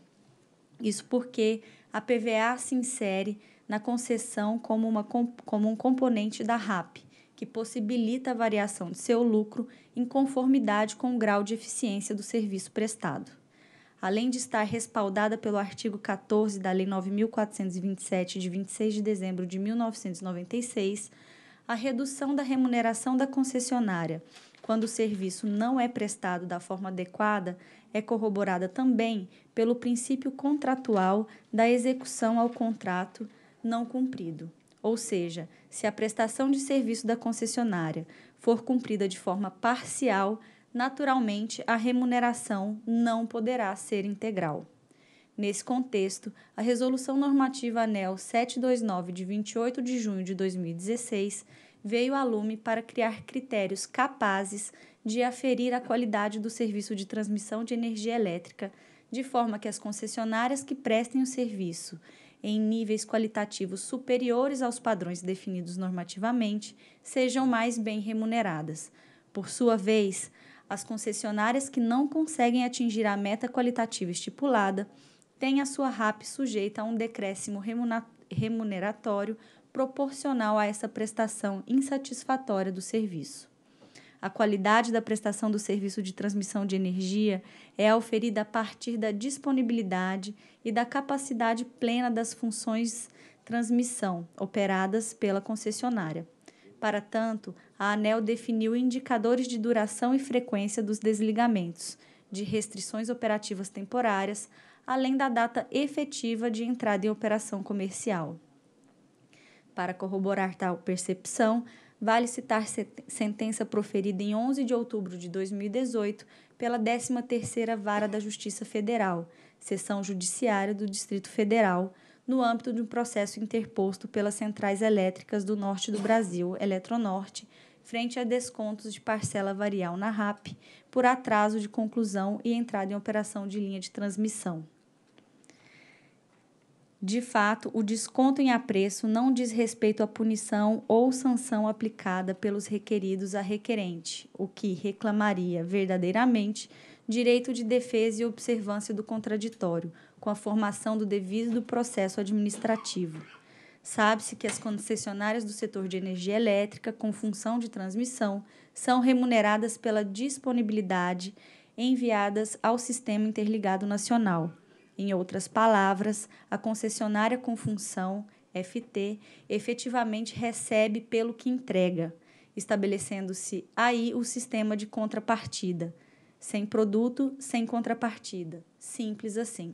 Isso porque a PVA se insere na concessão como, uma, como um componente da RAP, que possibilita a variação de seu lucro em conformidade com o grau de eficiência do serviço prestado além de estar respaldada pelo artigo 14 da Lei 9427 de 26 de dezembro de 1996, a redução da remuneração da concessionária, quando o serviço não é prestado da forma adequada, é corroborada também pelo princípio contratual da execução ao contrato não cumprido. Ou seja, se a prestação de serviço da concessionária for cumprida de forma parcial, naturalmente a remuneração não poderá ser integral. Nesse contexto, a Resolução Normativa ANEL 729 de 28 de junho de 2016 veio à lume para criar critérios capazes de aferir a qualidade do serviço de transmissão de energia elétrica, de forma que as concessionárias que prestem o serviço em níveis qualitativos superiores aos padrões definidos normativamente sejam mais bem remuneradas. Por sua vez, as concessionárias que não conseguem atingir a meta qualitativa estipulada têm a sua RAP sujeita a um decréscimo remuneratório proporcional a essa prestação insatisfatória do serviço. A qualidade da prestação do serviço de transmissão de energia é oferida a partir da disponibilidade e da capacidade plena das funções transmissão operadas pela concessionária. Para tanto, a ANEL definiu indicadores de duração e frequência dos desligamentos, de restrições operativas temporárias, além da data efetiva de entrada em operação comercial. Para corroborar tal percepção, vale citar sentença proferida em 11 de outubro de 2018 pela 13ª Vara da Justiça Federal, Seção Judiciária do Distrito Federal, no âmbito de um processo interposto pelas centrais elétricas do norte do Brasil, Eletronorte, frente a descontos de parcela varial na RAP por atraso de conclusão e entrada em operação de linha de transmissão. De fato, o desconto em apreço não diz respeito à punição ou sanção aplicada pelos requeridos a requerente, o que reclamaria verdadeiramente direito de defesa e observância do contraditório, com a formação do devido processo administrativo. Sabe-se que as concessionárias do setor de energia elétrica com função de transmissão são remuneradas pela disponibilidade enviadas ao Sistema Interligado Nacional. Em outras palavras, a concessionária com função FT efetivamente recebe pelo que entrega, estabelecendo-se aí o sistema de contrapartida. Sem produto, sem contrapartida. Simples assim.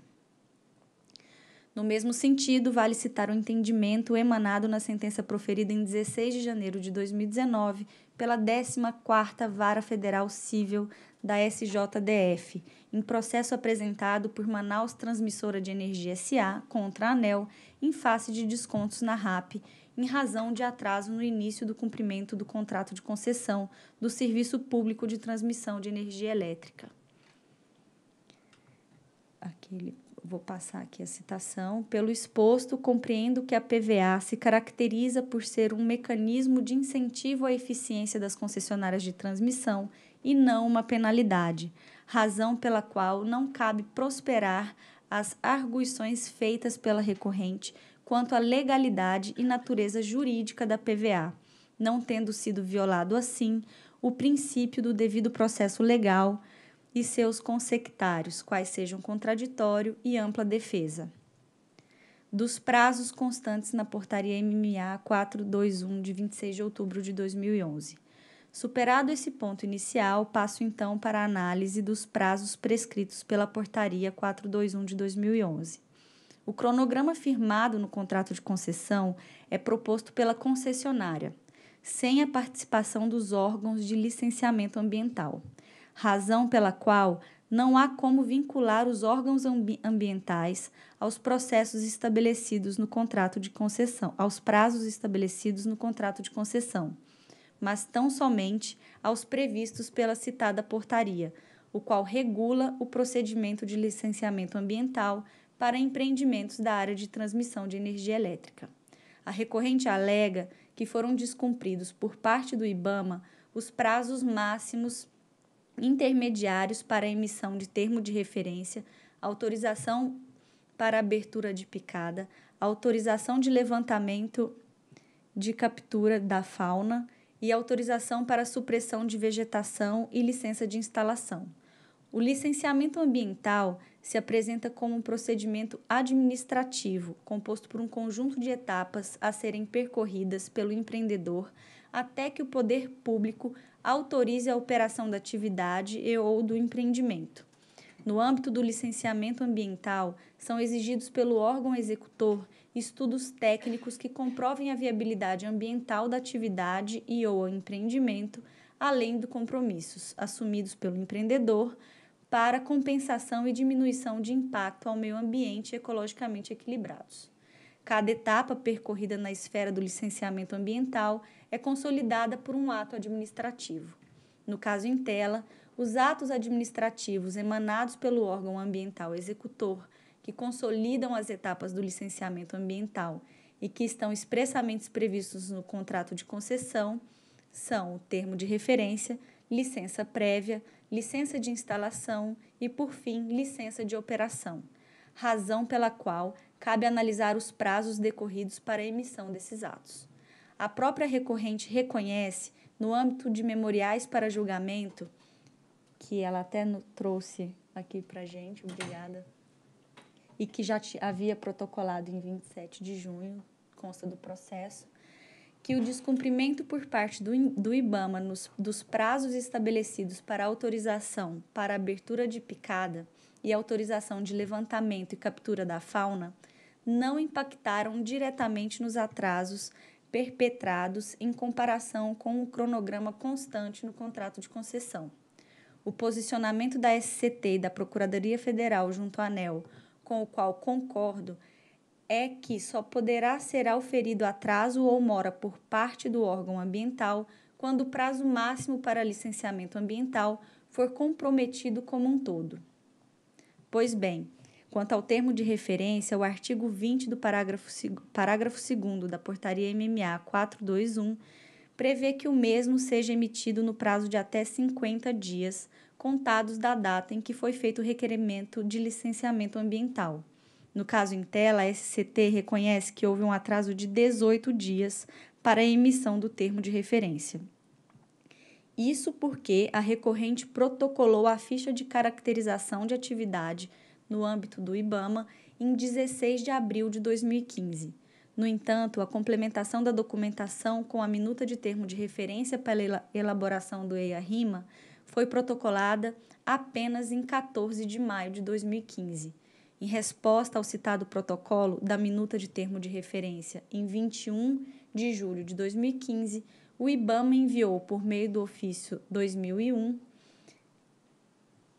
No mesmo sentido, vale citar o entendimento emanado na sentença proferida em 16 de janeiro de 2019 pela 14ª Vara Federal Civil da SJDF, em processo apresentado por Manaus Transmissora de Energia SA contra a ANEL, em face de descontos na RAP, em razão de atraso no início do cumprimento do contrato de concessão do Serviço Público de Transmissão de Energia Elétrica. Aquele vou passar aqui a citação. Pelo exposto, compreendo que a PVA se caracteriza por ser um mecanismo de incentivo à eficiência das concessionárias de transmissão e não uma penalidade, razão pela qual não cabe prosperar as arguições feitas pela recorrente quanto à legalidade e natureza jurídica da PVA, não tendo sido violado assim o princípio do devido processo legal e seus consectários, quais sejam contraditório e ampla defesa. Dos prazos constantes na portaria MMA 421 de 26 de outubro de 2011. Superado esse ponto inicial, passo então para a análise dos prazos prescritos pela portaria 421 de 2011. O cronograma firmado no contrato de concessão é proposto pela concessionária, sem a participação dos órgãos de licenciamento ambiental razão pela qual não há como vincular os órgãos ambi ambientais aos processos estabelecidos no contrato de concessão, aos prazos estabelecidos no contrato de concessão, mas tão somente aos previstos pela citada portaria, o qual regula o procedimento de licenciamento ambiental para empreendimentos da área de transmissão de energia elétrica. A recorrente alega que foram descumpridos por parte do IBAMA os prazos máximos intermediários para emissão de termo de referência, autorização para abertura de picada, autorização de levantamento de captura da fauna e autorização para supressão de vegetação e licença de instalação. O licenciamento ambiental se apresenta como um procedimento administrativo composto por um conjunto de etapas a serem percorridas pelo empreendedor até que o poder público autorize a operação da atividade e ou do empreendimento. No âmbito do licenciamento ambiental, são exigidos pelo órgão executor estudos técnicos que comprovem a viabilidade ambiental da atividade e ou empreendimento, além dos compromissos assumidos pelo empreendedor para compensação e diminuição de impacto ao meio ambiente ecologicamente equilibrados. Cada etapa percorrida na esfera do licenciamento ambiental é consolidada por um ato administrativo. No caso em tela, os atos administrativos emanados pelo órgão ambiental executor, que consolidam as etapas do licenciamento ambiental e que estão expressamente previstos no contrato de concessão, são o termo de referência, licença prévia, licença de instalação e, por fim, licença de operação, razão pela qual cabe analisar os prazos decorridos para a emissão desses atos. A própria recorrente reconhece, no âmbito de memoriais para julgamento, que ela até trouxe aqui para gente, obrigada, e que já havia protocolado em 27 de junho, consta do processo, que o descumprimento por parte do, do IBAMA nos, dos prazos estabelecidos para autorização para abertura de picada e autorização de levantamento e captura da fauna não impactaram diretamente nos atrasos perpetrados em comparação com o cronograma constante no contrato de concessão. O posicionamento da SCT e da Procuradoria Federal junto à ANEL, com o qual concordo, é que só poderá ser auferido atraso ou mora por parte do órgão ambiental quando o prazo máximo para licenciamento ambiental for comprometido como um todo. Pois bem, quanto ao termo de referência, o artigo 20 do parágrafo, parágrafo 2 da Portaria MMA 421 prevê que o mesmo seja emitido no prazo de até 50 dias, contados da data em que foi feito o requerimento de licenciamento ambiental. No caso em tela, a SCT reconhece que houve um atraso de 18 dias para a emissão do termo de referência. Isso porque a recorrente protocolou a ficha de caracterização de atividade no âmbito do IBAMA em 16 de abril de 2015. No entanto, a complementação da documentação com a minuta de termo de referência para elaboração do EIA-RIMA foi protocolada apenas em 14 de maio de 2015. Em resposta ao citado protocolo da minuta de termo de referência em 21 de julho de 2015, o IBAMA enviou, por meio do ofício 2001,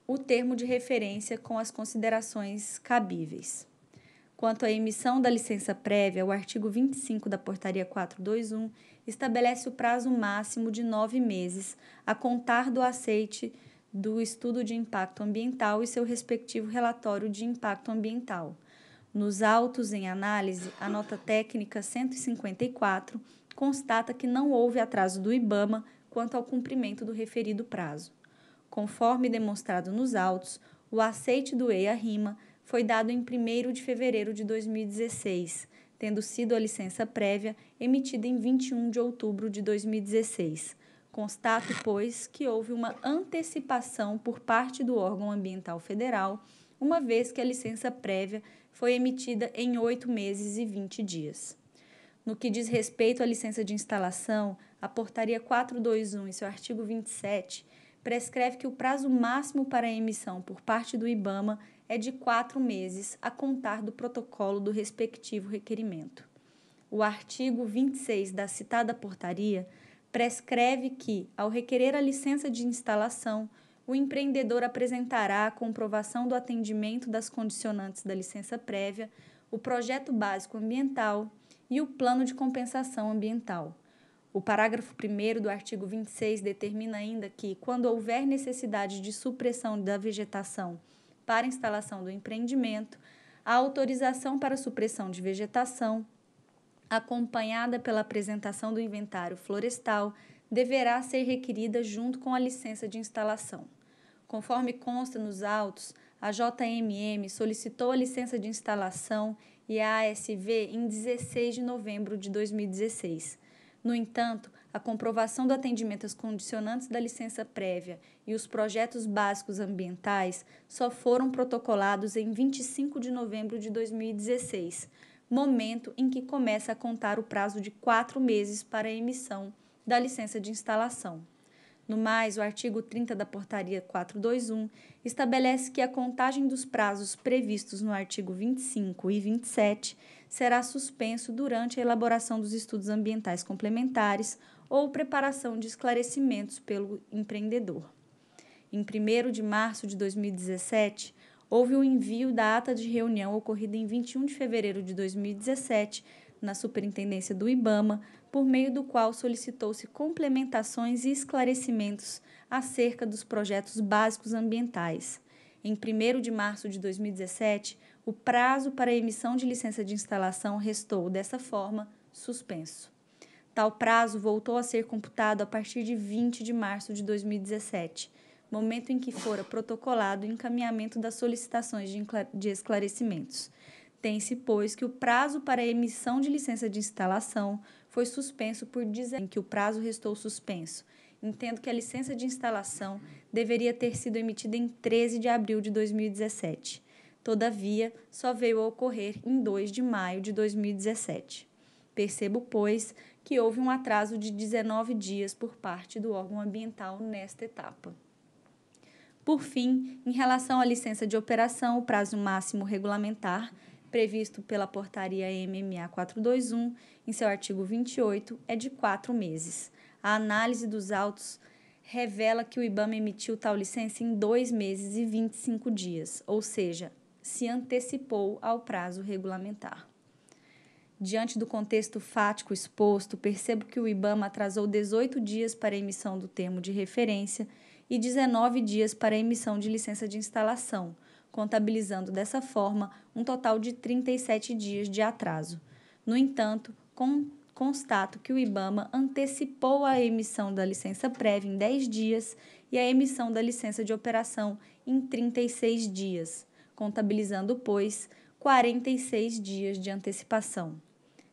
o termo de referência com as considerações cabíveis. Quanto à emissão da licença prévia, o artigo 25 da Portaria 421 estabelece o prazo máximo de nove meses a contar do aceite do estudo de impacto ambiental e seu respectivo relatório de impacto ambiental. Nos autos em análise, a nota técnica 154 constata que não houve atraso do IBAMA quanto ao cumprimento do referido prazo. Conforme demonstrado nos autos, o aceite do EIA Rima foi dado em 1 de fevereiro de 2016, tendo sido a licença prévia emitida em 21 de outubro de 2016. Constato, pois, que houve uma antecipação por parte do órgão ambiental federal, uma vez que a licença prévia foi emitida em 8 meses e 20 dias. No que diz respeito à licença de instalação, a Portaria 421, seu artigo 27, prescreve que o prazo máximo para a emissão por parte do IBAMA é de quatro meses a contar do protocolo do respectivo requerimento. O artigo 26 da citada portaria prescreve que, ao requerer a licença de instalação, o empreendedor apresentará a comprovação do atendimento das condicionantes da licença prévia, o projeto básico ambiental e o plano de compensação ambiental. O parágrafo 1 do artigo 26 determina ainda que, quando houver necessidade de supressão da vegetação para instalação do empreendimento, a autorização para supressão de vegetação, acompanhada pela apresentação do inventário florestal, deverá ser requerida junto com a licença de instalação. Conforme consta nos autos, a JMM solicitou a licença de instalação e a ASV em 16 de novembro de 2016. No entanto, a comprovação do atendimento às condicionantes da licença prévia e os projetos básicos ambientais só foram protocolados em 25 de novembro de 2016, momento em que começa a contar o prazo de quatro meses para a emissão da licença de instalação. No mais, o artigo 30 da Portaria 421 estabelece que a contagem dos prazos previstos no artigo 25 e 27 será suspenso durante a elaboração dos estudos ambientais complementares ou preparação de esclarecimentos pelo empreendedor. Em 1 de março de 2017, houve o envio da ata de reunião ocorrida em 21 de fevereiro de 2017 na Superintendência do IBAMA, por meio do qual solicitou-se complementações e esclarecimentos acerca dos projetos básicos ambientais. Em 1 de março de 2017, o prazo para a emissão de licença de instalação restou, dessa forma, suspenso. Tal prazo voltou a ser computado a partir de 20 de março de 2017, momento em que fora protocolado o encaminhamento das solicitações de esclarecimentos. Tem-se, pois, que o prazo para a emissão de licença de instalação foi suspenso por dizer em que o prazo restou suspenso. Entendo que a licença de instalação deveria ter sido emitida em 13 de abril de 2017 todavia, só veio a ocorrer em 2 de maio de 2017. Percebo, pois, que houve um atraso de 19 dias por parte do órgão ambiental nesta etapa. Por fim, em relação à licença de operação, o prazo máximo regulamentar, previsto pela portaria MMA 421, em seu artigo 28, é de quatro meses. A análise dos autos revela que o IBAMA emitiu tal licença em dois meses e 25 dias, ou seja, se antecipou ao prazo regulamentar. Diante do contexto fático exposto, percebo que o IBAMA atrasou 18 dias para a emissão do termo de referência e 19 dias para a emissão de licença de instalação, contabilizando dessa forma um total de 37 dias de atraso. No entanto, constato que o IBAMA antecipou a emissão da licença prévia em 10 dias e a emissão da licença de operação em 36 dias contabilizando, pois, 46 dias de antecipação.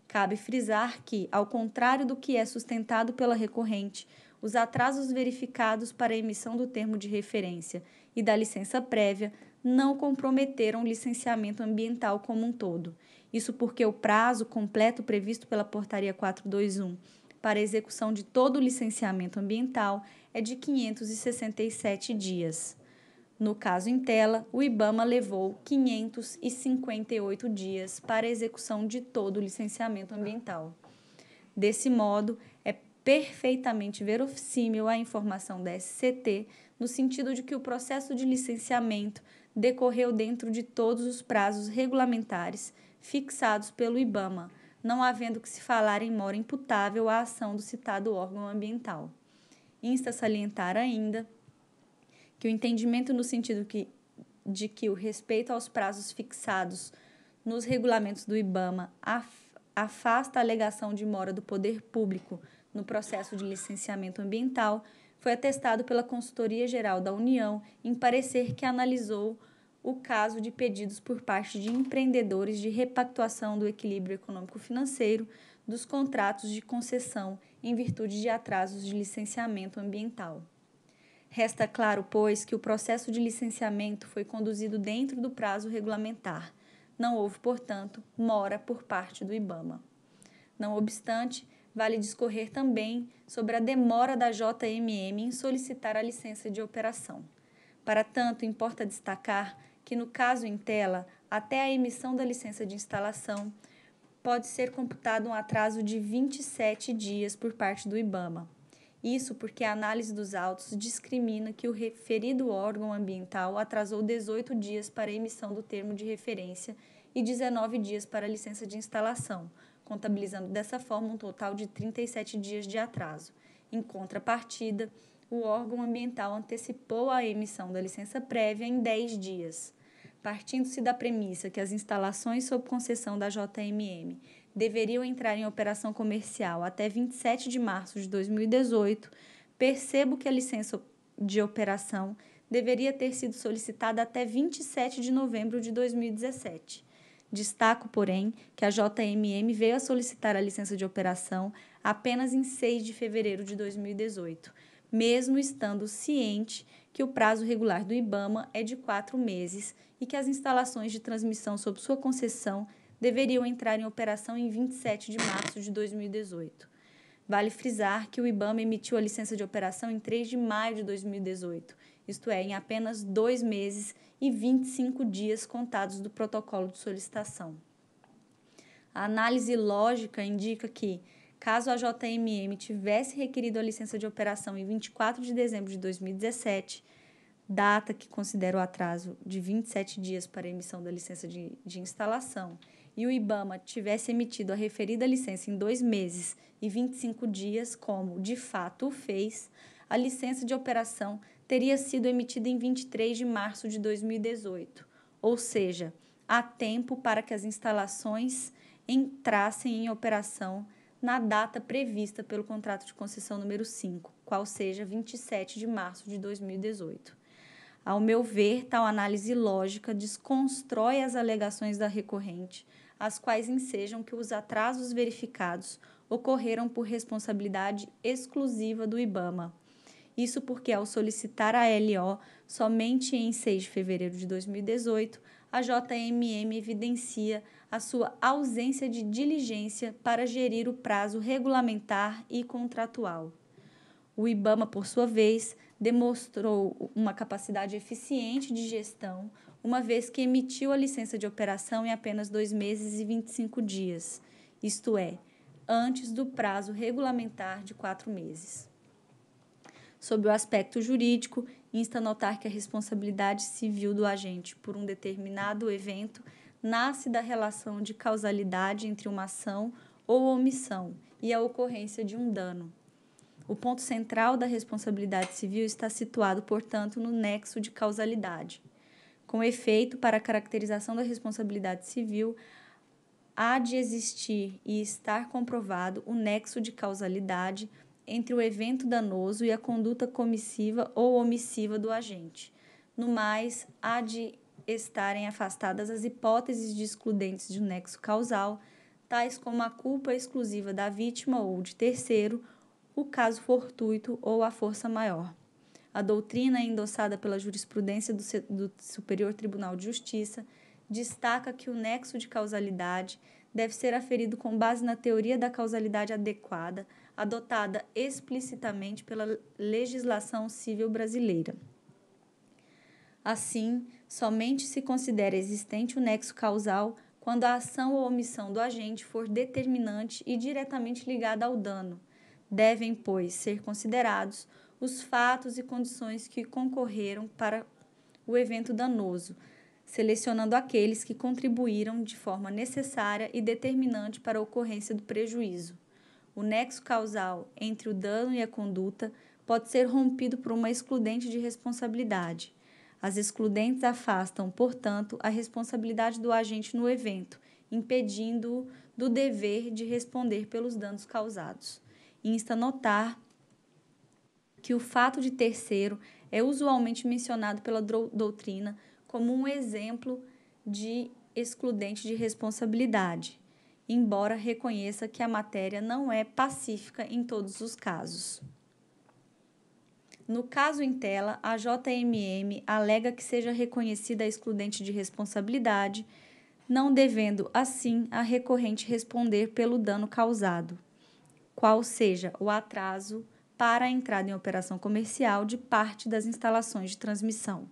Cabe frisar que, ao contrário do que é sustentado pela recorrente, os atrasos verificados para a emissão do termo de referência e da licença prévia não comprometeram o licenciamento ambiental como um todo. Isso porque o prazo completo previsto pela Portaria 421 para a execução de todo o licenciamento ambiental é de 567 dias. No caso em tela, o IBAMA levou 558 dias para a execução de todo o licenciamento ambiental. Desse modo, é perfeitamente verossímil a informação da SCT no sentido de que o processo de licenciamento decorreu dentro de todos os prazos regulamentares fixados pelo IBAMA, não havendo que se falar em mora imputável à ação do citado órgão ambiental. Insta salientar ainda que o entendimento no sentido que, de que o respeito aos prazos fixados nos regulamentos do IBAMA afasta a alegação de mora do poder público no processo de licenciamento ambiental foi atestado pela Consultoria Geral da União em parecer que analisou o caso de pedidos por parte de empreendedores de repactuação do equilíbrio econômico-financeiro dos contratos de concessão em virtude de atrasos de licenciamento ambiental. Resta claro, pois, que o processo de licenciamento foi conduzido dentro do prazo regulamentar. Não houve, portanto, mora por parte do IBAMA. Não obstante, vale discorrer também sobre a demora da JMM em solicitar a licença de operação. Para tanto, importa destacar que, no caso em tela, até a emissão da licença de instalação, pode ser computado um atraso de 27 dias por parte do IBAMA. Isso porque a análise dos autos discrimina que o referido órgão ambiental atrasou 18 dias para a emissão do termo de referência e 19 dias para a licença de instalação, contabilizando dessa forma um total de 37 dias de atraso. Em contrapartida, o órgão ambiental antecipou a emissão da licença prévia em 10 dias. Partindo-se da premissa que as instalações sob concessão da JMM deveriam entrar em operação comercial até 27 de março de 2018, percebo que a licença de operação deveria ter sido solicitada até 27 de novembro de 2017. Destaco, porém, que a JMM veio a solicitar a licença de operação apenas em 6 de fevereiro de 2018, mesmo estando ciente que o prazo regular do IBAMA é de quatro meses e que as instalações de transmissão sob sua concessão deveriam entrar em operação em 27 de março de 2018. Vale frisar que o IBAMA emitiu a licença de operação em 3 de maio de 2018, isto é, em apenas dois meses e 25 dias contados do protocolo de solicitação. A análise lógica indica que, caso a JMM tivesse requerido a licença de operação em 24 de dezembro de 2017, data que considera o atraso de 27 dias para a emissão da licença de, de instalação, e o IBAMA tivesse emitido a referida licença em dois meses e 25 dias, como de fato o fez, a licença de operação teria sido emitida em 23 de março de 2018, ou seja, há tempo para que as instalações entrassem em operação na data prevista pelo contrato de concessão número 5, qual seja 27 de março de 2018. Ao meu ver, tal análise lógica desconstrói as alegações da recorrente, as quais ensejam que os atrasos verificados ocorreram por responsabilidade exclusiva do IBAMA. Isso porque, ao solicitar a LO somente em 6 de fevereiro de 2018, a JMM evidencia a sua ausência de diligência para gerir o prazo regulamentar e contratual. O IBAMA, por sua vez, demonstrou uma capacidade eficiente de gestão, uma vez que emitiu a licença de operação em apenas dois meses e 25 dias, isto é, antes do prazo regulamentar de quatro meses. Sob o aspecto jurídico, insta a notar que a responsabilidade civil do agente por um determinado evento nasce da relação de causalidade entre uma ação ou omissão e a ocorrência de um dano. O ponto central da responsabilidade civil está situado, portanto, no nexo de causalidade. Com efeito, para a caracterização da responsabilidade civil, há de existir e estar comprovado o nexo de causalidade entre o evento danoso e a conduta comissiva ou omissiva do agente. No mais, há de estarem afastadas as hipóteses de excludentes de um nexo causal, tais como a culpa exclusiva da vítima ou de terceiro, o caso fortuito ou a força maior. A doutrina é endossada pela jurisprudência do, do Superior Tribunal de Justiça destaca que o nexo de causalidade deve ser aferido com base na teoria da causalidade adequada, adotada explicitamente pela legislação civil brasileira. Assim, somente se considera existente o nexo causal quando a ação ou omissão do agente for determinante e diretamente ligada ao dano. Devem, pois, ser considerados os fatos e condições que concorreram para o evento danoso, selecionando aqueles que contribuíram de forma necessária e determinante para a ocorrência do prejuízo. O nexo causal entre o dano e a conduta pode ser rompido por uma excludente de responsabilidade. As excludentes afastam, portanto, a responsabilidade do agente no evento, impedindo-o do dever de responder pelos danos causados. Insta notar que o fato de terceiro é usualmente mencionado pela doutrina como um exemplo de excludente de responsabilidade, embora reconheça que a matéria não é pacífica em todos os casos. No caso em tela, a JMM alega que seja reconhecida a excludente de responsabilidade, não devendo, assim, a recorrente responder pelo dano causado, qual seja o atraso, para a entrada em operação comercial de parte das instalações de transmissão.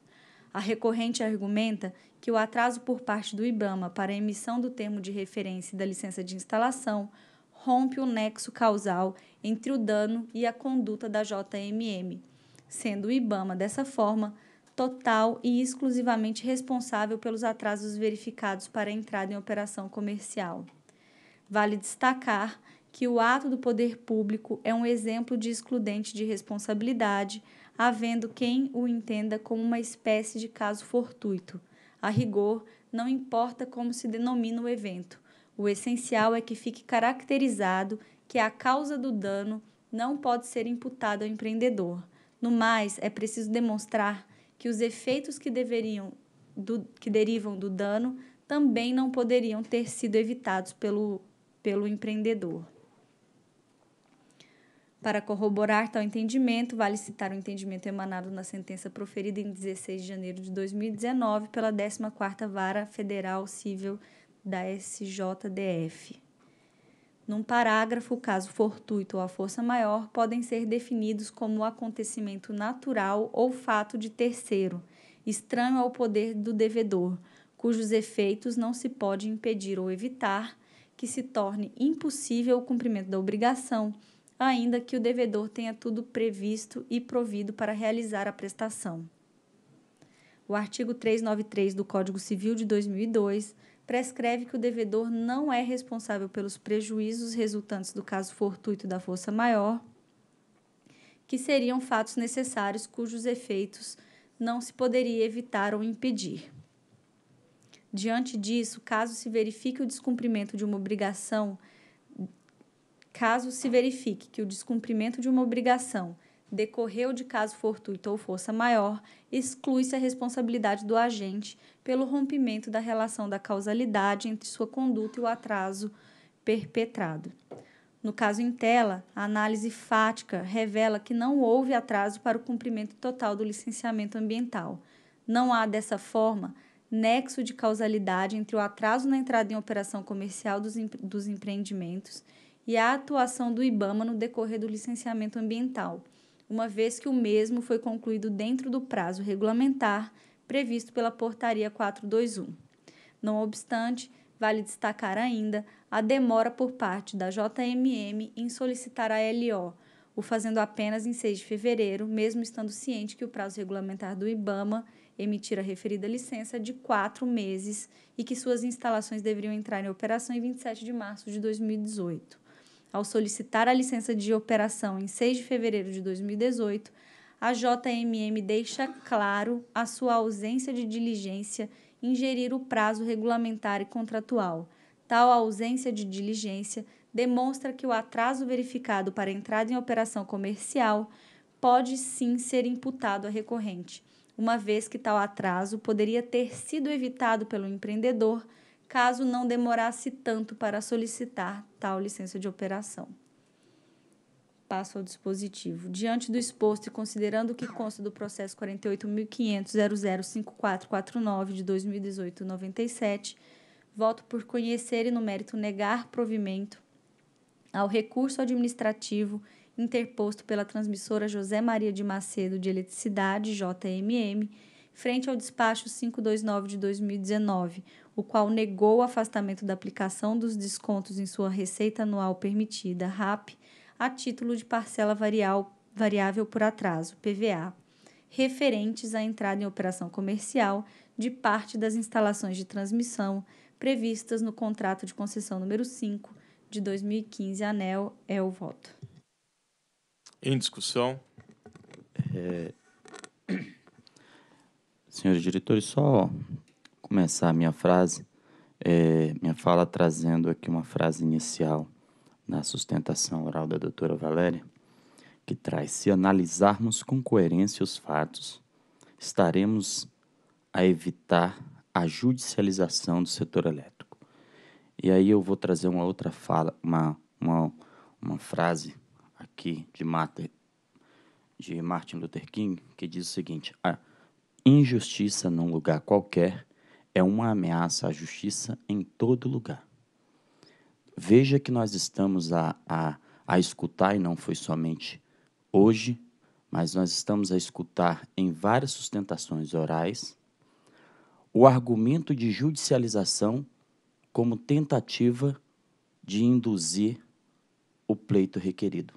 A recorrente argumenta que o atraso por parte do IBAMA para a emissão do termo de referência da licença de instalação rompe o nexo causal entre o dano e a conduta da JMM, sendo o IBAMA, dessa forma, total e exclusivamente responsável pelos atrasos verificados para a entrada em operação comercial. Vale destacar que o ato do poder público é um exemplo de excludente de responsabilidade, havendo quem o entenda como uma espécie de caso fortuito. A rigor, não importa como se denomina o evento, o essencial é que fique caracterizado que a causa do dano não pode ser imputada ao empreendedor. No mais, é preciso demonstrar que os efeitos que deveriam do, que derivam do dano também não poderiam ter sido evitados pelo, pelo empreendedor. Para corroborar tal entendimento, vale citar o entendimento emanado na sentença proferida em 16 de janeiro de 2019 pela 14ª Vara Federal Civil da SJDF. Num parágrafo, o caso fortuito ou a força maior podem ser definidos como acontecimento natural ou fato de terceiro, estranho ao poder do devedor, cujos efeitos não se pode impedir ou evitar, que se torne impossível o cumprimento da obrigação, ainda que o devedor tenha tudo previsto e provido para realizar a prestação. O artigo 393 do Código Civil de 2002 prescreve que o devedor não é responsável pelos prejuízos resultantes do caso fortuito da força maior, que seriam fatos necessários cujos efeitos não se poderia evitar ou impedir. Diante disso, caso se verifique o descumprimento de uma obrigação Caso se verifique que o descumprimento de uma obrigação decorreu de caso fortuito ou força maior, exclui-se a responsabilidade do agente pelo rompimento da relação da causalidade entre sua conduta e o atraso perpetrado. No caso em tela, a análise fática revela que não houve atraso para o cumprimento total do licenciamento ambiental. Não há, dessa forma, nexo de causalidade entre o atraso na entrada em operação comercial dos, empre dos empreendimentos e a atuação do IBAMA no decorrer do licenciamento ambiental, uma vez que o mesmo foi concluído dentro do prazo regulamentar previsto pela Portaria 421. Não obstante, vale destacar ainda a demora por parte da JMM em solicitar a LO, o fazendo apenas em 6 de fevereiro, mesmo estando ciente que o prazo regulamentar do IBAMA emitir a referida licença é de quatro meses e que suas instalações deveriam entrar em operação em 27 de março de 2018. Ao solicitar a licença de operação em 6 de fevereiro de 2018, a JMM deixa claro a sua ausência de diligência em gerir o prazo regulamentar e contratual. Tal ausência de diligência demonstra que o atraso verificado para entrada em operação comercial pode sim ser imputado a recorrente, uma vez que tal atraso poderia ter sido evitado pelo empreendedor caso não demorasse tanto para solicitar tal licença de operação. Passo ao dispositivo. Diante do exposto e considerando o que consta do processo 48.500.005449 de 2018-97, voto por conhecer e, no mérito, negar provimento ao recurso administrativo interposto pela transmissora José Maria de Macedo de Eletricidade, JMM, frente ao despacho 529 de 2019, o qual negou o afastamento da aplicação dos descontos em sua receita anual permitida, RAP, a título de parcela varial, variável por atraso, PVA, referentes à entrada em operação comercial de parte das instalações de transmissão previstas no contrato de concessão número 5 de 2015, ANEL, é o voto. Em discussão? É, Senhores diretores, só começar a minha frase, é, minha fala trazendo aqui uma frase inicial na sustentação oral da doutora Valéria, que traz: Se analisarmos com coerência os fatos, estaremos a evitar a judicialização do setor elétrico. E aí eu vou trazer uma outra fala, uma, uma, uma frase aqui de Martin, de Martin Luther King, que diz o seguinte: ah, Injustiça num lugar qualquer é uma ameaça à justiça em todo lugar. Veja que nós estamos a, a, a escutar, e não foi somente hoje, mas nós estamos a escutar em várias sustentações orais o argumento de judicialização como tentativa de induzir o pleito requerido.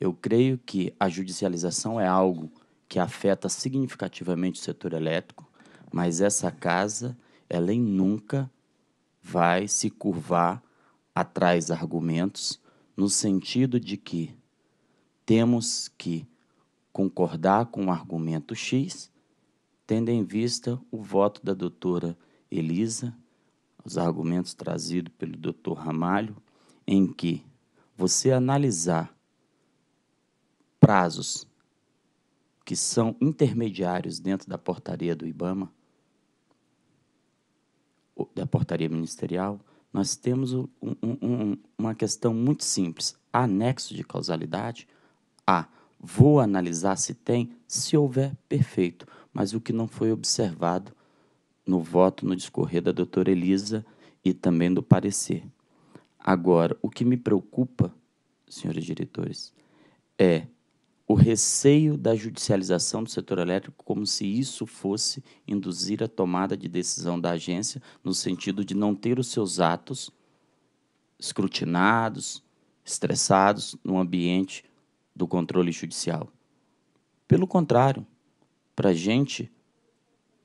Eu creio que a judicialização é algo que afeta significativamente o setor elétrico, mas essa casa, ela em nunca vai se curvar atrás argumentos no sentido de que temos que concordar com o argumento X, tendo em vista o voto da doutora Elisa, os argumentos trazidos pelo doutor Ramalho, em que você analisar prazos que são intermediários dentro da portaria do IBAMA, da portaria ministerial, nós temos um, um, uma questão muito simples. Anexo de causalidade, A. Vou analisar se tem, se houver, perfeito. Mas o que não foi observado no voto, no discorrer da doutora Elisa e também do parecer. Agora, o que me preocupa, senhores diretores, é o receio da judicialização do setor elétrico, como se isso fosse induzir a tomada de decisão da agência, no sentido de não ter os seus atos escrutinados, estressados no ambiente do controle judicial. Pelo contrário, para a gente,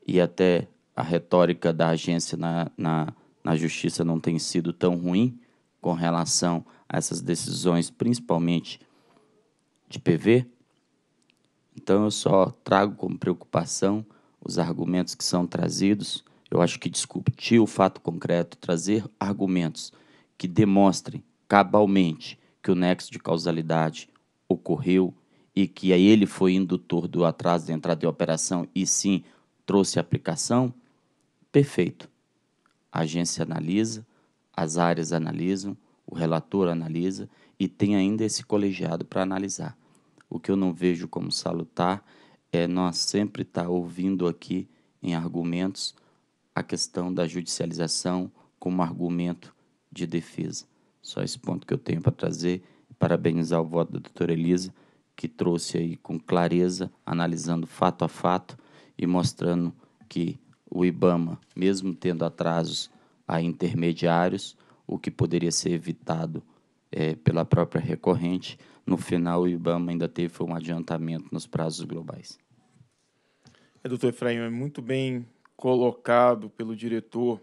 e até a retórica da agência na, na, na justiça não tem sido tão ruim com relação a essas decisões, principalmente de PV? Então eu só trago como preocupação os argumentos que são trazidos. Eu acho que discutir o fato concreto, trazer argumentos que demonstrem cabalmente que o nexo de causalidade ocorreu e que ele foi indutor do atraso da entrada em operação e sim trouxe aplicação, perfeito. A agência analisa, as áreas analisam, o relator analisa e tem ainda esse colegiado para analisar. O que eu não vejo como salutar é nós sempre estar tá ouvindo aqui em argumentos a questão da judicialização como argumento de defesa. Só esse ponto que eu tenho para trazer. Parabenizar o voto da doutora Elisa, que trouxe aí com clareza, analisando fato a fato e mostrando que o IBAMA, mesmo tendo atrasos a intermediários, o que poderia ser evitado é, pela própria recorrente. No final, o IBAMA ainda teve um adiantamento nos prazos globais. É, doutor Efraim, é muito bem colocado pelo diretor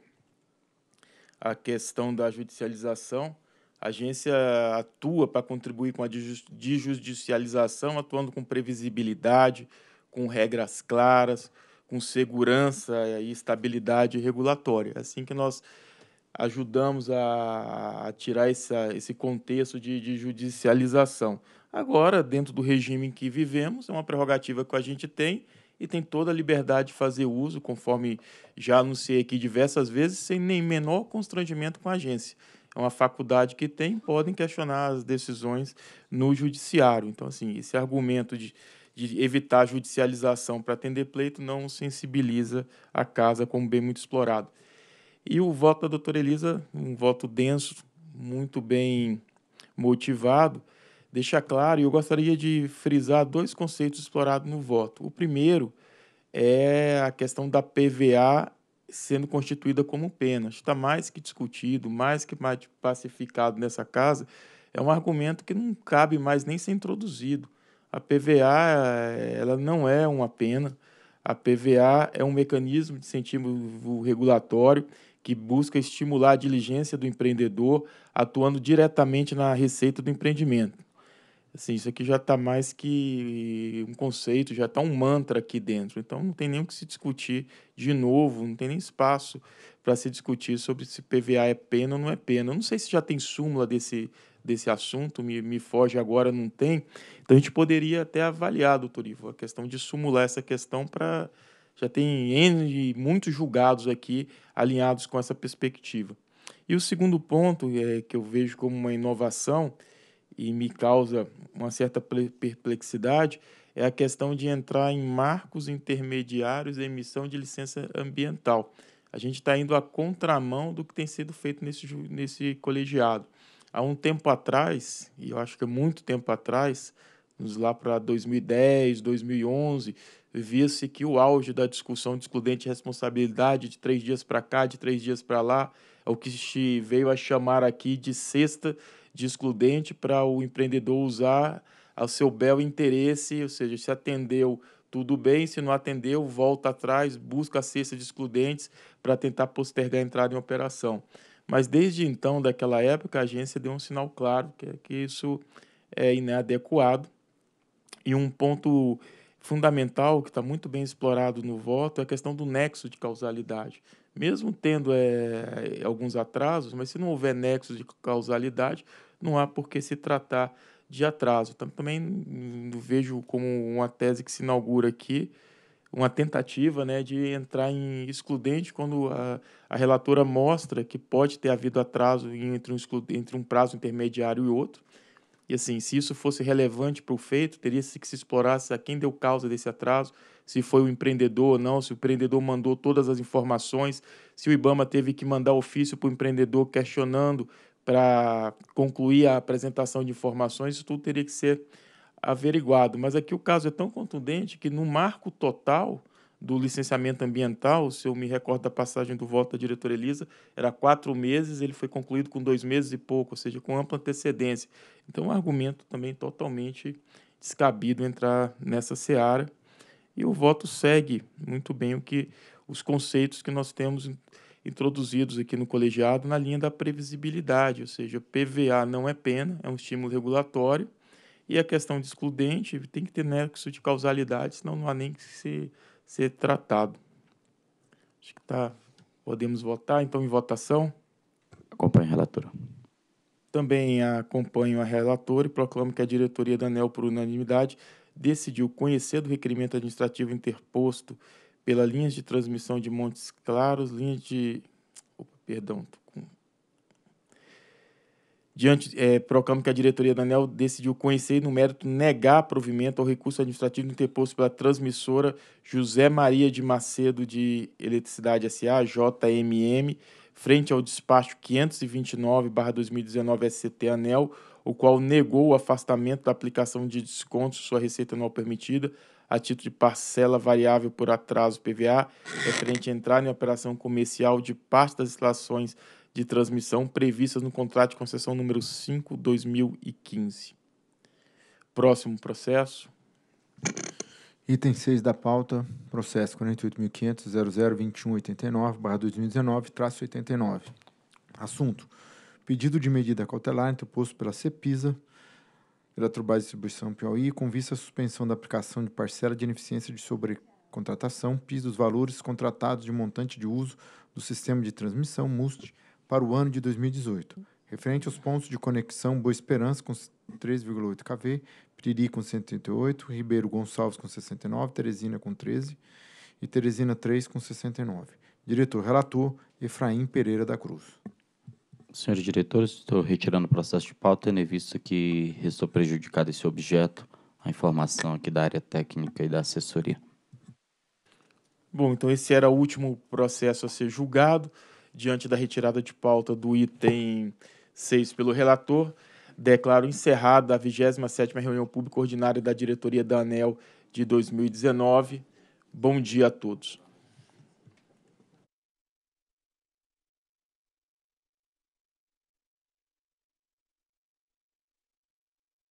a questão da judicialização. A agência atua para contribuir com a desjudicialização, atuando com previsibilidade, com regras claras, com segurança e estabilidade regulatória. É assim que nós ajudamos a, a tirar essa, esse contexto de, de judicialização. Agora, dentro do regime em que vivemos, é uma prerrogativa que a gente tem e tem toda a liberdade de fazer uso, conforme já anunciei aqui diversas vezes, sem nem menor constrangimento com a agência. É uma faculdade que tem, podem questionar as decisões no judiciário. Então, assim, esse argumento de, de evitar judicialização para atender pleito não sensibiliza a casa como bem muito explorado. E o voto da doutora Elisa, um voto denso, muito bem motivado, deixa claro, e eu gostaria de frisar dois conceitos explorados no voto. O primeiro é a questão da PVA sendo constituída como pena. Está mais que discutido, mais que pacificado nessa casa. É um argumento que não cabe mais nem ser introduzido. A PVA ela não é uma pena. A PVA é um mecanismo de incentivo regulatório que busca estimular a diligência do empreendedor, atuando diretamente na receita do empreendimento. Assim, isso aqui já está mais que um conceito, já está um mantra aqui dentro. Então, não tem nem o que se discutir de novo, não tem nem espaço para se discutir sobre se PVA é pena ou não é pena. Eu não sei se já tem súmula desse, desse assunto, me, me foge agora, não tem. Então, a gente poderia até avaliar, doutor Ivo, a questão de sumular essa questão para já tem N muitos julgados aqui alinhados com essa perspectiva. E o segundo ponto é, que eu vejo como uma inovação e me causa uma certa perplexidade é a questão de entrar em marcos intermediários e emissão de licença ambiental. A gente está indo à contramão do que tem sido feito nesse, nesse colegiado. Há um tempo atrás, e eu acho que é muito tempo atrás, lá para 2010, 2011, via-se que o auge da discussão de excludente de responsabilidade de três dias para cá, de três dias para lá, é o que se veio a chamar aqui de cesta de excludente para o empreendedor usar ao seu bel interesse, ou seja, se atendeu tudo bem, se não atendeu, volta atrás, busca a cesta de excludentes para tentar postergar a entrada em operação. Mas desde então, daquela época, a agência deu um sinal claro que, que isso é inadequado. E um ponto fundamental, que está muito bem explorado no voto, é a questão do nexo de causalidade. Mesmo tendo é, alguns atrasos, mas se não houver nexo de causalidade, não há por que se tratar de atraso. Também vejo como uma tese que se inaugura aqui, uma tentativa né, de entrar em excludente quando a, a relatora mostra que pode ter havido atraso entre um, entre um prazo intermediário e outro, e assim, se isso fosse relevante para o feito, teria que se explorar a quem deu causa desse atraso, se foi o empreendedor ou não, se o empreendedor mandou todas as informações, se o IBAMA teve que mandar ofício para o empreendedor questionando para concluir a apresentação de informações, isso tudo teria que ser averiguado. Mas aqui o caso é tão contundente que, no marco total, do licenciamento ambiental, se eu me recordo da passagem do voto da diretora Elisa, era quatro meses, ele foi concluído com dois meses e pouco, ou seja, com ampla antecedência. Então, é um argumento também totalmente descabido entrar nessa seara. E o voto segue muito bem o que os conceitos que nós temos introduzidos aqui no colegiado na linha da previsibilidade, ou seja, PVA não é pena, é um estímulo regulatório, e a questão de excludente tem que ter nexo de causalidade, senão não há nem que se ser tratado. Acho que tá. Podemos votar, então, em votação. Acompanho a relatora. Também acompanho a relatora e proclamo que a diretoria da ANEL, por unanimidade, decidiu conhecer do requerimento administrativo interposto pela linhas de transmissão de Montes Claros, linha de. Opa, perdão, diante é, proclamo que a diretoria da ANEL decidiu conhecer e, no mérito, negar provimento ao recurso administrativo interposto pela transmissora José Maria de Macedo de Eletricidade S.A., JMM, frente ao despacho 529-2019 SCT ANEL, o qual negou o afastamento da aplicação de desconto sua receita anual permitida a título de parcela variável por atraso PVA, referente a entrar em operação comercial de parte das instalações de transmissão previstas no contrato de concessão número 5/2015. Próximo processo. Item 6 da pauta, processo 48.500.002189/2019-89. Assunto: pedido de medida cautelar interposto pela CEPISA, Eletrobras Distribuição Piauí, com vista à suspensão da aplicação de parcela de ineficiência de sobrecontratação, PIS dos valores contratados de montante de uso do sistema de transmissão MUST para o ano de 2018, referente aos pontos de conexão Boa Esperança com 3,8 kV, Piriri com 108, Ribeiro Gonçalves com 69, Teresina com 13 e Teresina 3 com 69. Diretor relator Efraim Pereira da Cruz. Senhores diretores, estou retirando o processo de pauta, tendo visto que restou prejudicado esse objeto, a informação aqui da área técnica e da assessoria. Bom, então esse era o último processo a ser julgado diante da retirada de pauta do item 6 pelo relator, declaro encerrada a 27ª reunião pública ordinária da diretoria da ANEL de 2019. Bom dia a todos.